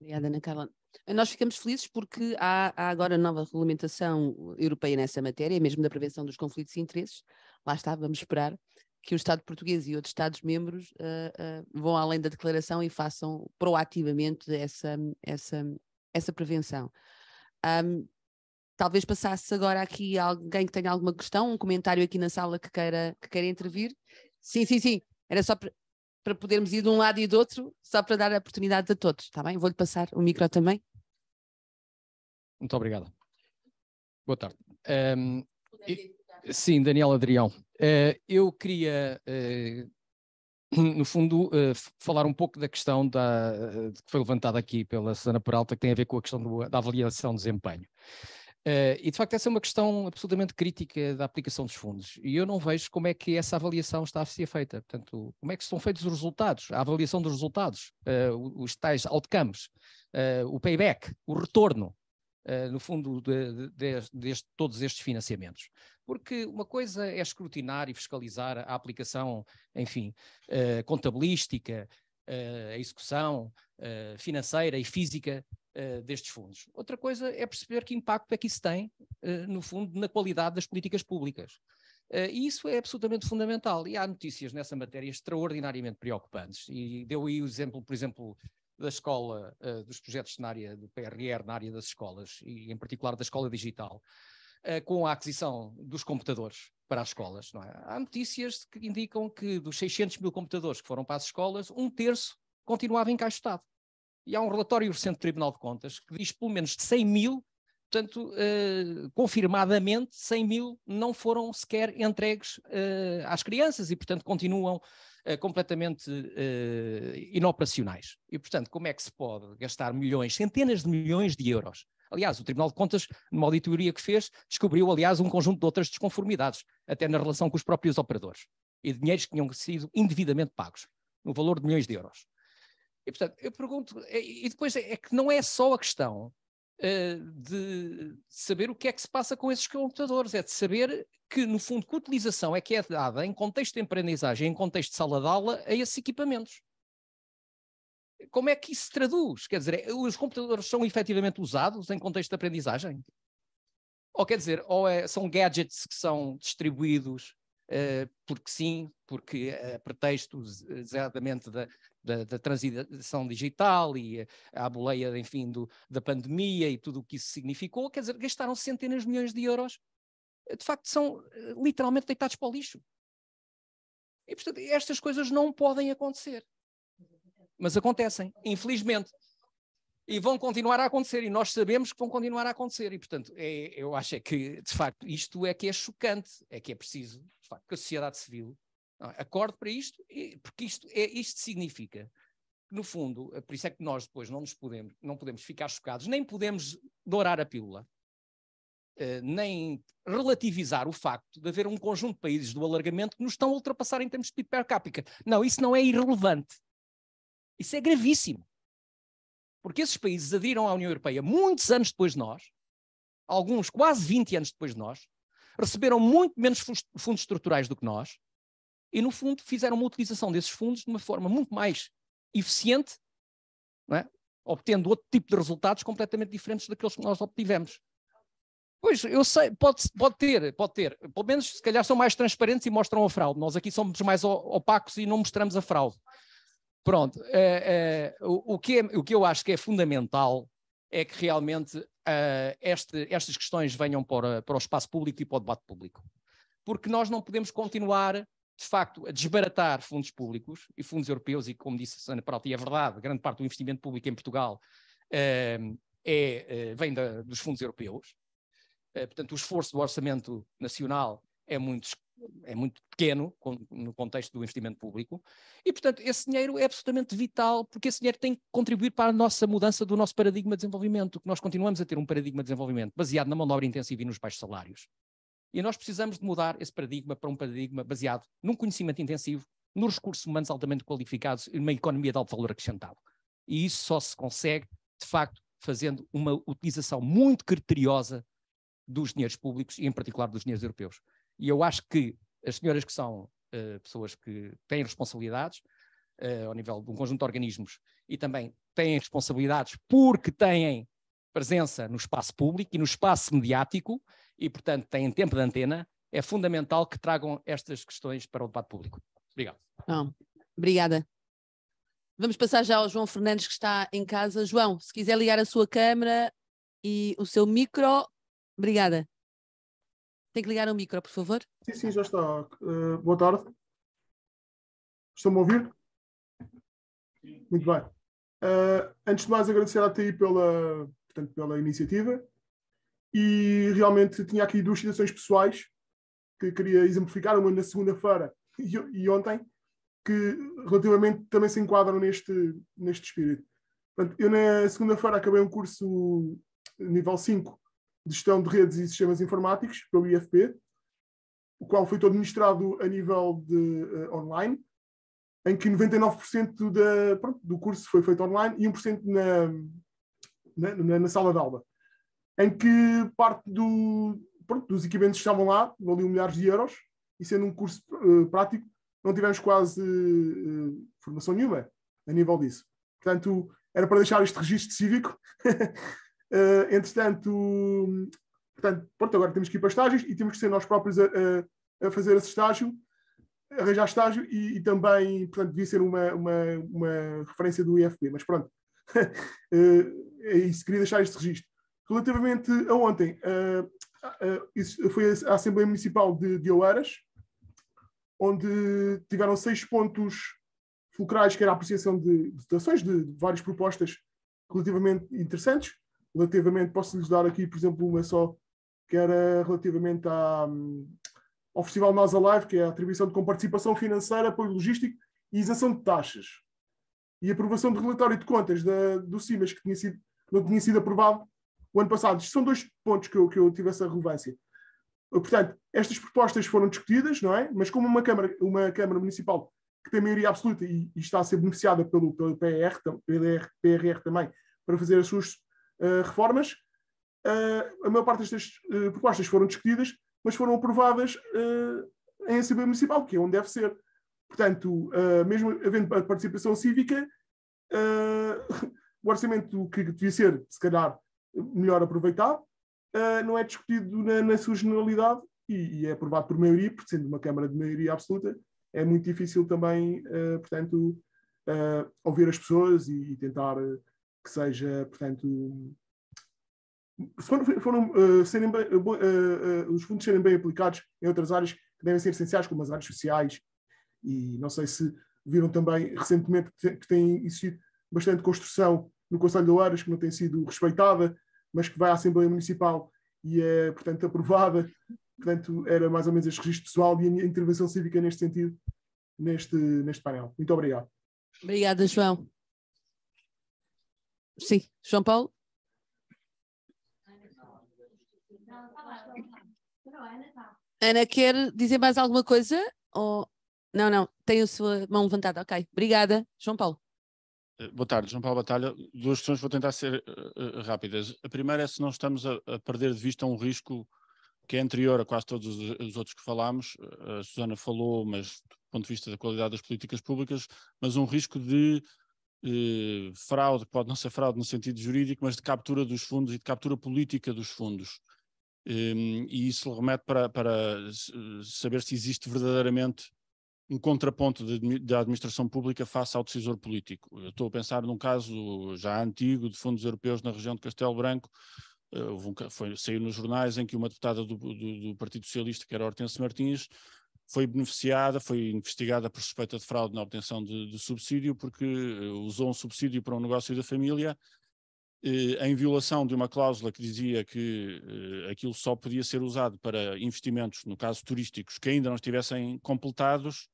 Speaker 1: Obrigada, Ana Carla. Nós ficamos felizes porque há, há, agora nova regulamentação europeia nessa matéria, mesmo da prevenção dos conflitos de interesses. Lá está, vamos esperar que o Estado português e outros Estados-membros uh, uh, vão além da declaração e façam proativamente essa, essa, essa prevenção. Um, talvez passasse agora aqui alguém que tenha alguma questão, um comentário aqui na sala que queira, que queira intervir. Sim, sim, sim. Era só para, para podermos ir de um lado e do outro, só para dar a oportunidade a todos, está bem? Vou-lhe passar o micro também.
Speaker 7: Muito obrigado. Boa tarde. Um, e... Sim, Daniel Adrião. Eh, eu queria, eh, no fundo, eh, falar um pouco da questão da, que foi levantada aqui pela Susana Peralta, que tem a ver com a questão do, da avaliação de desempenho. e de facto essa é uma questão absolutamente crítica da aplicação dos fundos e eu não vejo como é que essa avaliação está a ser feita, portanto como é que estão feitos os resultados, a avaliação dos resultados, os tais outcomes, o payback, o retorno, uh, no fundo, de, de, de, todos estes financiamentos. Porque uma coisa é escrutinar e fiscalizar a aplicação, enfim, uh, contabilística, uh, a execução financeira e física destes fundos. Outra coisa é perceber que impacto é que isso tem, no fundo, na qualidade das políticas públicas. Uh, e isso é absolutamente fundamental. E há notícias nessa matéria extraordinariamente preocupantes. E deu aí o exemplo, por exemplo, da escola, uh, dos projetos na área do PRR, na área das escolas, e em particular da escola digital, uh, com a aquisição dos computadores para as escolas. Não é? Há notícias que indicam que dos 600 mil computadores que foram para as escolas, um terço continuava encaixotado. E há um relatório recente do Tribunal de Contas que diz que pelo menos de 100 mil Portanto, eh, confirmadamente, 100 mil não foram sequer entregues eh, às crianças e, portanto, continuam eh, completamente inoperacionais. E, portanto, como é que se pode gastar milhões, centenas de milhões de euros? Aliás, o Tribunal de Contas, numa auditoria que fez, descobriu, aliás, um conjunto de outras desconformidades, até na relação com os próprios operadores, e dinheiros que tinham sido indevidamente pagos, no valor de milhões de euros. E, portanto, eu pergunto, e depois é, é que não é só a questão eh, de saber o que é que se passa com esses computadores, é de saber que, no fundo, que utilização é que é dada em contexto de aprendizagem, em contexto de sala de aula, a esses equipamentos. Como é que isso se traduz? Quer dizer, é, os computadores são efetivamente usados em contexto de aprendizagem? Ou quer dizer, ou é, são gadgets que são distribuídos eh, porque sim, porque a eh, pretexto exatamente da, da, da transição digital e a, eh, a boleia, enfim, do, da pandemia e tudo o que isso significou, quer dizer, gastaram centenas de milhões de euros, eh, de facto são eh, literalmente deitados para o lixo. E, portanto, estas coisas não podem acontecer. Mas acontecem, infelizmente. E vão continuar a acontecer, e nós sabemos que vão continuar a acontecer. E, portanto, é, eu acho é que, de facto, isto é que é chocante, é que é preciso, de facto, que a sociedade civil é? Acorde para isto, porque isto, é, isto significa que, no fundo, eh, por isso é que nós depois não nos podemos, não podemos ficar chocados, nem podemos dourar a pílula, eh, nem relativizar o facto de haver um conjunto de países do alargamento que nos estão a ultrapassar em termos de PIB per capita. Não, isso não é irrelevante. Isso é gravíssimo. Porque esses países aderiram à União Europeia muitos anos depois de nós, alguns quase 20 anos depois de nós, receberam muito menos fundos estruturais do que nós, e, no fundo, fizeram uma utilização desses fundos de uma forma muito mais eficiente, é? obtendo outro tipo de resultados completamente diferentes daqueles que nós obtivemos. Pois, eu sei, pode, pode ter, pode ter. Pelo menos, se calhar, são mais transparentes e mostram a fraude. Nós aqui somos mais opacos e não mostramos a fraude. Pronto. É, é, o, o, que é, o que eu acho que é fundamental é que realmente eh, este, estas questões venham para, para, o espaço público e para o debate público. Porque nós não podemos continuar de facto, a desbaratar fundos públicos e fundos europeus, e como disse Sana Peralta, e é verdade, grande parte do investimento público em Portugal ehm, é, eh, vem da, dos fundos europeus. Eh, portanto, o esforço do orçamento nacional é muito, é muito pequeno com, no contexto do investimento público. E, portanto, esse dinheiro é absolutamente vital, porque esse dinheiro tem que contribuir para a nossa mudança do nosso paradigma de desenvolvimento, que nós continuamos a ter um paradigma de desenvolvimento baseado na mão de obra intensiva e nos baixos salários. E nós precisamos de mudar esse paradigma para um paradigma baseado num conhecimento intensivo, nos recursos humanos altamente qualificados e numa economia de alto valor acrescentado. E isso só se consegue, de facto, fazendo uma utilização muito criteriosa dos dinheiros públicos e, em particular, dos dinheiros europeus. E eu acho que as senhoras que são uh, pessoas que têm responsabilidades uh, ao nível de um conjunto de organismos e também têm responsabilidades porque têm presença no espaço público e no espaço mediático, e, portanto, têm tempo de antena, é fundamental que tragam estas questões para o debate público. Obrigado. Não, obrigada.
Speaker 1: Vamos passar já ao João Fernandes, que está em casa. João, se quiser ligar a sua câmera e o seu
Speaker 5: micro, obrigada. Tem que ligar o micro, por favor. Sim, sim, já está.
Speaker 8: Uh, boa tarde. Estão-me a ouvir? Muito bem. Uh, antes de mais, agradecer à TI pela, portanto, pela iniciativa. E realmente tinha aqui duas situações pessoais que queria exemplificar, uma na segunda-feira e, ontem, que relativamente também se enquadram neste, neste espírito. Portanto, eu na segunda-feira acabei um curso nível 5 de gestão de redes e sistemas informáticos pelo IFP, o qual foi todo ministrado a nível de uh, online, em que 99% da, pronto, do curso foi feito online e 1% na, né, na, na, na sala de aula, em que parte do, pronto, dos equipamentos que estavam lá valiam milhares de euros e sendo um curso uh, prático não tivemos quase uh, formação nenhuma a nível disso. Portanto, era para deixar este registro cívico. uh, entretanto, portanto, pronto, agora temos que ir para estágios e temos que ser nós próprios a, a, a fazer esse estágio, arranjar estágio e, e, também, portanto, devia ser uma, uma, uma referência do IFB, mas pronto. uh, e é se queria deixar este registro. Relativamente a ontem, uh, uh, foi a Assembleia Municipal de, de Oeiras, onde tiveram seis pontos fulcrais, que era a apreciação de votações, de, de várias propostas relativamente interessantes. Relativamente, posso-lhes dar aqui, por exemplo, uma só, que era relativamente à, ao Festival Nós Alive, que é a atribuição de comparticipação financeira, apoio logístico e isenção de taxas. E aprovação do relatório de contas da, do CIMAS, que tinha sido não tinha sido aprovado o ano passado. Estes são dois pontos que eu, que eu tive essa relevância. Eh, portanto, estas propostas foram discutidas, não é? Mas como uma Câmara, uma câmara Municipal que tem maioria absoluta e, e está a ser beneficiada pelo, pelo PR, PLR, PRR também, para fazer as suas uh, reformas, uh, a maior parte destas uh, propostas foram discutidas, mas foram aprovadas em Assembleia Municipal, que é onde deve ser. Portanto, mesmo havendo participação cívica, o orçamento que devia ser, se calhar, melhor aproveitado, uh, não é discutido na, na sua generalidade e, e, é aprovado por maioria, porque sendo uma Câmara de maioria absoluta, é muito difícil também, uh, portanto, uh, ouvir as pessoas e, e, tentar que seja, portanto, foram, foram serem bem, os fundos serem bem aplicados em outras áreas que devem ser essenciais, como as áreas sociais, e não sei se viram também recentemente que, que têm existido bastante construção no Conselho de Oeiras, que não tem sido respeitada, mas que vai à Assembleia Municipal e é, portanto, aprovada. Portanto, era mais ou menos este registro pessoal e a intervenção cívica neste sentido, neste, neste painel. Muito obrigado.
Speaker 1: Obrigada, João. Sim, João Paulo? Ana, quer dizer mais alguma coisa? Ou... Não, não, tem a sua mão levantada. Ok, obrigada. João Paulo.
Speaker 9: Eh, boa tarde, João Paulo Batalha. Duas questões, vou tentar ser uh, rápidas. A primeira é se não estamos a, a, perder de vista um risco que é anterior a quase todos os, os outros que falámos. A Susana falou, mas do ponto de vista da qualidade das políticas públicas, mas um risco de eh, fraude, pode não ser fraude no sentido jurídico, mas de captura dos fundos e de captura política dos fundos. Um, ehm, e isso remete para, para saber se existe verdadeiramente um contraponto da administração pública face ao decisor político. Eu estou a pensar num caso já antigo de fundos europeus na região de Castelo Branco, uh, foi, saiu nos jornais em que uma deputada do, do, do Partido Socialista, que era Hortense Martins, foi beneficiada, foi investigada por suspeita de fraude na obtenção de, de subsídio, porque eh, usou um subsídio para um negócio da família, eh, em violação de uma cláusula que dizia que eh, aquilo só podia ser usado para investimentos, no caso turísticos, que ainda não estivessem completados,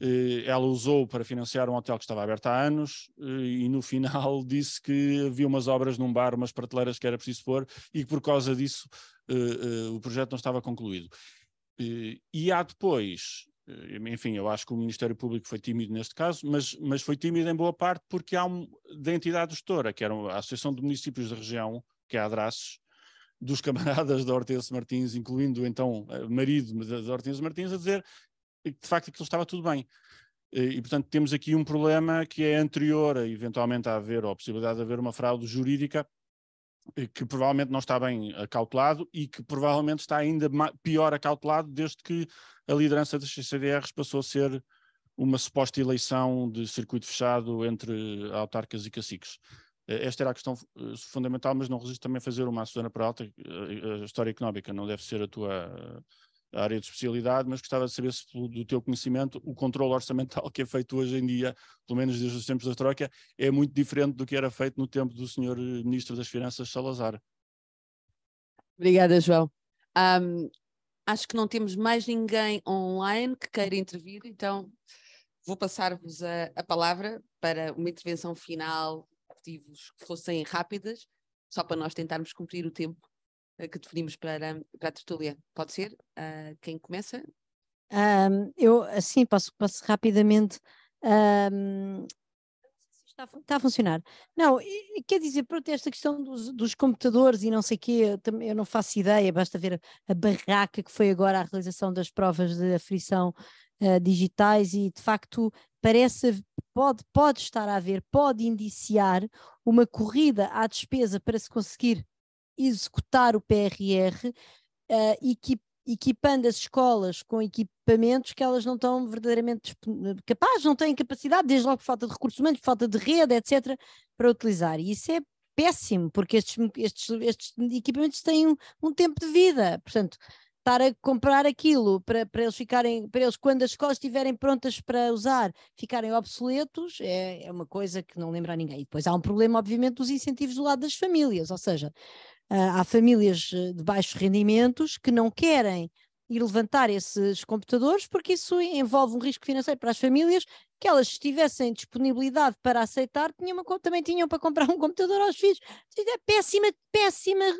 Speaker 9: eh, ela usou para financiar um hotel que estava aberto há anos eh, e no final disse que havia umas obras num bar, umas prateleiras que era preciso pôr e que por causa disso eh, o projeto não estava concluído. E há depois, enfim, eu acho que o Ministério Público foi tímido neste caso, mas, mas foi tímido em boa parte porque há um, da entidade gestora, que era a Associação de Municípios da Região, que é a Adraços, dos camaradas da Hortense Martins, incluindo então marido da Hortense Martins, a dizer que de facto aquilo estava tudo bem. E, portanto, temos aqui um problema que é anterior a eventualmente a haver, ou a possibilidade de haver uma fraude jurídica eh, que provavelmente não está bem acautelado eh, e que provavelmente está ainda pior acautelado desde que a liderança das CCDRs passou a ser uma suposta eleição de circuito fechado entre autarcas e caciques. Eh, esta era a questão fundamental, mas não resisto também a fazer uma assona para alta, a história económica não deve ser a tua a área de especialidade, mas gostava de saber se, do teu conhecimento, o controle orçamental que é feito hoje em dia, pelo menos desde os tempos da Troika, é muito diferente do que era feito no tempo do senhor eh, Ministro das Finanças Salazar.
Speaker 1: Obrigada, João. Um, acho que não temos mais ninguém online que queira intervir, então vou passar-vos a, a, palavra para uma intervenção final, motivos que fossem rápidas, só para nós tentarmos cumprir o tempo eh, que definimos para, para a tertúlia. Pode ser? Uh, quem começa?
Speaker 6: Um, eu, assim, posso, posso rapidamente. Um, está, a, está a funcionar. Não, quer dizer, pronto, esta questão dos, dos computadores e não sei o quê, eu, eu não faço ideia, basta ver a, a barraca que foi agora a realização das provas de aflição uh, ah, digitais e, de facto, parece, pode, pode estar a haver, pode indiciar uma corrida à despesa para se conseguir executar o PRR, uh, eh, equip, equipando as escolas com equipamentos que elas não estão verdadeiramente capazes, não têm capacidade, desde logo por falta de recursos humanos, por falta de rede, etc., para utilizar. E isso é péssimo, porque estes, estes, estes equipamentos têm um, um tempo de vida, portanto estar a comprar aquilo para, para eles ficarem, para eles, quando as escolas estiverem prontas para usar, ficarem obsoletos, é, é uma coisa que não lembra a ninguém. E depois há um problema, obviamente, dos incentivos do lado das famílias, ou seja, ah, há famílias eh, de baixos rendimentos que não querem ir levantar esses computadores, porque isso envolve um risco financeiro para as famílias que elas, tivessem disponibilidade para aceitar, uma, também tinham para comprar um computador aos filhos. É péssima, péssima eh,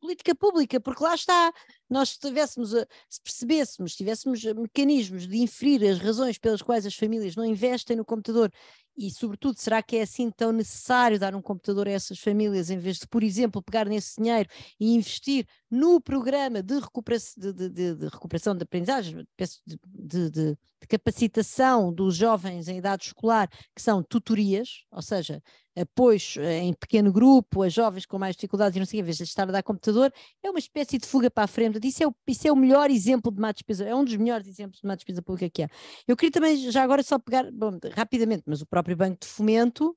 Speaker 6: política pública, porque lá está. Nós tivéssemos, eh, se percebêssemos, tivéssemos eh, mecanismos de inferir as razões pelas quais as famílias não investem no computador e, sobretudo, será que é assim tão necessário dar um computador a essas famílias em vez de, por exemplo, pegar nesse dinheiro e investir no programa de recuperação de, de, de, de recuperação de aprendizagem, de, de capacitação dos jovens em idade escolar, que são tutorias, ou seja, apoios eh, em pequeno grupo a jovens com mais dificuldades e não sei em vez de estar a dar computador, é uma espécie de fuga para a frente. Isso é o, isso é o melhor exemplo de má despesa, é um dos melhores exemplos de má despesa pública que há. Eu queria também, já agora, só pegar bom, rapidamente, mas o próprio Banco de Fomento,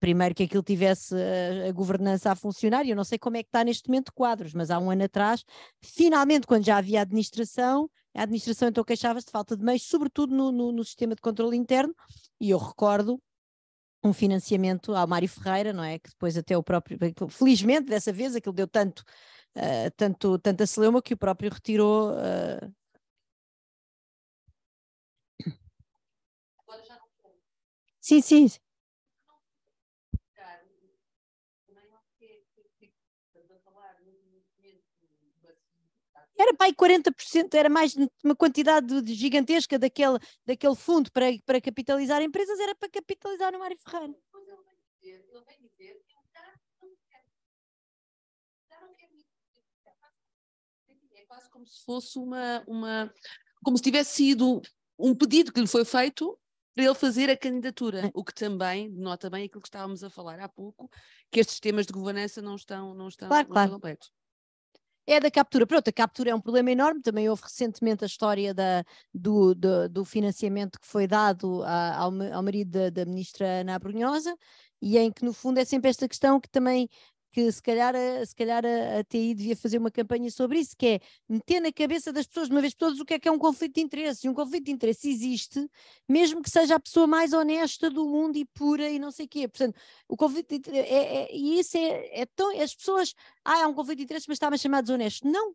Speaker 6: primeiro que aquilo tivesse a, eh, a governança a funcionar, e eu não sei como é que está neste momento quadros, mas há um ano atrás, finalmente, quando já havia administração, a administração então queixava-se de falta de meios, sobretudo no, no, no sistema de controle interno, e eu recordo um financiamento ao Mário Ferreira, não é? Que depois até o próprio, felizmente dessa vez, aquilo deu tanto,
Speaker 5: uh, tanto, tanto celeuma que o próprio retirou. Uh... Sim, sim.
Speaker 6: era pai 40%, era mais uma quantidade gigantesca daquele, daquele fundo para, para capitalizar empresas, era para
Speaker 5: capitalizar no Mário Ferreira. É quase como se fosse uma, uma como se tivesse
Speaker 1: sido um pedido que lhe foi feito para ele fazer a candidatura, é. o que também denota bem aquilo que estávamos a falar há pouco, que estes temas de governança não estão, não estão, claro, claro. estão completos
Speaker 6: é da captura. Pronto, a captura é um problema enorme, também houve recentemente a história da, do, do, do financiamento que foi dado a, ao, ao marido da, da ministra Ana Brunhosa, e em que no fundo é sempre esta questão que também que se calhar, a, eh, se calhar a, a, TI devia fazer uma campanha sobre isso, que é meter na cabeça das pessoas, de uma vez por todas, o que é que é um conflito de interesse. E um conflito de interesse existe, mesmo que seja a pessoa mais honesta do mundo e pura e não sei o quê. Portanto, o conflito de interesse, é, é, e isso é, é tão, as pessoas, ah, é um conflito de interesse, mas estava chamado a desonesto. Não,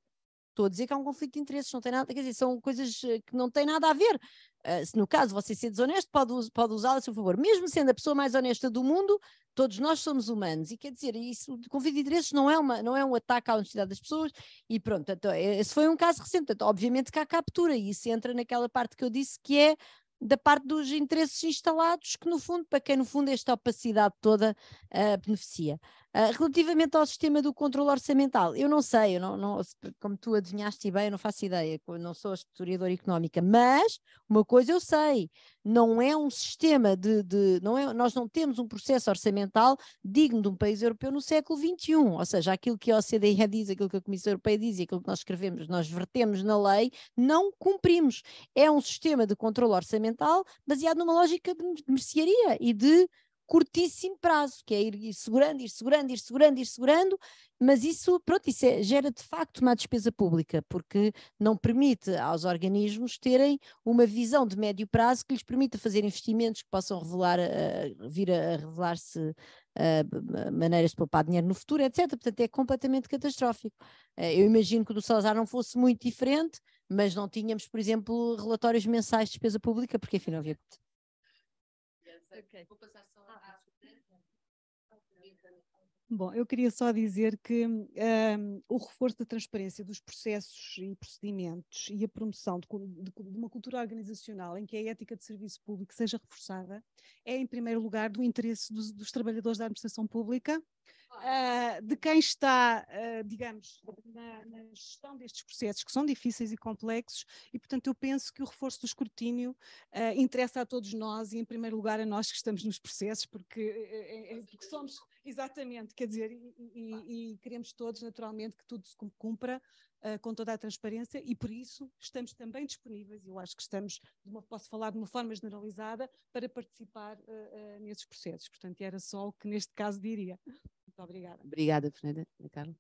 Speaker 6: Estou a dizer que há um conflito de interesses, não tem nada, quer dizer, são coisas eh, que não têm nada a ver. Uh, se no caso você ser desonesto, pode, pode usá-la a seu favor. Mesmo sendo a pessoa mais honesta do mundo, todos nós somos humanos. E quer dizer, isso, o conflito de interesses não é, uma, não é um ataque à honestidade das pessoas. E pronto, então, é, esse foi um caso recente. Portanto, obviamente que há captura e isso entra naquela parte que eu disse que é da parte dos interesses instalados, que no fundo, para quem no fundo esta opacidade toda uh, beneficia. Ah, relativamente ao sistema do controle orçamental, eu não sei, eu não, não, como tu adivinhaste bem, eu não faço ideia, não sou historiadora económica, mas uma coisa eu sei, não é um sistema de, de não é, nós não temos um processo orçamental digno de um país europeu no século XXI, ou seja, aquilo que a OCDE diz, aquilo que a Comissão Europeia diz e aquilo que nós escrevemos, nós vertemos na lei, não cumprimos. É um sistema de controle orçamental baseado numa lógica de mercearia e de curtíssimo prazo, que é ir, ir, segurando, ir segurando, ir segurando, ir segurando, mas isso, pronto, isso é, gera de facto uma despesa pública, porque não permite aos organismos terem uma visão de médio prazo que lhes permita fazer investimentos que possam revelar, uh, vir a, a revelar-se uh, maneiras de poupar dinheiro no futuro, etc. Portanto, é completamente catastrófico. Uh, eu imagino que o do Salazar não fosse muito diferente, mas não tínhamos, por exemplo, relatórios mensais de despesa pública, porque afinal havia...
Speaker 1: Yes, okay. Vou passar
Speaker 2: Bom, eu queria só dizer que um, o reforço da transparência dos processos e procedimentos e a promoção de, de, de, uma cultura organizacional em que a ética de serviço público seja reforçada é, em primeiro lugar, do interesse dos, dos trabalhadores da administração pública, uh, de quem está, uh, digamos, na, na, gestão destes processos que são difíceis e complexos, e, portanto, eu penso que o reforço do escrutínio uh, interessa a todos nós e, em primeiro lugar, a nós que estamos nos processos, porque, porque eh, eh, é, é somos Exatamente, quer dizer, e, e, e, queremos todos, naturalmente, que tudo se cumpra uh, com toda a transparência e por isso estamos também disponíveis, e eu acho que estamos, uma, posso falar de uma forma generalizada, para participar uh, uh, nesses processos. Portanto, era só o que neste caso diria. Muito obrigada. Obrigada,
Speaker 1: Fernanda. Carla.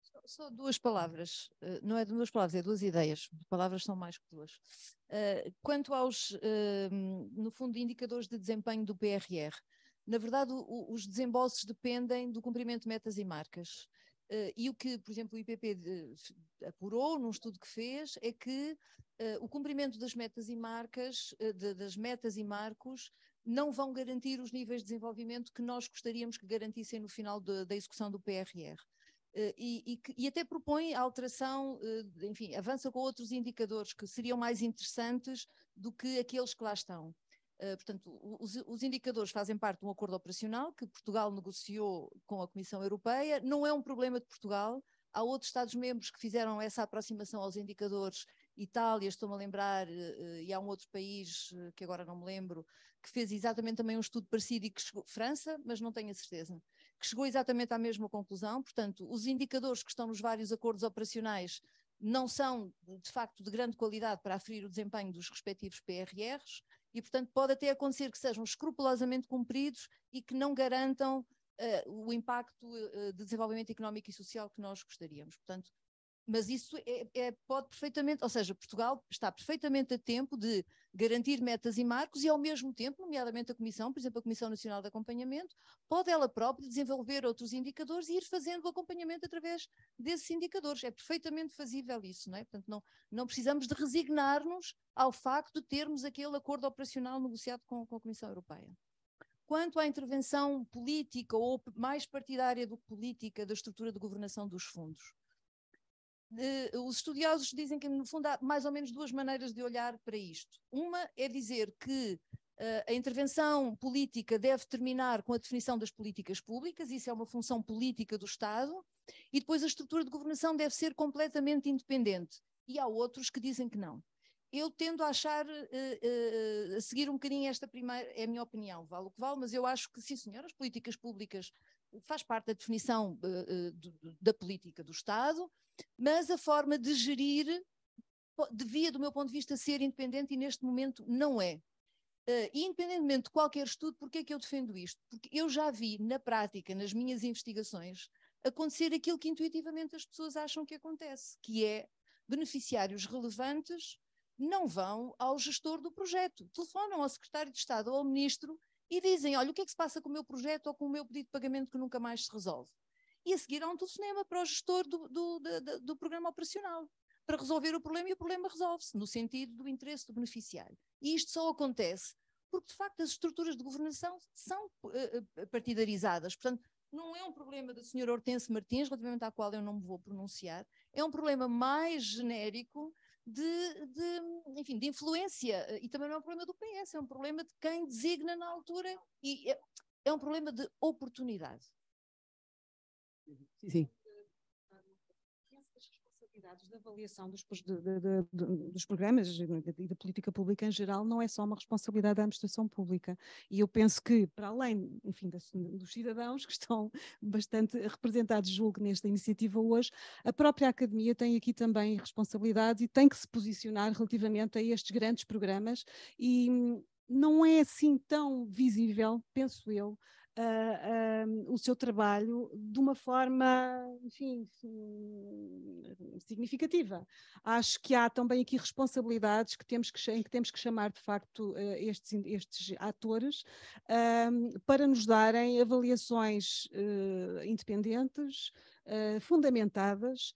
Speaker 2: Só, só duas palavras, não é duas
Speaker 4: palavras, é duas ideias, palavras são mais que duas. Quanto aos, no fundo, indicadores de desempenho do PRR, na verdade, o, os desembolsos dependem do cumprimento de metas e marcas. Uh, e o que, por exemplo, o IPP de, eh, apurou num estudo que fez é que uh, o cumprimento das metas e marcas, uh, de, das metas e marcos, não vão garantir os níveis de desenvolvimento que nós gostaríamos que garantissem no final de, da execução do PRR. E, e, que, e, até propõe a alteração, enfim, avança com outros indicadores que seriam mais interessantes do que aqueles que lá estão. Eh, portanto, os, os, indicadores fazem parte de um acordo operacional que Portugal negociou com a Comissão Europeia. Não é um problema de Portugal. Há outros Estados-membros que fizeram essa aproximação aos indicadores. Itália, estou-me a lembrar, eh, eh, e há um outro país que agora não me lembro, que fez exatamente também um estudo parecido e que chegou, França, mas não tenho a certeza, que chegou exatamente à mesma conclusão. Portanto, os indicadores que estão nos vários acordos operacionais não são, de facto, de grande qualidade para aferir o desempenho dos respectivos PRRs e, portanto, pode até acontecer que sejam escrupulosamente cumpridos e que não garantam uh, o impacto uh, de desenvolvimento económico e social que nós gostaríamos. Portanto, mas isso é, é, pode perfeitamente, ou seja, Portugal está perfeitamente a tempo de garantir metas e marcos e, ao mesmo tempo, nomeadamente a Comissão, por exemplo, a Comissão Nacional de Acompanhamento, pode ela própria desenvolver outros indicadores e ir fazendo o acompanhamento através desses indicadores. É perfeitamente fazível isso, não é? Portanto, não, não precisamos de resignar-nos ao facto de termos aquele acordo operacional negociado com, com a Comissão Europeia. Quanto à intervenção política ou mais partidária do que política da estrutura de governação dos fundos, Uh, os estudiosos dizem que, no fundo, há mais ou menos duas maneiras de olhar para isto. Uma é dizer que uh, a intervenção política deve terminar com a definição das políticas públicas, isso é uma função política do Estado, e depois a estrutura de governação deve ser completamente independente. E há outros que dizem que não. Eu tendo a achar, uh, a seguir um bocadinho esta primeira, é a minha opinião, vale o que vale, mas eu acho que, sim senhor, as políticas públicas faz parte da definição uh, da política do Estado, mas a forma de gerir devia, do meu ponto de vista, ser independente e neste momento não é. Uh, independentemente de qualquer estudo, porque é que eu defendo isto? Porque eu já vi na prática, nas minhas investigações, acontecer aquilo que intuitivamente as pessoas acham que acontece, que é beneficiários relevantes não vão ao gestor do projeto, telefonam ao secretário de Estado ou ao ministro e dizem: olha, o que é que se passa com o meu projeto ou com o meu pedido de pagamento que nunca mais se resolve? E a seguir há um telefonema para o gestor do, do, do, do programa operacional para resolver o problema e o problema resolve-se, no sentido do interesse do beneficiário. E isto só acontece porque, de facto, as estruturas de governação são uh, partidarizadas. Portanto, não é um problema da senhora Hortense Martins, relativamente à qual eu não me vou pronunciar, é um problema mais genérico de, de, enfim, de influência. Eh, e também não é um problema do PS, é um problema de quem designa na altura e é, é um
Speaker 2: problema de oportunidade. Sim de avaliação dos, de, de, dos programas e da política pública em geral não é só uma responsabilidade da administração pública. E eu penso que, para além, enfim, das, dos cidadãos que estão bastante representados, julgo, nesta iniciativa hoje, a própria academia tem aqui também responsabilidades e tem que se posicionar relativamente a estes grandes programas e, não é assim tão visível, penso eu, uh, o seu trabalho de uma forma, enfim, significativa. Acho que há também aqui responsabilidades que temos que, em que temos que chamar de facto uh, estes, estes atores uh, para nos darem avaliações eh, independentes, eh, fundamentadas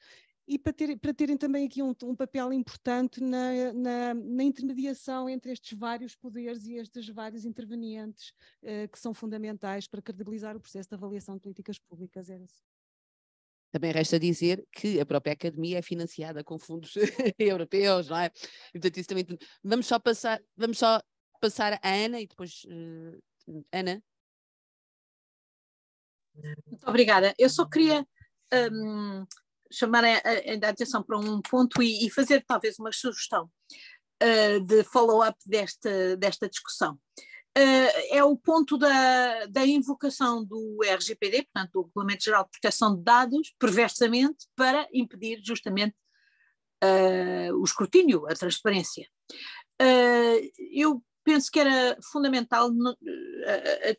Speaker 2: e para, ter, para terem também aqui um, um papel importante na, na, na, intermediação entre estes vários poderes e estes vários intervenientes uh, que são fundamentais para credibilizar o processo de avaliação de políticas públicas. isso.
Speaker 1: Também resta dizer que a própria academia é financiada com fundos europeus, não é? E, portanto, isso também. Vamos só passar, vamos só passar a Ana e depois. Uh, Ana?
Speaker 3: Muito obrigada. Eu só queria um, chamar a, a, a atenção para um ponto e, e fazer talvez uma sugestão uh, de follow-up desta, desta discussão. Uh, é o ponto da, da invocação do RGPD, portanto, do Regulamento Geral de Proteção de Dados, perversamente, para impedir justamente uh, o escrutínio, a transparência. eu penso que era fundamental no, a,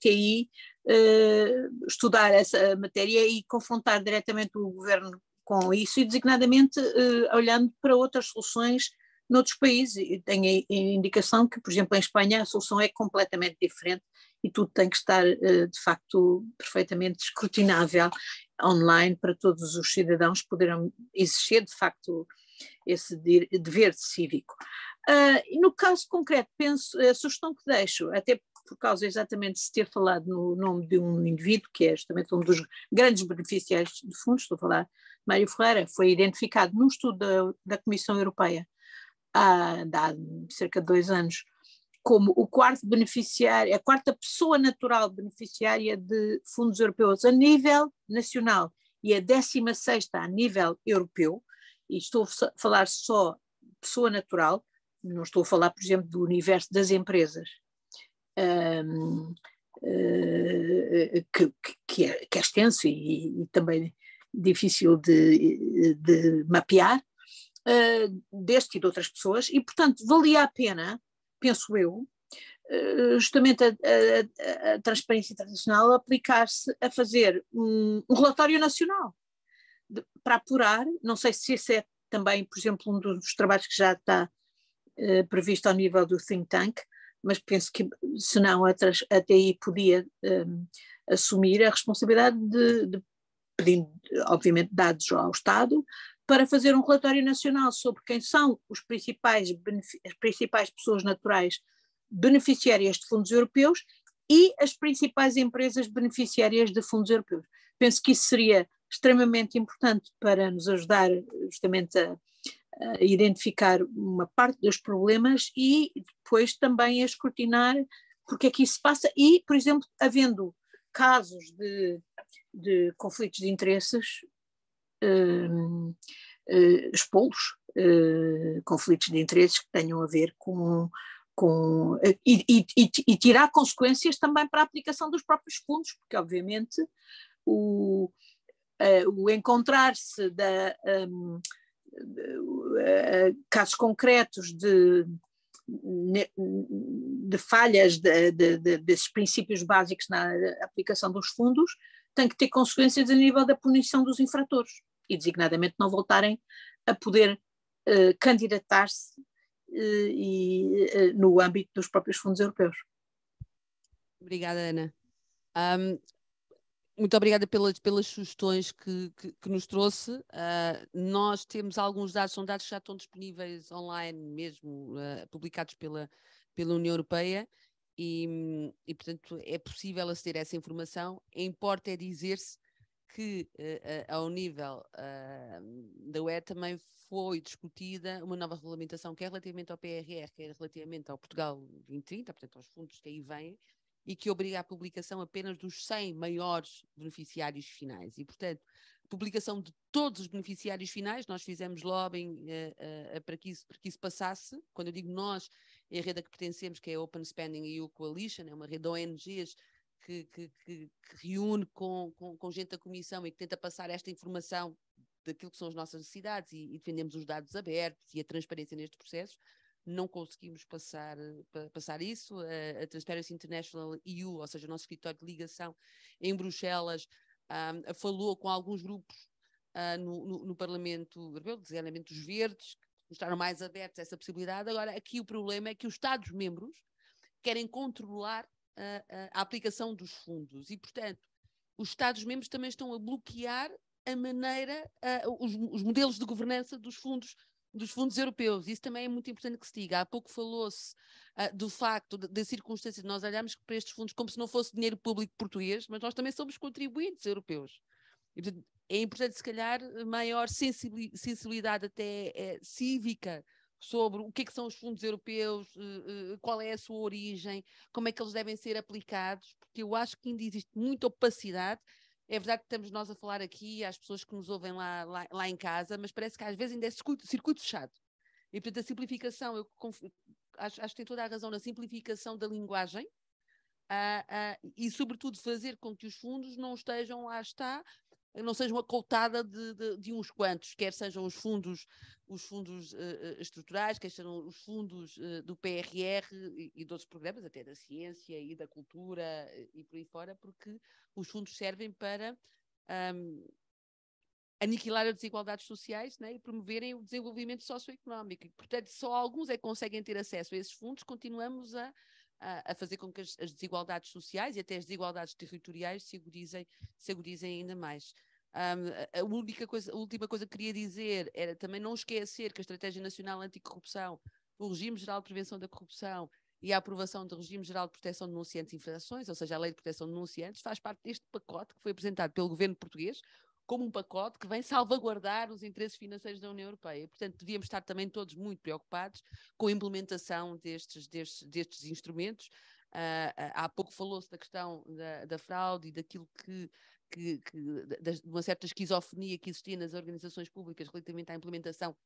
Speaker 3: Uh, estudar essa matéria e confrontar diretamente o governo com isso e designadamente uh, olhando para outras soluções noutros países. E tenho a indicação que, por exemplo, em Espanha a solução é completamente diferente e tudo tem que estar, uh, de facto, perfeitamente escrutinável online para todos os cidadãos poderem exercer, de facto, esse dever cívico. Uh, no caso concreto, penso, a sugestão que deixo, até por causa exatamente de se ter falado no nome de um indivíduo, que é justamente um dos grandes beneficiários de fundos, estou a falar Mário Ferreira foi identificado num estudo da, da Comissão Europeia há, há cerca de dois anos como o quarto beneficiário, a quarta pessoa natural beneficiária de fundos europeus a nível nacional e a décima sexta a nível europeu, e estou a falar só pessoa natural, não estou a falar, por exemplo, do universo das empresas, um, uh, eh, que, que, é, que, é, extenso e, e também difícil de, de mapear, uh, deste e de outras pessoas, e portanto valia a pena, penso eu, uh, justamente a, a, a, Transparência Internacional aplicar-se a fazer um, um relatório nacional de, para apurar, não sei se esse é também, por exemplo, um dos trabalhos que já está uh, previsto ao nível do think tank, mas penso que, se não, a, a TI podia um, assumir a responsabilidade de, de pedindo, obviamente, dados ao Estado, para fazer um relatório nacional sobre quem são os principais as principais pessoas naturais beneficiárias de fundos europeus e as principais empresas beneficiárias de fundos europeus. Penso que isso seria extremamente importante para nos ajudar justamente a, a identificar uma parte dos problemas e depois também a escrutinar porque é que isso se passa e, por exemplo, havendo casos de, de conflitos de interesses, uh, hum, uh, eh, expô-los, uh, eh, conflitos de interesses que tenham a ver com. com e, e, e, tirar consequências também para a aplicação dos próprios fundos, porque, obviamente, o, eh, o encontrar-se da. Um, casos concretos de de falhas de, de, de, desses princípios básicos na aplicação dos fundos tem que ter consequências a nível da punição dos infratores e designadamente não voltarem a poder uh, candidatar-se uh, uh, no âmbito dos próprios fundos europeus. Obrigada, Ana. Um,
Speaker 1: muito obrigada pelas, pelas sugestões que, que, que nos trouxe. Uh, nós temos alguns dados, são dados que já estão disponíveis online mesmo, uh, publicados pela, pela União Europeia, e, e, portanto é possível aceder a essa informação. Importa é dizer-se que uh, ao nível da UE também foi discutida uma nova regulamentação que é relativamente ao PRR, que é relativamente ao Portugal 2030, portanto aos fundos que aí vêm, e que obriga à publicação apenas dos 100 maiores beneficiários finais. E, portanto, publicação de todos os beneficiários finais, nós fizemos lobbying uh, uh, para, que isso, para que isso passasse. Quando eu digo nós, é a rede a que pertencemos, que é a Open Spending EU Coalition, é uma rede de ONGs que, que, que, que reúne com, com, com, gente da Comissão e que tenta passar esta informação daquilo que são as nossas necessidades e, e defendemos os dados abertos e a transparência nestes processos não conseguimos passar, eh, passar isso. A, eh, a Transparency International EU, ou seja, o nosso escritório de ligação em Bruxelas, um, falou com alguns grupos uh, no, no, no, Parlamento Europeu, designadamente os verdes, que mostraram mais abertos a essa possibilidade. Agora, aqui o problema é que os Estados-membros querem controlar uh, a aplicação dos fundos e, portanto, os Estados-membros também estão a bloquear a maneira, uh, os, os, modelos de governança dos fundos dos fundos europeus. Isso também é muito importante que se diga. Há pouco falou-se uh, do facto, da circunstância de nós olharmos para estes fundos como se não fosse dinheiro público português, mas nós também somos contribuintes europeus. E, portanto, é importante, se calhar, maior sensibilidade até é, cívica sobre o que, é que são os fundos europeus, uh, uh, qual é a sua origem, como é que eles devem ser aplicados, porque eu acho que ainda existe muita opacidade é verdade que estamos nós a falar aqui às pessoas que nos ouvem lá, lá, lá em casa, mas parece que às vezes ainda é circuito, circuito fechado. E portanto a simplificação, eu acho, acho, que tem toda a razão na simplificação da linguagem. Uh, uh, e sobretudo fazer com que os fundos não estejam lá está não seja uma coltada de, de, de, uns quantos, quer sejam os fundos, os fundos uh, estruturais, quer sejam os fundos uh, do PRR e, e de outros programas, até da ciência e da cultura e por aí fora, porque os fundos servem para um, aniquilar as desigualdades sociais né, e promoverem o desenvolvimento socioeconómico. E, portanto, só alguns é que conseguem ter acesso a esses fundos, continuamos a a, fazer com que as, as, desigualdades sociais e até as desigualdades territoriais se agudizem, se agudizem ainda mais. Um, a, única coisa, a última coisa que queria dizer era também não esquecer que a Estratégia Nacional Anticorrupção, o Regime Geral de Prevenção da Corrupção e a aprovação do Regime Geral de Proteção de Denunciantes e Infrações, ou seja, a Lei de Proteção de Denunciantes, faz parte deste pacote que foi apresentado pelo governo português, como um pacote que vem salvaguardar os interesses financeiros da União Europeia. Portanto, devíamos estar também todos muito preocupados com a implementação destes, destes, destes instrumentos. Uh, há pouco falou-se da questão da, da fraude e daquilo que que, que, de uma certa esquizofrenia que existia nas organizações públicas relativamente à implementação de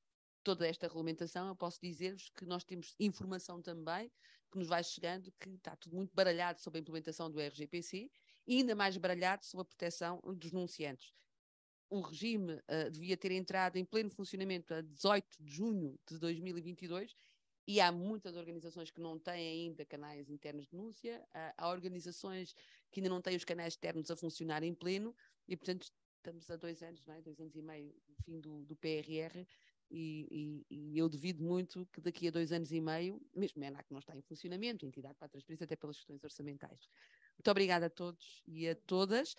Speaker 1: toda esta regulamentação, eu posso dizer-vos que nós temos informação também que nos vai chegando que está tudo muito baralhado sobre a implementação do RGPC e ainda mais baralhado sobre a proteção dos denunciantes o regime uh, devia ter entrado em pleno funcionamento a 18 de junho de 2022 e há muitas organizações que não têm ainda canais internos de denúncia, há organizações que ainda não têm os canais externos a funcionar em pleno, e portanto estamos a dois anos, não é? dois anos e meio do fim do, do PRR, e, e, e, eu devido muito que daqui a dois anos e meio, mesmo a ENAC não está em funcionamento, a entidade para a transparência, até pelas questões orçamentais. Muito obrigada a todos e a todas.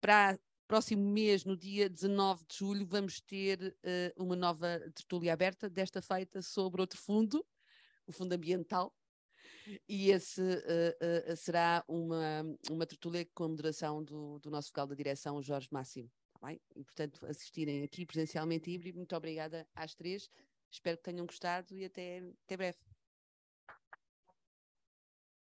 Speaker 1: Para Próximo mês, no dia 19 de julho, vamos ter uh, uma nova tertúlia aberta, desta feita sobre outro fundo, o fundo ambiental, e esse uh, uh, será uma, uma tertúlia com a moderação do, do nosso vocal da direção, Jorge Máximo. Tá bem? E, portanto, assistirem aqui presencialmente híbrido.
Speaker 5: Muito obrigada às três. Espero que tenham gostado e até, até breve.